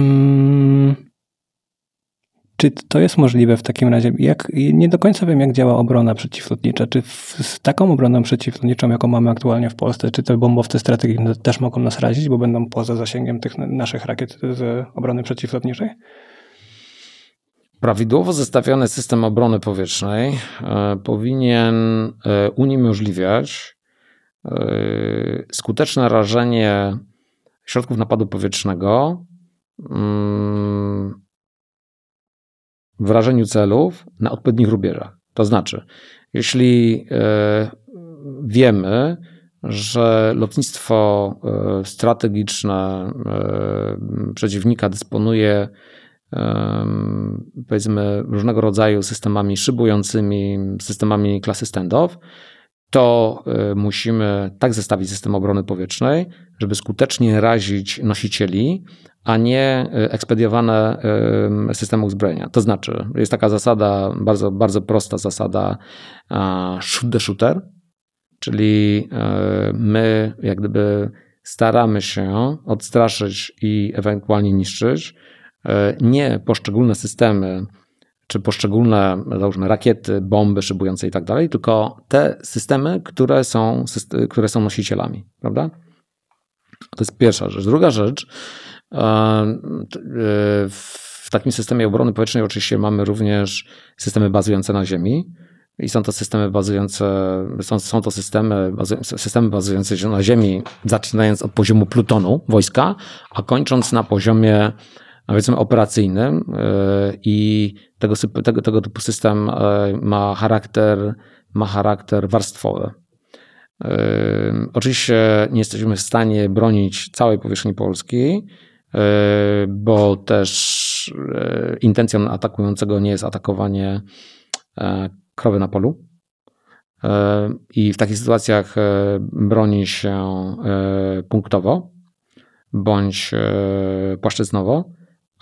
Mm, czy to jest możliwe w takim razie? Jak, nie do końca wiem, jak działa obrona przeciwlotnicza. Czy w, z taką obroną przeciwlotniczą, jaką mamy aktualnie w Polsce, czy te bombowce strategiczne też mogą nas razić, bo będą poza zasięgiem tych naszych rakiet z obrony przeciwlotniczej? Prawidłowo zestawiony system obrony powietrznej e, powinien e, uniemożliwiać e, skuteczne rażenie środków napadu powietrznego mm, w celów na odpowiednich rubieżach. To znaczy, jeśli e, wiemy, że lotnictwo e, strategiczne e, przeciwnika dysponuje powiedzmy różnego rodzaju systemami szybującymi, systemami klasy stand-off, to y, musimy tak zestawić system obrony powietrznej, żeby skutecznie razić nosicieli, a nie y, ekspediowane y, systemy uzbrojenia. To znaczy, jest taka zasada, bardzo, bardzo prosta zasada shoot the shooter, czyli my jak gdyby staramy się odstraszyć i ewentualnie niszczyć nie poszczególne systemy, czy poszczególne załóżmy rakiety, bomby szybujące i tak dalej, tylko te systemy, które są, które są nosicielami, prawda? To jest pierwsza rzecz. Druga rzecz, e, w takim systemie obrony powietrznej oczywiście mamy również systemy bazujące na ziemi i są to systemy bazujące, są, są to systemy, bazu, systemy bazujące na ziemi, zaczynając od poziomu plutonu wojska, a kończąc na poziomie a powiedzmy operacyjnym e, i tego, tego, tego typu system e, ma charakter, ma charakter warstwowy. E, oczywiście nie jesteśmy w stanie bronić całej powierzchni Polski, bo też intencją atakującego nie jest atakowanie krowy na polu. I w takich sytuacjach broni się punktowo bądź płaszczyznowo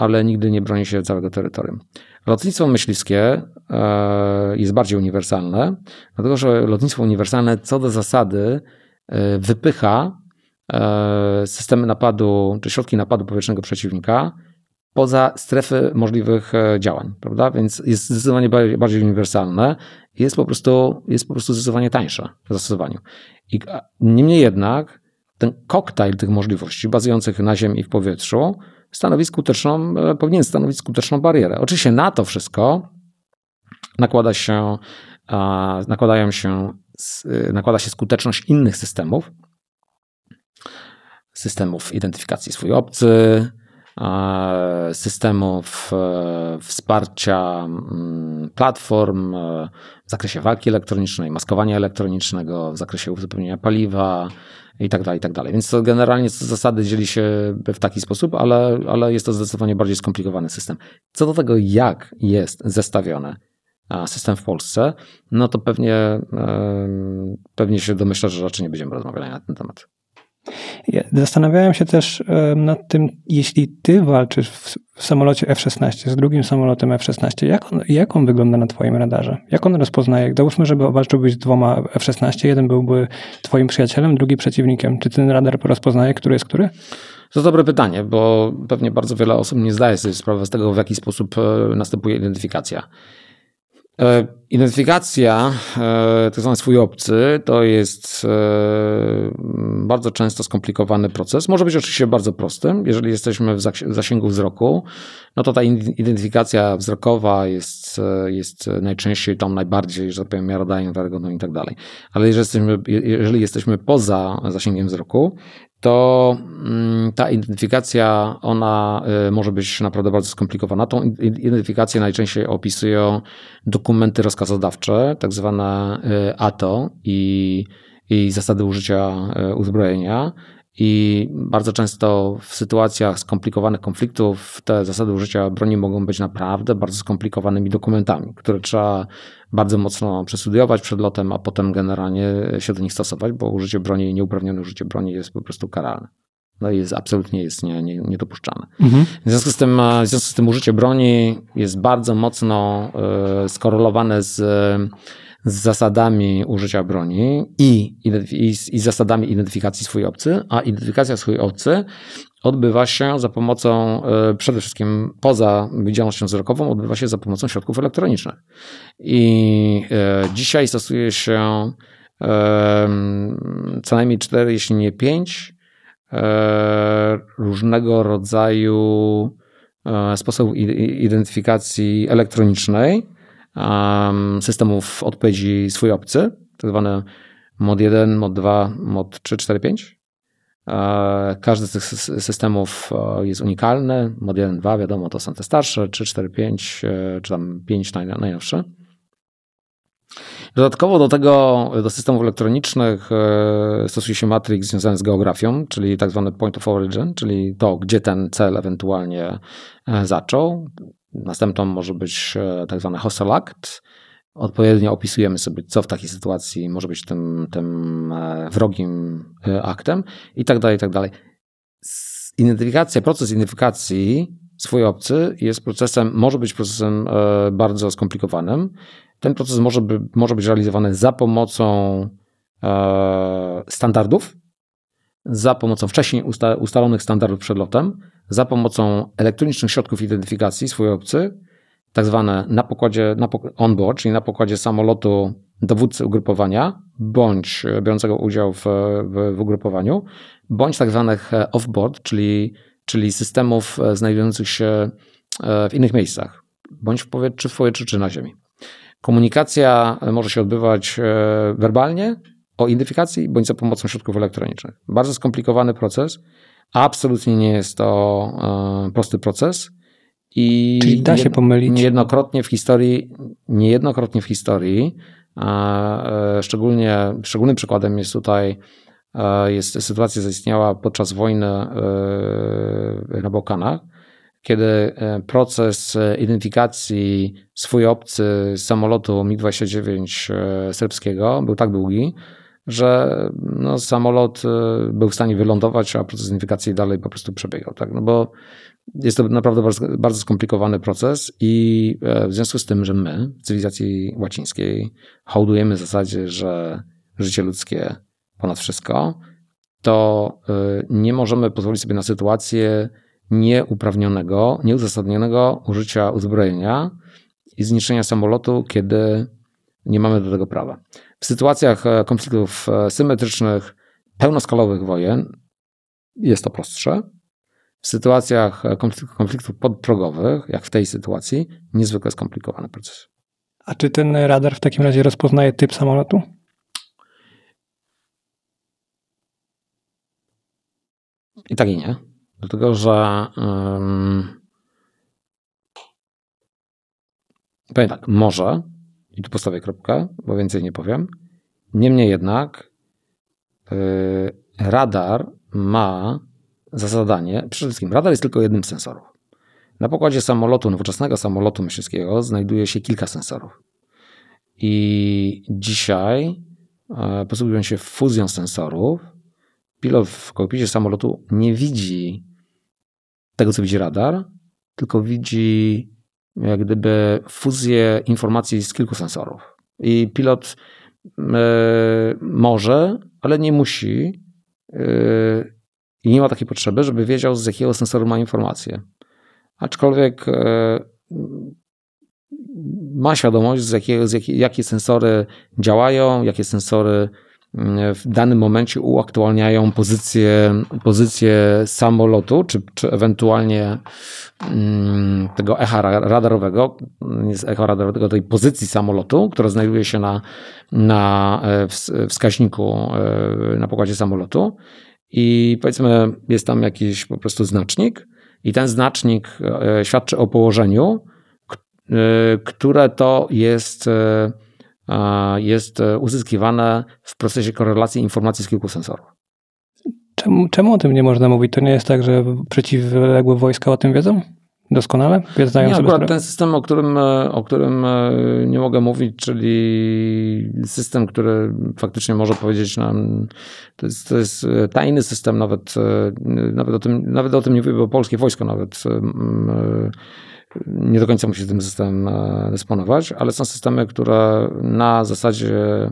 ale nigdy nie broni się całego terytorium. Lotnictwo myśliwskie e, jest bardziej uniwersalne, dlatego że lotnictwo uniwersalne co do zasady e, wypycha e, systemy napadu, czy środki napadu powietrznego przeciwnika poza strefy możliwych działań, prawda? Więc jest zdecydowanie bardziej, uniwersalne jest po prostu, jest po prostu zdecydowanie tańsze w zastosowaniu. I, niemniej jednak ten koktajl tych możliwości bazujących na ziemi i w powietrzu stanowi skuteczną, e, powinien stanowić skuteczną barierę. Oczywiście na to wszystko nakłada się, nakładają się, e, nakłada się skuteczność innych systemów, systemów identyfikacji swój obcy, systemów e, wsparcia platform w zakresie walki elektronicznej, maskowania elektronicznego, w zakresie uzupełnienia paliwa, i tak dalej, i tak dalej. Więc to generalnie zasady dzieli się w taki sposób, ale, ale jest to zdecydowanie bardziej skomplikowany system. Co do tego, jak jest zestawiony system w Polsce, no to pewnie, pewnie się domyśla, że raczej nie będziemy rozmawiali na ten temat. Zastanawiałem się też e, nad tym, jeśli ty walczysz w, samolocie F-16 z drugim samolotem F-16, jak on, jak on wygląda na twoim radarze? Jak on rozpoznaje? Załóżmy, żeby walczyłbyś z dwoma F-16, jeden byłby twoim przyjacielem, drugi przeciwnikiem. Czy ten radar rozpoznaje, który jest który? To dobre pytanie, bo pewnie bardzo wiele osób nie zdaje sobie sprawy z tego, w jaki sposób e, następuje identyfikacja. E, identyfikacja, e, tak zwany swój obcy, to jest e, bardzo często skomplikowany proces. Może być oczywiście bardzo prostym. Jeżeli jesteśmy w zasięgu wzroku, no to ta identyfikacja wzrokowa jest, jest najczęściej tą najbardziej, że tak powiem, miarodajną, wiarygodną i tak dalej. Ale jeżeli jesteśmy, jeżeli jesteśmy poza zasięgiem wzroku, to mm, ta identyfikacja, ona y, może być naprawdę bardzo skomplikowana. Tą identyfikację najczęściej opisują dokumenty rozkazodawcze, tak zwane y, ATO i, i zasady użycia y, uzbrojenia. I bardzo często w sytuacjach skomplikowanych konfliktów te zasady użycia broni mogą być naprawdę bardzo skomplikowanymi dokumentami, które trzeba bardzo mocno przestudiować przed lotem, a potem generalnie się do nich stosować, bo użycie broni, nieuprawnione użycie broni jest po prostu karalne. No i jest, absolutnie jest nie, nie, niedopuszczalne. Mhm. W, związku z tym, e, w związku z tym użycie broni jest bardzo mocno y, skorelowane z, z zasadami użycia broni i, i, i, z zasadami identyfikacji swój obcy, a identyfikacja swój obcy odbywa się za pomocą, e, przede wszystkim poza działalnością wzrokową, odbywa się za pomocą środków elektronicznych. I e, dzisiaj stosuje się e, co najmniej 4, jeśli nie 5 różnego rodzaju sposobów identyfikacji elektronicznej systemów odpowiedzi swój obcy, tak zwane MOD 1, MOD 2, MOD 3, 4, 5 E, każdy z tych systemów e, jest unikalny. Mod 1, 2, wiadomo, to są te starsze, 3, 4, 5, czy tam 5 najnowsze. Dodatkowo do tego, do systemów elektronicznych e, stosuje się matrix związany z geografią, czyli tak zwany point of origin, czyli to, gdzie ten cel ewentualnie zaczął. Następną może być tak zwany hostel act, odpowiednio opisujemy sobie, co w takiej sytuacji może być tym, tym e, wrogim e, aktem i tak dalej, i tak dalej. Identyfikacja, proces identyfikacji swój obcy jest procesem, może być procesem e, bardzo skomplikowanym. Ten proces może, by, może być realizowany za pomocą standardów, za pomocą wcześniej usta, ustalonych standardów przed lotem, za pomocą elektronicznych środków identyfikacji swój obcy, tak zwane na pokładzie, na pok on board, czyli na pokładzie samolotu dowódcy ugrupowania, bądź e, biorącego udział w, w, w ugrupowaniu, bądź tak zwanych e, off-board, czyli, czyli systemów e, znajdujących się w innych miejscach, bądź w powietrzu, w powietrzu czy na ziemi. Komunikacja może się odbywać werbalnie, o identyfikacji, bądź za pomocą środków elektronicznych. Bardzo skomplikowany proces, absolutnie nie jest to prosty proces, i Czyli da się pomylić. Niejednokrotnie w historii, niejednokrotnie w historii, a e, szczególnie, szczególnym przykładem jest tutaj e, jest sytuacja zaistniała podczas wojny e, na Bałkanach, kiedy proces identyfikacji swój obcy z samolotu MiG-29 serbskiego był tak długi, że no, samolot był w stanie wylądować, a proces identyfikacji dalej po prostu przebiegał. Tak? No bo jest to naprawdę bardzo, bardzo skomplikowany proces i e, w związku z tym, że my w cywilizacji łacińskiej hołdujemy w zasadzie, że życie ludzkie ponad wszystko, to e, nie możemy pozwolić sobie na sytuację nieuprawnionego, nieuzasadnionego użycia uzbrojenia i zniszczenia samolotu, kiedy nie mamy do tego prawa. W sytuacjach e, konfliktów symetrycznych, pełnoskalowych wojen jest to prostsze, w sytuacjach e, konfliktów podprogowych, jak w tej sytuacji, niezwykle skomplikowany proces. A czy ten radar w takim razie rozpoznaje typ samolotu? I tak i nie. Dlatego, że um, powiem tak, może, i tu postawię kropkę, bo więcej nie powiem. Niemniej jednak yy, radar ma za zadanie, przede wszystkim radar jest tylko jednym z sensorów. Na pokładzie samolotu, nowoczesnego samolotu myśliwskiego znajduje się kilka sensorów. I dzisiaj e, posługując się fuzją sensorów, pilot w kokpicie samolotu nie widzi tego, co widzi radar, tylko widzi jak gdyby fuzję informacji z kilku sensorów. I pilot e, może, ale nie musi e, i nie ma takiej potrzeby, żeby wiedział, z jakiego sensoru ma informację. Aczkolwiek e, ma świadomość, z jakiego, z jakiej, jakie sensory działają, jakie sensory mm, w danym momencie uaktualniają pozycję, pozycję samolotu, czy, czy ewentualnie mm, tego echa radarowego, nie z echa radarowego, tej pozycji samolotu, która znajduje się na, na e, wskaźniku e, na pokładzie samolotu i powiedzmy jest tam jakiś po prostu znacznik i ten znacznik e, świadczy o położeniu, e, które to jest, e, jest uzyskiwane w procesie korelacji informacji z kilku sensorów. Czemu, czemu o tym nie można mówić? To nie jest tak, że przeciwległe wojska o tym wiedzą? doskonałe? Zdają nie, akurat ten system, o którym, e, o którym e, nie mogę mówić, czyli system, który faktycznie może powiedzieć nam, to jest, to jest e, tajny system, nawet, nawet, o tym, nawet o tym nie mówię, bo polskie wojsko nawet nie do końca musi tym systemem dysponować, ale są systemy, które na zasadzie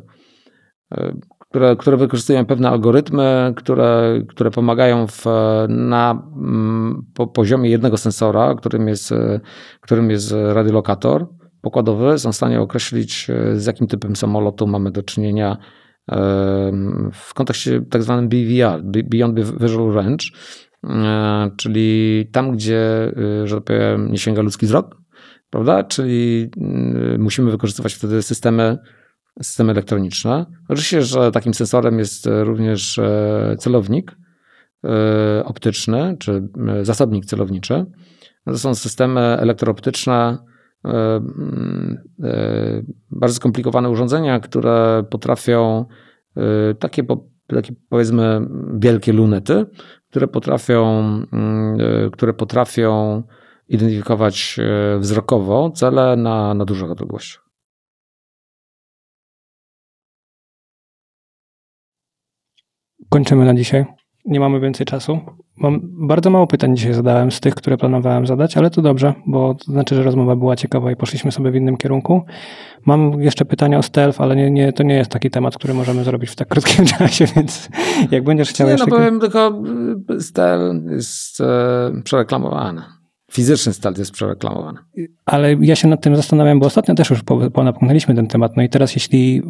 które, które wykorzystują pewne algorytmy, które, które pomagają w, na mm, po poziomie jednego sensora, którym jest, którym jest radiolokator pokładowy, są w stanie określić, z jakim typem samolotu mamy do czynienia w kontekście tak zwanym BVR, Beyond Visual Range, czyli tam, gdzie, y, że tak powiem, nie sięga ludzki wzrok, prawda? Czyli y, musimy wykorzystywać wtedy systemy systemy elektroniczne. Oczywiście, że takim sensorem jest e, również e, celownik e, optyczny, czy zasobnik celowniczy. No, to są systemy elektrooptyczne, bardzo skomplikowane urządzenia, które potrafią takie, takie powiedzmy wielkie lunety, które potrafią, mm, które potrafią identyfikować wzrokowo cele na, na dużych odległościach. kończymy na dzisiaj. Nie mamy więcej czasu. Mam bardzo mało pytań dzisiaj zadałem z tych, które planowałem zadać, ale to dobrze, bo to znaczy, że rozmowa była ciekawa i poszliśmy sobie w innym kierunku. Mam jeszcze pytania o stealth, ale nie, nie, to nie jest taki temat, który możemy zrobić w tak krótkim czasie, więc jak będziesz chciał nie, jeszcze... Nie, no powiem tylko, y, stealth jest e, przereklamowany. Fizyczny stealth jest przereklamowany. Ale ja się nad tym zastanawiam, bo ostatnio też już ponapomnieliśmy ten temat, no i teraz jeśli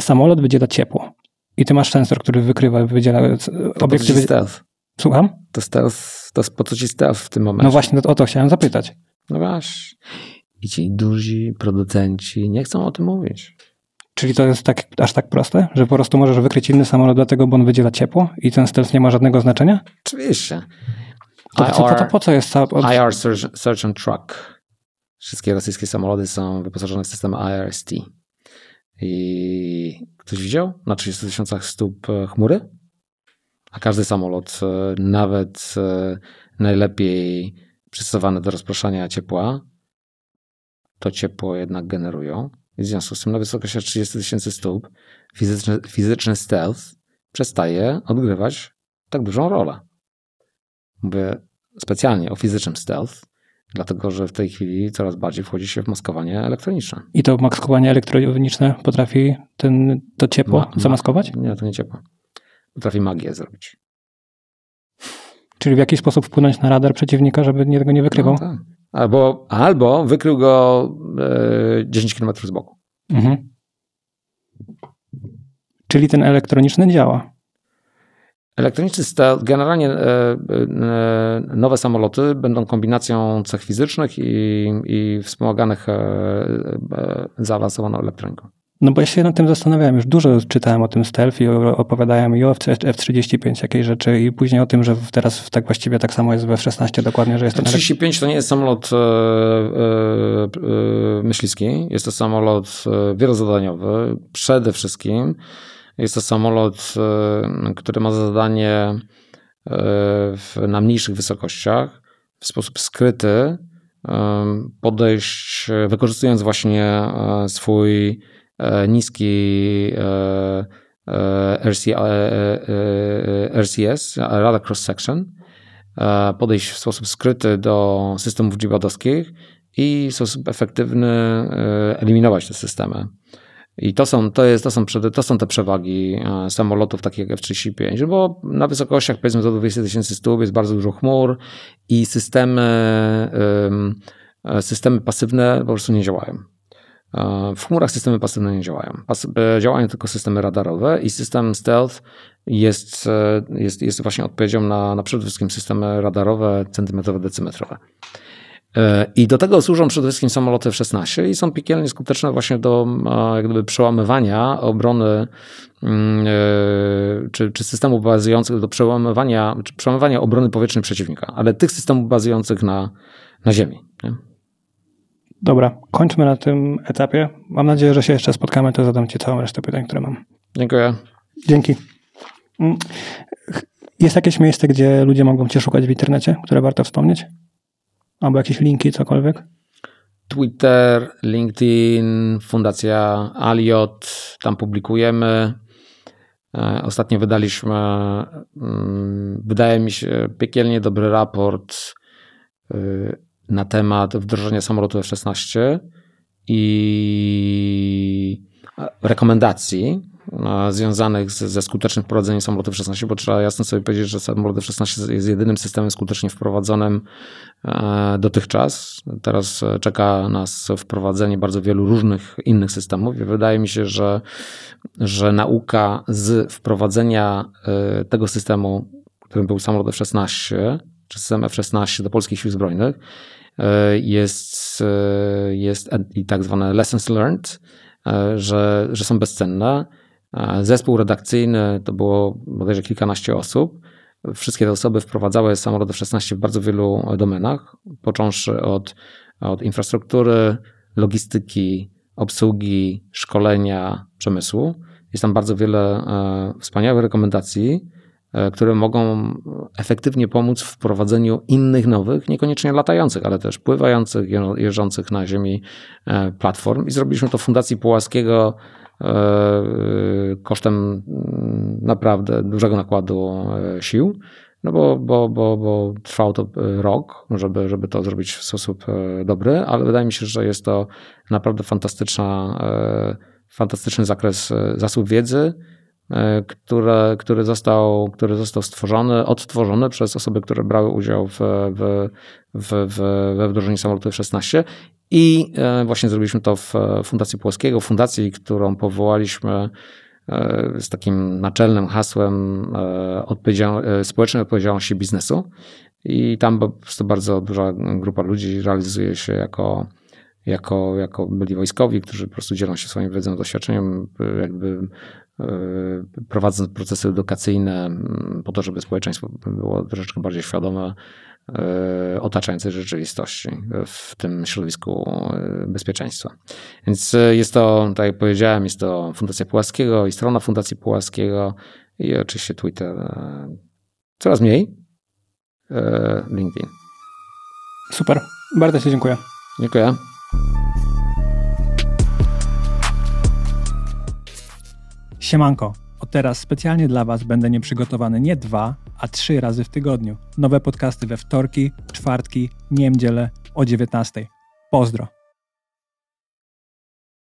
samolot będzie dać ciepło, i ty masz sensor, który wykrywa, wydziela e, obiekty. Wy... Słucham? To jest, teraz, to jest po co ci staw w tym momencie. No właśnie, no o to chciałem zapytać. No właśnie. I ci duzi producenci nie chcą o tym mówić. Czyli to jest tak, aż tak proste, że po prostu możesz wykryć inny samolot dlatego, bo on wydziela ciepło i ten stealth nie ma żadnego znaczenia? Oczywiście. To, IR, to po co jest cała... Od... IR Search, search and Truck. Wszystkie rosyjskie samoloty są wyposażone w system IRST. I ktoś widział na 30 tysiącach stóp e, chmury? A każdy samolot, e, nawet e, najlepiej przystosowany do rozproszenia ciepła, to ciepło jednak generują. I w związku z tym na wysokości 30 tysięcy stóp fizyczny, fizyczny stealth przestaje odgrywać tak dużą rolę. Mówię specjalnie o fizycznym stealth, Dlatego, że w tej chwili coraz bardziej wchodzi się w maskowanie elektroniczne. I to maskowanie elektroniczne potrafi ten, to ciepło ma, ma, zamaskować? Nie, to nie ciepło. Potrafi magię zrobić. Czyli w jakiś sposób wpłynąć na radar przeciwnika, żeby tego nie wykrywał? No, tak. albo, albo wykrył go e, 10 km z boku. Mhm. Czyli ten elektroniczny działa. Elektroniczny stealth, generalnie e, e, nowe samoloty będą kombinacją cech fizycznych i, i wspomaganych e, zaawansowaną elektroniką. No bo ja się nad tym zastanawiałem, już dużo czytałem o tym stealth i opowiadałem i o F-35 jakiej rzeczy i później o tym, że teraz tak właściwie tak samo jest w F-16 dokładnie, że jest ten... F-35 to nie jest samolot e, myśliwski, jest to samolot wielozadaniowy przede wszystkim jest to samolot, y, który ma zadanie y, na mniejszych wysokościach w sposób skryty podejść, wykorzystując właśnie e, swój e, niski e, RCS, Radar Cross Section, podejść w sposób skryty do systemów GBADowskich i w sposób efektywny eliminować te systemy. I to są, to, jest, to, są, to są te przewagi e, samolotów takich jak F-35, bo na wysokościach powiedzmy do 200 tysięcy stóp jest bardzo dużo chmur i systemy, e, systemy pasywne po prostu nie działają. E, w chmurach systemy pasywne nie działają. działają tylko systemy radarowe i system stealth jest, jest, jest właśnie odpowiedzią na, na przede wszystkim systemy radarowe, centymetrowe, decymetrowe. E, I do tego służą przede wszystkim samoloty F-16 i są piekielnie skuteczne właśnie do e, jak gdyby, przełamywania obrony mm, e, czy, czy systemów bazujących do przełamywania, czy przełamywania obrony powietrznej przeciwnika, ale tych systemów bazujących na, na ziemi. Nie? Dobra, kończmy na tym etapie. Mam nadzieję, że się jeszcze spotkamy, to zadam Ci całą resztę pytań, które mam. Dziękuję. Dzięki. Mm, jest jakieś miejsce, gdzie ludzie mogą Cię szukać w internecie, które warto wspomnieć? Albo jakieś linki, cokolwiek? Twitter, LinkedIn, Fundacja Aliot, tam publikujemy. E, ostatnio wydaliśmy, mm, wydaje mi się, piekielnie dobry raport e, na temat wdrożenia samolotu F-16 i rekomendacji E, związanych ze, ze skutecznym wprowadzeniem samolotu F-16, bo trzeba jasno sobie powiedzieć, że samolot F-16 jest jedynym systemem skutecznie wprowadzonym e, dotychczas. Teraz e, czeka nas wprowadzenie bardzo wielu różnych innych systemów i wydaje mi się, że, że nauka z wprowadzenia tego systemu, którym był samolot F-16, czy system F-16 do polskich sił zbrojnych, jest, jest i tak zwane lessons learned, że, że są bezcenne Zespół redakcyjny to było bodajże kilkanaście osób. Wszystkie te osoby wprowadzały samolot F16 w bardzo wielu e, domenach, począwszy od, od infrastruktury, logistyki, obsługi, szkolenia, przemysłu. Jest tam bardzo wiele e, wspaniałych rekomendacji, e, które mogą efektywnie pomóc w wprowadzeniu innych nowych, niekoniecznie latających, ale też pływających, jeżdżących na ziemi platform. I zrobiliśmy to w Fundacji Połaskiego. E, kosztem mm, naprawdę dużego nakładu e, sił, no bo, bo, bo, bo trwał to e, rok, żeby, żeby to zrobić w sposób dobry, ale wydaje mi się, że jest to naprawdę fantastyczna, fantastyczny zakres zasób wiedzy, E, które, który, został, który został stworzony, odtworzony przez osoby, które brały udział w, w, w, w, we wdrożeniu samolotu F-16 i e, właśnie zrobiliśmy to w Fundacji Płoskiego, fundacji, którą powołaliśmy e, z takim naczelnym hasłem odpowiedzial społecznej odpowiedzialności biznesu i tam po prostu bardzo duża grupa ludzi realizuje się jako jako, jako byli wojskowi, którzy po prostu dzielą się swoim wiedzą, doświadczeniem, jakby E, prowadząc procesy edukacyjne mm, po to, żeby społeczeństwo było troszeczkę bardziej świadome e, otaczającej rzeczywistości w tym środowisku e, bezpieczeństwa. Więc jest to, tak jak powiedziałem, jest to Fundacja Pułaskiego i strona Fundacji Pułaskiego i oczywiście Twitter coraz mniej, LinkedIn. Super, bardzo Ci dziękuję. Dziękuję. Siemanko, od teraz specjalnie dla Was będę nieprzygotowany nie dwa, a trzy razy w tygodniu. Nowe podcasty we wtorki, czwartki, niemdzielę o 19. Pozdro!